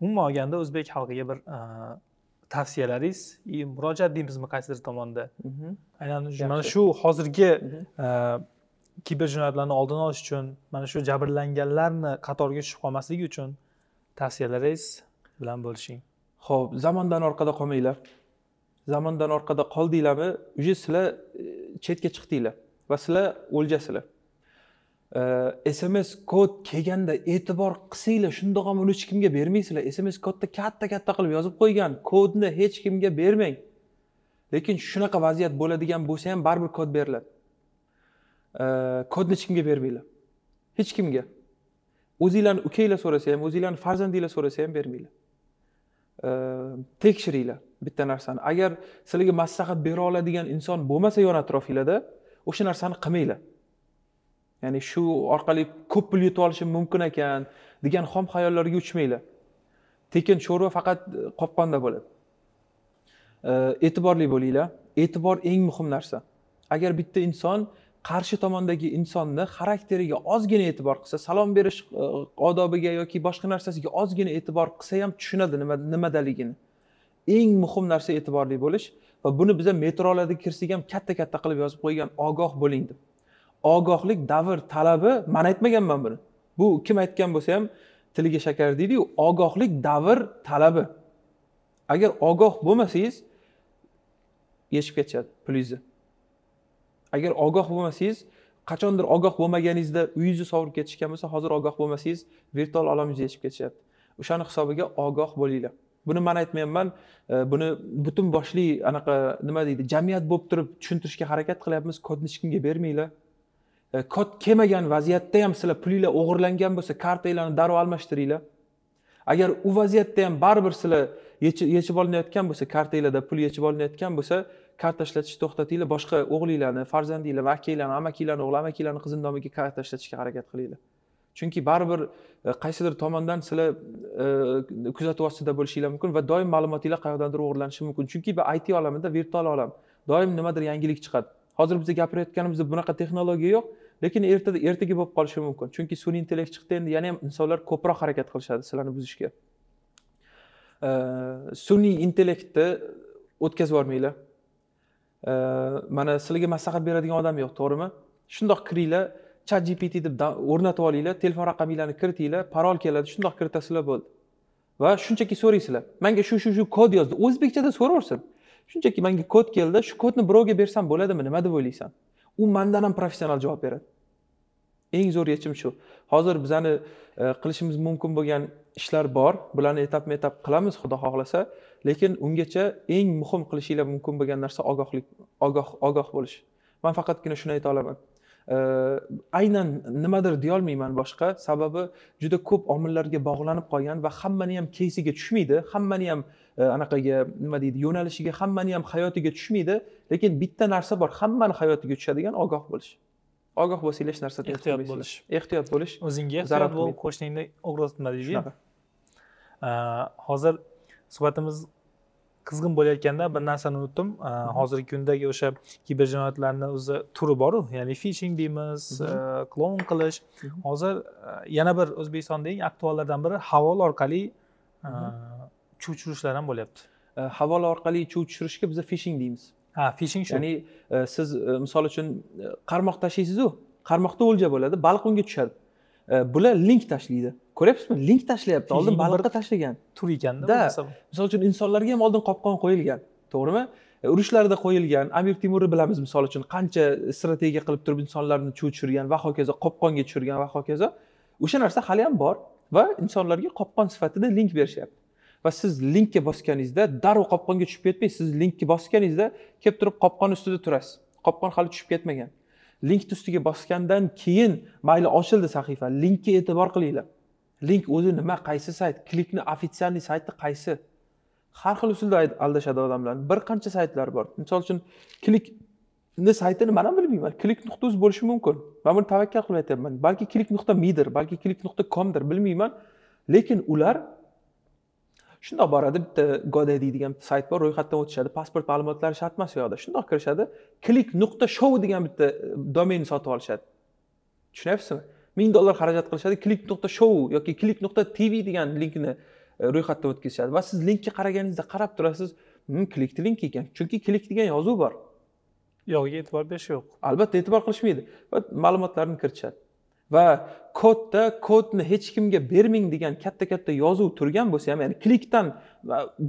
umuman olganda o'zbek xalqiga bir tavsiyalaringiz и murojaat deymizmi qaysidir tomonda aynan mana shu hozirgi э, kiber jinoyatlarni oldini olish uchun mana shu jabrlanganlarni qatoriga tushib qolmasligi uchun tavsiyalaringiz bilan bo'lishing ho'p zamondan orqada qolmanglar zamondan orqada qoldinglarmi уже sizlar э, chetga chiqdinglar va sizlar o'ljasizlar sms kod kelganda e'tibor qilsanglar shundoq ham uni hech kimga bermaysizlar sms kodda katta katta qilib yozib qo'ygan kodni hech kimga bermang lekin shunaqa vaziyat bo'ladigan bo'lsa ham baribir kod beriladi kodni hech kimga bermanglar hech kimga o'zinglarni ukanglar so'rasa ham o'zinglarni farzandinglar so'rasa ham bermanglar tekshiringlar bitta narsani agar sizlarga maslahat bera oladigan inson bo'lmasa yon atrofinglarda o'sha narsani qilmanglar ya'ni shu orqali ko'p pul yutib olishim mumkin ekan degan xom xayollarga uchmanglar tekin sho'rva faqat qopqonda bo'ladi e'tiborli bo'linglar e'tibor eng muhim narsa agar bitta inson qarshi tomondagi insonni xarakteriga ozgina e'tibor qilsa salom berish e, odobiga yoki boshqa narsasiga ozgina e'tibor qilsa ham tushunadi nima nimadaligini eng muhim narsa e'tiborli bo'lish va buni biza metrolarda kirsak ham katta katta qilib yozib qo'ygan ogoh bo'ling deb ogohlik davr talabi man aytmaganman buni bu kim aytgan bo'lsa ham tiliga shakar deydiyu ogohlik davr talabi agar ogoh bo'lmasangiz yechib ketishadi pulingizni agar ogoh bo'lmasangiz qachondir ogoh bo'lmaganingizda uyingizni sovurib ketishgan bo'lsa hozir ogoh bo'lmasangiz virtual olamingiz yechib ketishyapti o'shani hisobiga ogoh bo'linglar buni man aytmayapman e, buni butun boshli anaqa nima deydi jamiyat bo'lib turib tushuntirishga harakat qilyapmiz kodni hech kimga bermanglar kod э, kelmagan vaziyatda ham sizlar pulinglar o'g'irlangan bo'lsa kartanglarni darrov almashtiringlar agar u vaziyatda ham baribir sizlar yechib olinayotgan bo'lsa kartanglarda pul yechib olinayotgan bo'lsa karta ishlatishni to'xtatinglar boshqa o'g'linglarni farzandinglarni akanglarni amakinglarni o'g'li amakinglarni qizini nomiga karta ishlatishga harakat qilinglar chunki baribir e, qaysidir tomondan sizlar e, kuzatuv ostida bo'lishinglar mumkin va doim ma'lumotinglar qayerdandir o'g'irlanishi mumkin chunki bu it olamida virtual olam doim nimadir yangilik chiqadi hozir biza gapirayotganimizda bunaqa texnologiya yo'q lekin ertada ertaga bo'lib qolishi mumkin chunki sun'iy intellekt chiqdi endi yana ham insonlar ko'proq harakat qilishadi sizlarni buzishga sun'iy intellektni o'tkazib yubormanglar mana sizlarga maslahat beradigan odam yo'q to'g'rimi shundoq kiringlar chat gpt deb o'rnatib olinglar telefon raqaminglarni kiritinglar parol keladi shundoq kiritasizlar bo'ldi va shunchaki so'raysizlar manga shu shu shu kod yozdi o'zbekchada so'raversin shunchaki manga kod keldi shu kodni birovga bersam bo'ladimi nima deb o'ylaysan u mandan ham professional javob beradi eng zo'r yechim shu hozir bizani e, qilishimiz mumkin bo'lgan ishlar bor bularni etapma etap qilamiz xudo xohlasa lekin ungacha eng muhim qilishinglar mumkin bo'lgan narsa ogohlik ogoh ogoh bo'lish man faqatgina shuni ayta olaman e, aynan nimadir deyolmayman boshqa sababi juda ko'p omillarga bog'lanib qolgan va hammani ham keysiga tushmaydi hammani ham anaqaga э, nima deydi yo'nalishiga hammani ham hayotiga tushmaydi lekin bitta narsa bor hammani hayotiga tushadigan ogoh bo'lish ogoh bo'lsanglar hech narsadan ehtiyot bo'lish ehtiyot bo'lish o'zingga ehtiyot bo'l qo'shningni o'g'rilatma deydi hozir suhbatimiz qizg'in bo'layotganda bir narsani unutdim mhm. hozirgi kundagi o'sha kiber jinoyatlarni o'zi turi boru ya'ni fishing deymiz mhm. klon qilish mhm. hozir yana bir o'zbekistondagi eng aktuallardan biri havola orqali chuv tushirishlar ham bo'lyapti havola orqali chuv tushirishga biz fishing deymiz ha fishing shu ya'ni e, siz e, misol uchun e, qarmoq tashlaysizu qarmoqda o'lja bo'ladi baliq unga tushadi bular link tashlaydi ko'ryapsizmi link tashlayapti oldin baliqqa tashlagan tur ekanda misol uchun insonlarga ham oldin qopqon qo'yilgan to'g'rimi urushlarda qo'yilgan amir temurni bilamiz misol uchun qancha strategiya qilib turib insonlarni chuv tushirgan va hokazo qopqonga tushirgan va hokazo o'sha narsa hali ham bor va insonlarga qopqon sifatida link berishyapti va siz linkka bosganingizda darrov qopqonga tushib ketmay siz linkka bosganingizda kelib turib qopqon ustida turasiz qopqon hali tushib ketmagan linkni ustiga bosgandan keyin mayli ochildi sahifa linkka e'tibor qilinglar link o'zi nima qaysi sayt klikni официальный sayti qaysi har xil usulda aldashadi odamlar bir qancha saytlar bor misol uchun klikni saytini man ham bilmayman klik nuqta uz bo'lishi mumkin man buni tavakkal qilib aytyapman balki klik nuqta midir balki klik nuqta komdir bilmayman lekin ular shundoq boradi bitta goday deydigan sayt bor ro'yxatdan o'tishadi pasport ma'lumotlari shart emas u yoqda shundoq kirishadi klik nuqta shou degan bitta e, domenni sotib olishadi tushunyapsizmi ming dollar xarajat qilishadi klik nuqta shou yoki klik nuqta tv degan linkni e, ro'yxatdan o'tkazishadi va siz linkka qaraganingizda qarab turasiz klikni hmm, link ekan chunki klik degan yozuv bor yo'q e'tibor berish yo'q albatta e'tibor qilishmaydi va ma'lumotlarni kiritishadi va kodda kodni hech kimga bermang degan katta katta yozuv turgan bo'lsa ham ya'ni klikdan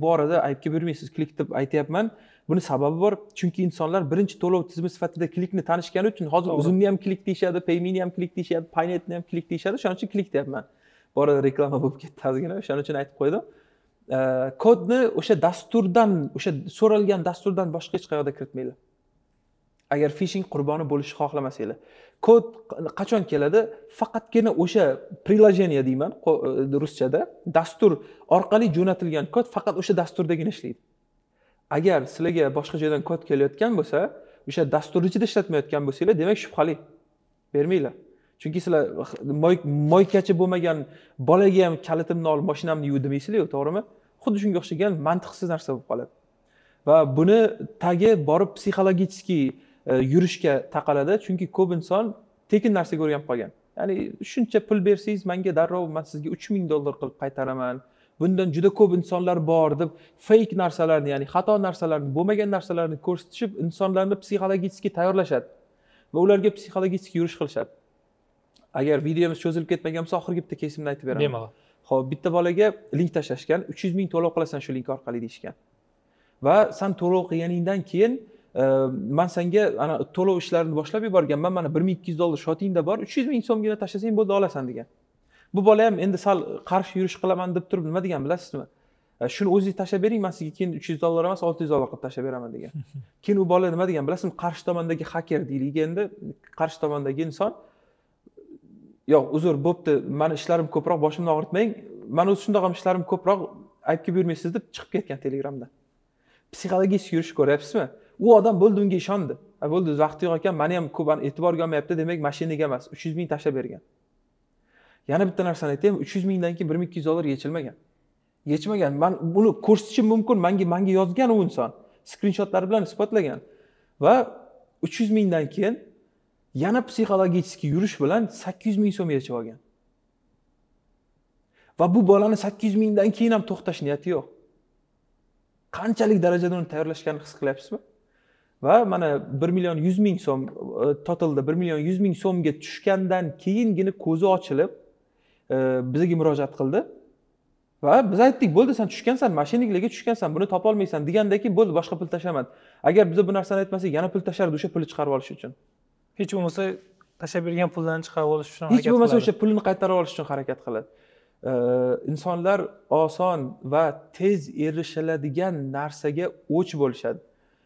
bu orada aybga bermaysiz klik deb aytyapman buni sababi bor chunki insonlar birinchi to'lov tizimi sifatida klikni tanishgani uchun hozir uzumni ham klik deyishadi paymini ham klik deyishadi paynetni ham klik deyishadi o'shaning uchun klik deyapman bu orada reklama bo'lib ketdi ozgina o'shaning uchun aytib qo'ydim kodni o'sha dasturdan o'sha so'ralgan dasturdan boshqa hech qayoqda kiritmanglar agar fishing qurboni bo'lishni xohlamasanglar kod qachon keladi faqatgina o'sha приложение deyman e, ruschada dastur orqali jo'natilgan kod faqat o'sha dasturdagina ishlaydi agar sizlarga boshqa joydan kod kelayotgan bo'lsa o'sha dasturni ichida ishlatmayotgan bo'lsanglar demak shubhali bermanglar chunki sizlar moykachi bo'lmagan bolaga ham kalitimni olib mashinamni yuv demaysizlarku to'g'rimi xuddi shunga o'xshagan mantiqsiz narsa bo'lib qoladi va buni tagi borib psixologический E, yurishga taqaladi chunki ko'p inson tekin narsaga o'rganib qolgan ya'ni shuncha pul bersangiz manga darrov man sizga uch ming dollar qilib qaytaraman bundan juda ko'p insonlar bor deb feyk narsalarni ya'ni xato narsalarni bo'lmagan narsalarni ko'rsatishib insonlarni psixologически tayyorlashadi va ularga psixologически yurish qilishadi agar videomiz cho'zilib ketmagan bo'lsa oxirgi bitta kesimni aytib beraman bemalol ho'p bitta bolaga link tashlashgan uch yuz ming to'lov qilasan shu link orqali deyishgan va san to'lov qilganingdan keyin man senga ana to'lov ishlarini boshlab yuborganman mana bir ming ikki yuz dollar shotingda bor uch yuz ming so'mgina tashlasang bo'ldi olasan degan bu bola ham endi sal qarshi yurish qilaman deb turib nima degan bilasizmi shuni o'zingiz tashlab bering man sizga keyin uch yuz dollar emas olti yuz dollar qilib tashlab beraman degan keyin u bola nima degan bilasizmi qarshi tomondagi haker deylik endi qarshi tomondagi inson yo'q uzr bo'pti mani ishlarim ko'proq boshimni og'ritmang mani o'zi shundoq ham ishlarim ko'proq aybga buyurmaysiz deb chiqib ketgan telegramdan psixologik yurish ko'ryapsizmi u odam bo'ldi unga ishondi bo'ldi vaqti yo'q ekan mani ham ko'p e'tiborga olmayapti demak mashinaga emas uch yuz ming tashlab bergan yana bitta narsani aytaymi uch yuz mingdan keyin bir ming ikki yuz dollar yechilmagan yechmagan man buni ko'rsatishim mumkin manga manga yozgan u inson skrinshotlar bilan isbotlagan va uch yuz mingdan keyin yana psixologический yurish bilan sakkiz yuz ming so'm yechib olgan va bu bolani sakkiz yuz mingdan keyin ham to'xtash niyati yo'q qanchalik darajada uni tayyorlashganini his qilyapsizmi va mana bir million yuz ming so'm e, totalda bir million yuz ming so'mga tushgandan keyingina ko'zi ochilib e, bizga murojaat qildi va biz aytdik bo'ldi san tushgansan moshinniklarga tushgansan buni topolmaysan degandan keyin bo'ldi boshqa pul tashlamadi agar biza bu narsani aytmasak yana pul tashlardi o'sha pulni chiqarib olish uchun hech bo'lmasa tashlab bergan pullarni chiqarib olish uchun hech bo'lmasa o'sha pulini qaytarib olish uchun harakat qiladi e, insonlar oson va tez erishiladigan narsaga o'ch bo'lishadi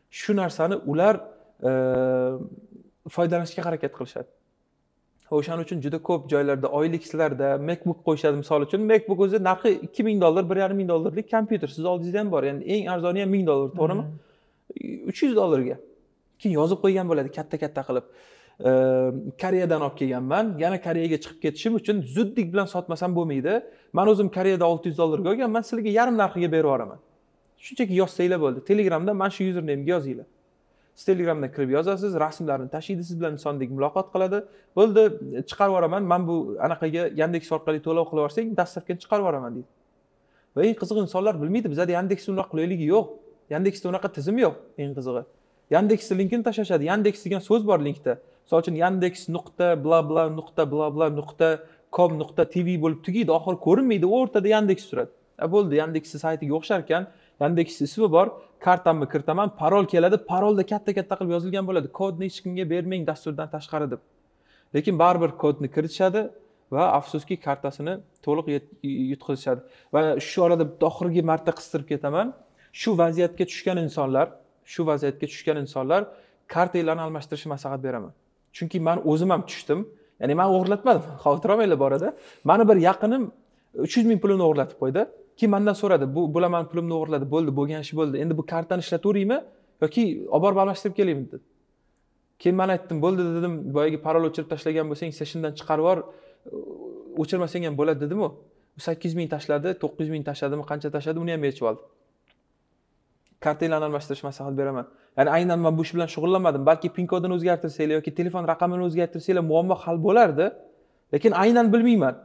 shu narsani ular e, foydalanishga harakat qilishadi o'shaning uchun juda ko'p joylarda oylikslarda macbook qo'yishadi misol uchun macbook o'zi narxi ikki ming dollar bir yarim ming dollarlik kompyuter sizni oldingizda ham bor ya'ni eng arzoni ham ming dollar to'g'rimi hmm. uch yuz dollarga keyin yozib qo'ygan bo'ladi katta katta qilib e, koreyadan olib kelganman yana koreyaga chiqib ketishim uchun zudlik bilan sotmasam bo'lmaydi man o'zim koreyada olti yuz dollarga olganman sizlarga yarim narxiga berib yuboraman shunchaki yozsanglar bo'ldi telegramda mana shu yuzerneymga yozinglar siz telegramda kirib yozasiz rasmlarni tashlaydi siz bilan insondek muloqot qiladi bo'ldi chiqarib yuboraman man bu anaqaga yandeks orqali to'lov qilib yuborsang dastavkani chiqarib yuboraman deydi va eng qizig'i insonlar bilmaydi bizada yandeksni unaqa qulayligi yo'q yandeksda unaqa tizim yo'q eng qizig'i yandeksni linkini tashlashadi yandeks degan so'z bor linkda misol uchun yandeks nuqta bla bla nuqta bla bla nuqta kom nuqta tv bo'lib tugaydi oxiri ko'rinmaydi o'rtada yandeks turadi bo'ldi yandeksni saytiga o'xshar ekan yandex ismi bor kartamni kiritaman parol keladi parolda katta katta qilib yozilgan bo'ladi kodni hech kimga bermang dasturdan tashqari deb lekin baribir kodni kiritishadi va afsuski kartasini to'liq yutqizishadi va shu orada oxirgi marta qistirib ketaman shu vaziyatga tushgan insonlar shu vaziyatga tushgan insonlar kartanglarni almashtirishni maslahat beraman chunki man o'zim ham tushdim ya'ni man o'g'irlatmadim xavotir olmanglar bu orada mani bir yaqinim uch yuz ming pulini o'g'irlatib qo'ydi keyin mandan so'radi bu bo'laman pulimni o'g'irladi bo'ldi bo'lgan ish bo'ldi endi bu kartani ishlataveraymi yoki olib borib almashtirib kelaymi dedi keyin man aytdim bo'ldi dedim boyagi parol o'chirib tashlagan bo'lsang sessiondan chiqarib yubor o'chirmasang ham bo'ladi dedimu u sakkiz yuz ming tashladi to'qqiz yuz ming tashladimi qancha tashladi uni ham yechib oldi kartanglarni almashtirish maslahat beraman ya'ni aynan man bu ish bilan shug'ullanmadim balki pin kodini o'zgartirsanglar yoki telefon raqamini o'zgartirsanglar muammo hal bo'lardi lekin aynan bilmayman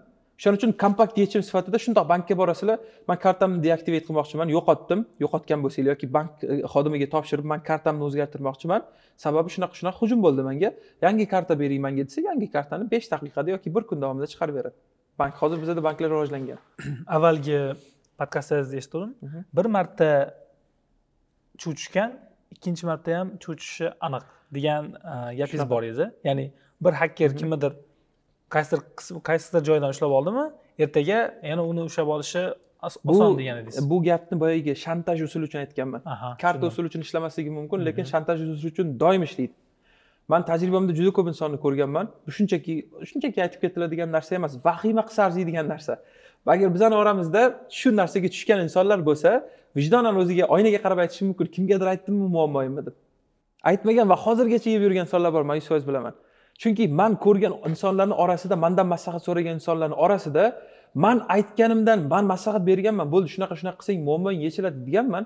shuning uchun kompakt yechim sifatida shundoq bankka borasizlar man kartamni deaktivate qilmoqchiman yo'qotdim yo'qotgan bo'lsanglar yoki bank e, xodimiga topshirib man kartamni o'zgartirmoqchiman sababi shunaqa shunaqa hujum bo'ldi menga yangi karta bering menga desa yangi kartani besh daqiqada yoki bir kun davomida chiqarib beradi bank hozir bizada banklar rivojlangan avvalgi podkastlaringizda eshitgandim mhm. bir marta cho'chishgan ikkinchi marta ham cho'chishi aniq degan e, gapingiz bor edi ya'ni bir hakker mhm. kimnidir qaysidir qism qaysidir joyidan ushlab oldimi ertaga yana uni ushlab olishi oson degan edingiz bu gapni boyagi shantaj usuli uchun aytganman karta usuli uchun ishlamasligi mumkin lekin shantaj usuli uchun doim ishlaydi man tajribamda juda ko'p insonni ko'rganman bu shunchaki shunchaki aytib ketiladigan narsa emas vahima qilsa arziydigan narsa agar bizani oramizda shu narsaga tushgan insonlar bo'lsa vijdonan o'ziga oynaga qarab aytishi mumkin kimgadir aytdimmi muammoyimni deb aytmagan va hozirgacha yeb yurgan insonlar bor man yuz foiz bilaman chunki man ko'rgan insonlarni orasida mandan maslahat so'ragan insonlarni orasida man aytganimdan man maslahat berganman bo'ldi shunaqa shunaqa qilsang muammoing yechiladi deganman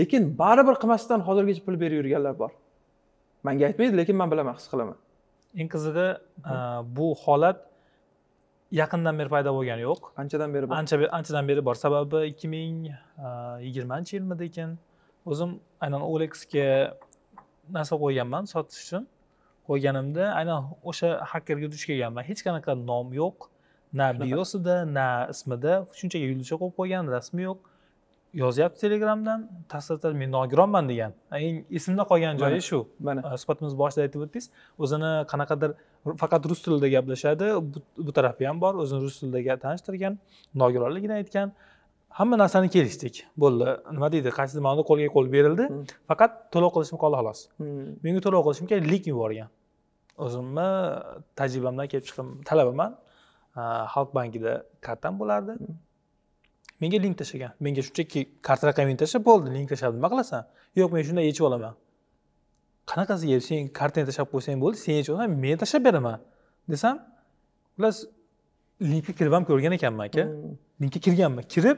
lekin baribir qilmasdan hozirgacha pul berib yurganlar bor manga aytmaydi lekin man bilaman his qilaman eng qizig'i e, bu holat yaqindan beri paydo bo'lgani yo'q anchadan beri bor ancha anchadan beri bor sababi ikki ming e, yigirmanchi yilmidi ekan o'zim aynan olexga narsa qo'yganman sotish uchun qo'yganimda aynan o'sha hakerga duch kelganman hech qanaqa nom yo'q na biosida na ismida shunchaki yulduzcha qo'yib qo'ygan rasmi yo'q yozyapti telegramdan tasodifan men nogironman degan eng esimda qolgan joyi shu mana suhbatimiz boshida aytib o'tdingiz o'zini qanaqadir faqat rus tilida gaplashadi bu tarafi ham bor o'zini rus tilida tanishtirgan nogironligini aytgan hamma narsani kelishdik bo'ldi nima deydi qaysidir ma'noda qo'lga qo'l berildi hmm. faqat to'lov qilishim qoldi xolos hmm. menga to'lov kerak link yuborgan o'zimni uh, tajribamdan kelib chiqib talabaman uh, xalq bankida kartam bo'lardi hmm. menga link tashlagan menga shunchaki karta raqamingni tashlab bo'ldi link tashlab nima qilasan yo'q men shunday yechib olaman qanaqasi sen kartangni tashlab qo'ysang bo'ldi sen yechib olasan men tashlab beraman desam xullas linkka kirib ham ko'rgan ekanman aka hmm. linkka kirganman kirib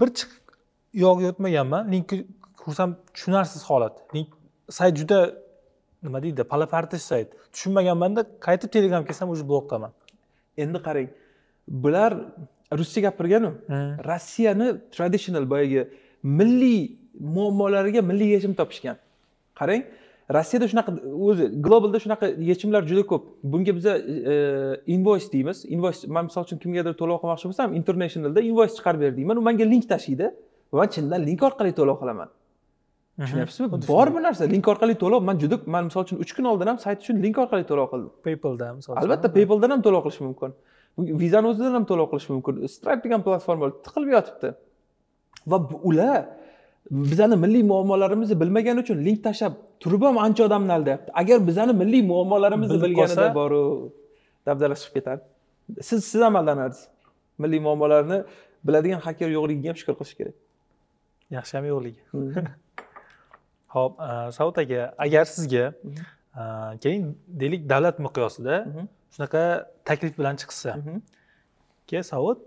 bir chiqib yog'i o'tmaganman linkni ko'rsam tushunarsiz holat link sayt juda nima deydi palapartish sayt tushunmaganmanda qaytib telegram kelsam уже blokdaman endi qarang bular ruscha gapirganu rossiyani traditional boyagi milliy muammolariga milliy yechim topishgan qarang rossiyada shunaqa o'zi globalda shunaqa yechimlar juda ko'p bunga biza e, invoys deymiz invoys man misol uchun kimgadir to'lov qilmoqchi bo'lsam internationalda invoys chiqarib ber deyman u manga link tashiydi va man chindan link orqali to'lov qilaman tushunyapsizmi bor bu narsa link orqali to'lov man juda man misol uchun uch kun oldin ham sayt uchun link orqali to'lov qildim paypalda ham misol albatta paypaldan ham to'lov qilish mumkin vizani o'zidan ham to'lov qilish mumkin stripe degan platforma tiqilib yotibdi va ular bizani milliy muammolarimizni bilmagani uchun link tashlab turib ham ancha odamni aldayapti agar bizani milliy muammolarimizni bilganida boru dabdala chiqib ketadi siz siz ham aldanardingiz milliy muammolarni biladigan haker yo'qligiga ham shukur qilish kerak yaxshi ham yo'qligi hmm. ho'p e, savat aka agar sizga e, keyin deylik davlat miqyosida shunaqa taklif bilan chiqsa ke savat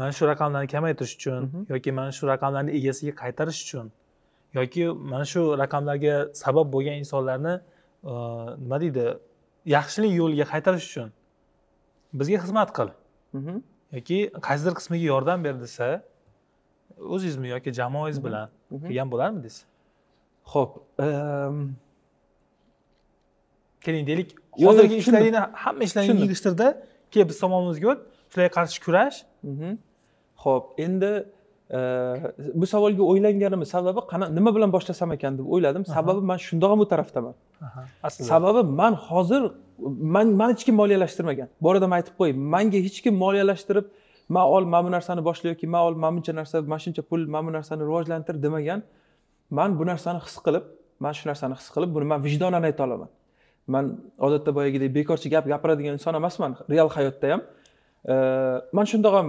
mana shu raqamlarni kamaytirish uchun yoki mana shu raqamlarni egasiga qaytarish uchun yoki mana shu raqamlarga sabab bo'lgan insonlarni e, nima deydi yaxshilik yo'liga qaytarish uchun bizga xizmat qil yoki qaysidir qismiga yordam ber desa o'zingizmi yoki jamoangiz bilan qilgan bo'larmidingiz ho'p ehm, keling deylik hozirgi ishlaringni hamma ishlaringni yig'ishtirda keyin biz tomonimizga o't shularga qarshi kurash ho'p mhm. endi bu savolga o'ylanganimni sababi qana nima bilan boshlasam ekan deb o'yladim sababi man shundoq ham u tarafdaman sababi man hozir man mani hech kim moliyalashtirmagan bu orada man aytib qo'y manga hech kim moliyalashtirib man ol mana bu narsani boshla yoki man ol mana buncha narsa mana shuncha pul mana bu narsani rivojlantir demagan man bu narsani his qilib man shu narsani his qilib buni man vijdonan ayta olaman man odatda boyagidek bekorchi gap gapiradigan inson emasman real hayotda ham man shundoq ham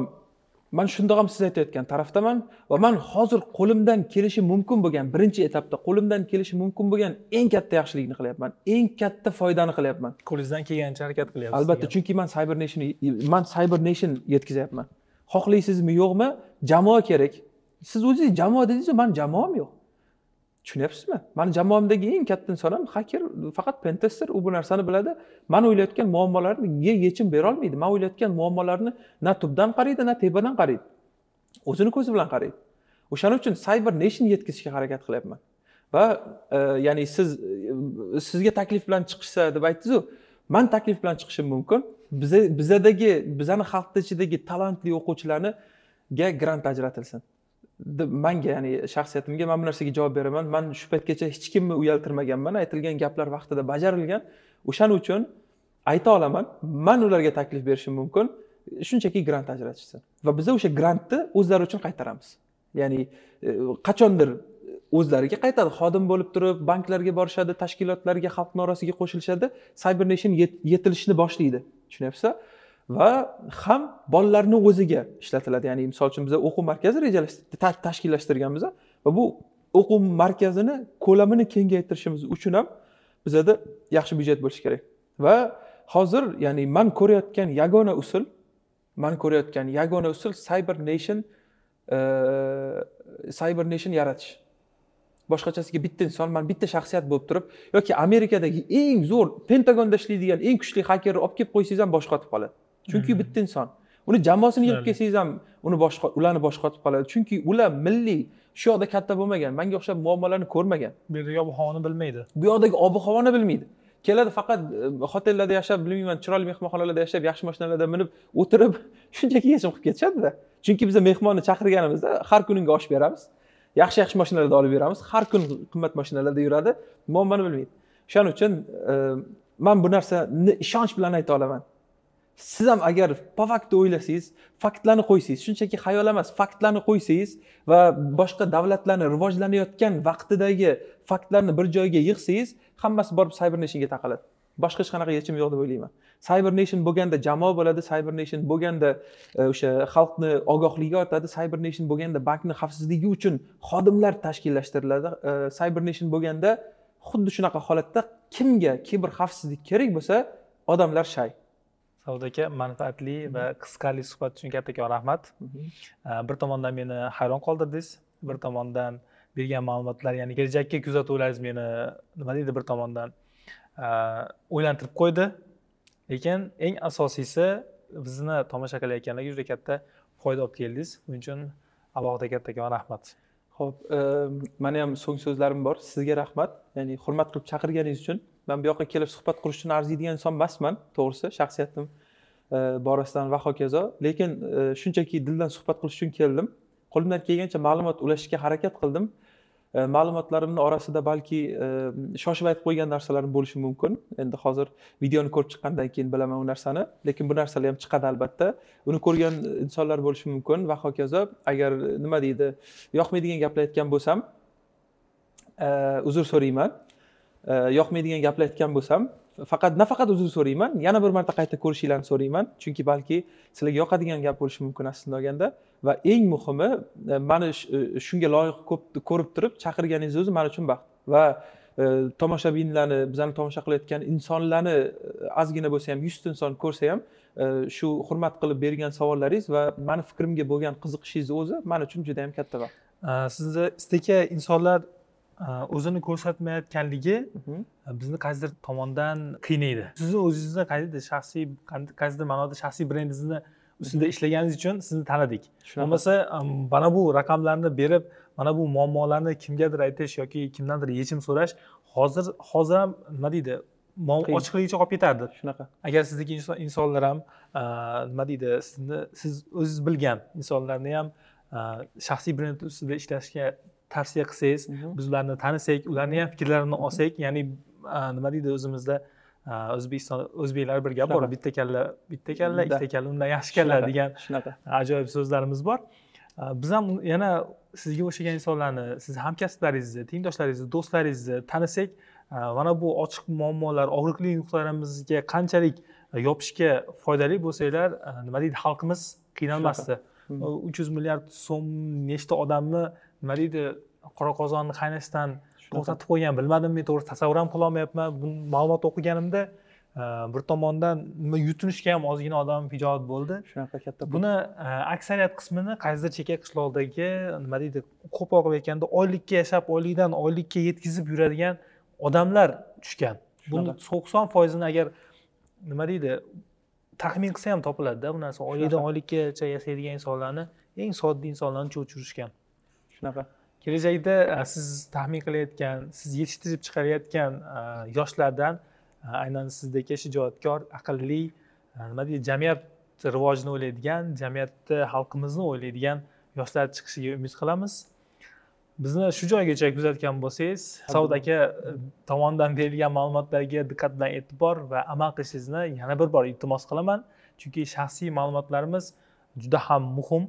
man shundoq ham siz aytayotgan tarafdaman va man hozir qo'limdan kelishi mumkin bo'lgan birinchi etapda qo'limdan kelishi mumkin bo'lgan eng katta yaxshilikni qilyapman eng katta foydani qilyapman qo'lingizdan kelgancha harakat qilyapsiz albatta chunki man cyber nation man cyber nation yetkazyapman xohlaysizmi yo'qmi jamoa kerak siz o'zingiz jamoa dedingizu man jamoam yo'q tushunyapsizmi mani jamoamdagi eng katta inson ham haker faqat pentester u bu narsani biladi man o'ylayotgan muammolarga yechim berolmaydi man o'ylayotgan muammolarni na tubdan qaraydi na tepadan qaraydi o'zini ko'zi bilan qaraydi o'shaning uchun cyber nation yetkazishga harakat qilyapman va e, ya'ni siz e, sizga taklif bilan chiqishsa deb aytdizu man taklif bilan chiqishim mumkin bizadagi bizani xalqni ichidagi talantli o'quvchilarniga grant ajratilsin deb manga ya'ni shaxsiyatimga man bu narsaga javob beraman man shu paytgacha hech kimni uyaltirmaganman aytilgan gaplar vaqtida bajarilgan o'shaning uchun ayta olaman man ularga taklif berishim mumkin shunchaki grant ajratishsin va biza o'sha grantni o'zlari uchun qaytaramiz ya'ni e, qachondir o'zlariga qaytadi xodim bo'lib turib banklarga borishadi tashkilotlarga xalqni orasiga qo'shilishadi cyber nation yetilishni boshlaydi tushunyapsizlar va ham bolalarni o'ziga ishlatiladi ya'ni misol uchun biza o'quv markazi tashkillashtirganmiz va bu o'quv markazini ko'lamini kengaytirishimiz uchun ham bizada yaxshi byudjet bo'lishi kerak va hozir ya'ni man ko'rayotgan yagona usul man ko'rayotgan yagona usul cyber nation e, cyber nation yaratish boshqachasiga bitta inson man bitta shaxsiyat bo'lib turib yoki amerikadagi eng zo'r pentagonda ishlaydigan eng kuchli xakerni olib kelib qo'ysangiz ham bosh qotib qoladi chunki hmm. bitta inson uni jamoasini yig'ib kelsangiz ham uni boshqa ularni boshqotib qoladi chunki ular milliy shu yoqda katta bo'lmagan manga o'xshab muammolarni ko'rmagan bu yerdagi ob havoni bilmaydi bu yoqdagi ob havoni bilmaydi keladi faqat e, hotellarda yashab bilmayman chiroyli mehmonxonalarda yashab yaxshi mashinalarda minib o'tirib shunchaki yechim qilib ketishadida chunki biza mehmonni chaqirganimizda har kuni unga osh beramiz yaxshi yaxshi mashinalarda olib beramiz har kun qimmat mashinalarda yuradi muammoni bilmaydi o'shaning uchun e, man bu narsani ishonch bilan ayta olaman siz ham agar po faktni o'ylasangiz faktlarni qo'ysangiz shunchaki xayol emas faktlarni qo'ysangiz va boshqa davlatlarni rivojlanayotgan vaqtidagi faktlarni bir joyga yig'sangiz hammasi borib cyber nationga taqaladi boshqa hech qanaqa yechim yo'q deb o'ylayman cyber nation bo'lganda jamoa bo'ladi cyber nation bo'lganda e, o'sha xalqni ogohligi ortadi cyber nation bo'lganda bankni xavfsizligi uchun xodimlar tashkillashtiriladi e, cyber nation bo'lganda xuddi shunaqa holatda kimga kiber xavfsizlik kerak bo'lsa odamlar shay saodat aka manfaatli va qiziqarli suhbat uchun kattakon rahmat bir tomondan meni hayron qoldirdingiz bir tomondan bergan ma'lumotlar ya'ni kelajakka kuzatuvlaringiz meni nima deydi bir tomondan o'ylantirib qo'ydi lekin eng asosiysi bizni tomosha qilayotganlarga juda katta foyda olib keldingiz buning uchun alohida kattakon rahmat ho'p mani ham so'nggi so'zlarim bor sizga rahmat ya'ni hurmat qilib chaqirganingiz uchun man bu yoqqa kelib suhbat qurish uchun arziydigan inson emasman to'g'risi shaxsiyatim e, borasidan va hokazo lekin e, shunchaki dildan suhbat qilish uchun keldim qo'limdan kelgancha ma'lumot ulashishga harakat qildim e, ma'lumotlarimni orasida balki shoshib aytib qo'ygan narsalarim bo'lishi mumkin endi hozir videoni ko'rib chiqqandan keyin bilaman u narsani lekin bu narsalar ham chiqadi albatta uni ko'rgan insonlar bo'lishi mumkin va hokazo agar nima deydi yoqmaydigan gaplar aytgan bo'lsam uzr so'rayman yoqmaydigan gapni aytgan bo'lsam faqat nafaqat uzr so'rayman yana bir marta qayta ko'rishinglarni so'rayman chunki balki sizlarga yoqadigan gap bo'lishi mumkin aslida olganda va eng muhimi e, mani e, shunga loyiq ko'rib turib chaqirganingiz o'zi man uchun baxt va e, tomoshabinlarni bizani tomosha qilayotgan insonlarni ozgina bo'lsa ham yuzta inson ko'rsa ham shu hurmat qilib bergan savollaringiz va mani fikrimga bo'lgan qiziqishingiz o'zi man uchun juda yam katta baxt sizni isteka insonlar o'zini ko'rsatmayotganligi e, bizni qaysidir tomondan qiynaydi sizni o'zingizni qaysidir shaxsiy qaysidir ma'noda shaxsiy brendingizni ustida ishlaganingiz uchun sizni tanidik bo'lmasa mana bu raqamlarni berib mana bu muammolarni kimgadir aytish yoki kimdandir yechim so'rash hozir hozir ham nima deydi ochiqligicha qolib ketardi shunaqa agar sizniki insonlar ham e, nima deydi sizni siz o'zingiz bilgan insonlarni ham e, shaxsiy brend ustida ishlashga tavsiya qilsangiz mhm. biz ularni tanisak ularni ham fikrlarini mhm. olsak ya'ni nima deydi o'zimizda o'zbekiston o'zbeklar bir gap bor bitta kalla bitta kalla ikkita kalla undan yaxshi kalla degan shunaqa ajoyib so'zlarimiz bor biz ham yana sizga o'xshagan insonlarni sizni hamkasblaringizni tengdoshlaringizni do'stlaringizni tanisak mana bu ochiq muammolar og'riqli nuqtalarimizga qanchalik yopishga foydali bo'lsanglar nima deydi xalqimiz qiynalmasdi mhm. uch yuz milliard so'm nechta odamni nima deydi qora qozonni qaynashdan to'xtatib qo'ygan bilmadim men to'g'ri tasavvur ham qilolmayapman bu ma'lumot o'qiganimda e, bir tomondan nima yutinishga ham ozgina odam ijoat bo'ldi shunaqa katta buni e, aksariyat qismini qaysidir chekka qishloqdagi nima deydi qo'pol aytganda oylikka yashab oylikdan oylikka yetkazib yuradigan odamlar tushgan buni to'qson foizini agar nima deydi taxmin qilsa ham topiladida bu narsa oylikdan oylikkacha yashaydigan insonlarni eng sodda insonlarni cho'chirishgan shunaqa kelajakda e, siz taxmin qilayotgan siz yetishtirib chiqarayotgan e, yoshlardan e, aynan sizdek shijoatkor aqlli nima deydi jamiyat rivojini o'ylaydigan jamiyatda xalqimizni o'ylaydigan yoshlar chiqishiga umid qilamiz bizni shu joygacha kuzatgan bo'lsangiz saud aka tomonidan berilgan ma'lumotlarga diqqat bilan e'tibor va amal qilishingizni yana bir bor iltimos qilaman chunki shaxsiy ma'lumotlarimiz juda ham muhim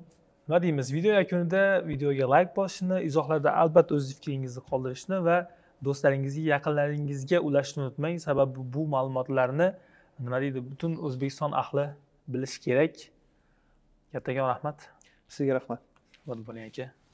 nima deymiz video yakunida videoga layk bosishni izohlarda albatta o'z fikringizni qoldirishni va do'stlaringizga yaqinlaringizga ulashishni unutmang sababi bu ma'lumotlarni nima deydi butun o'zbekiston ahli bilishi kerak kattakon rahmat sizga rahmat bo'ling aka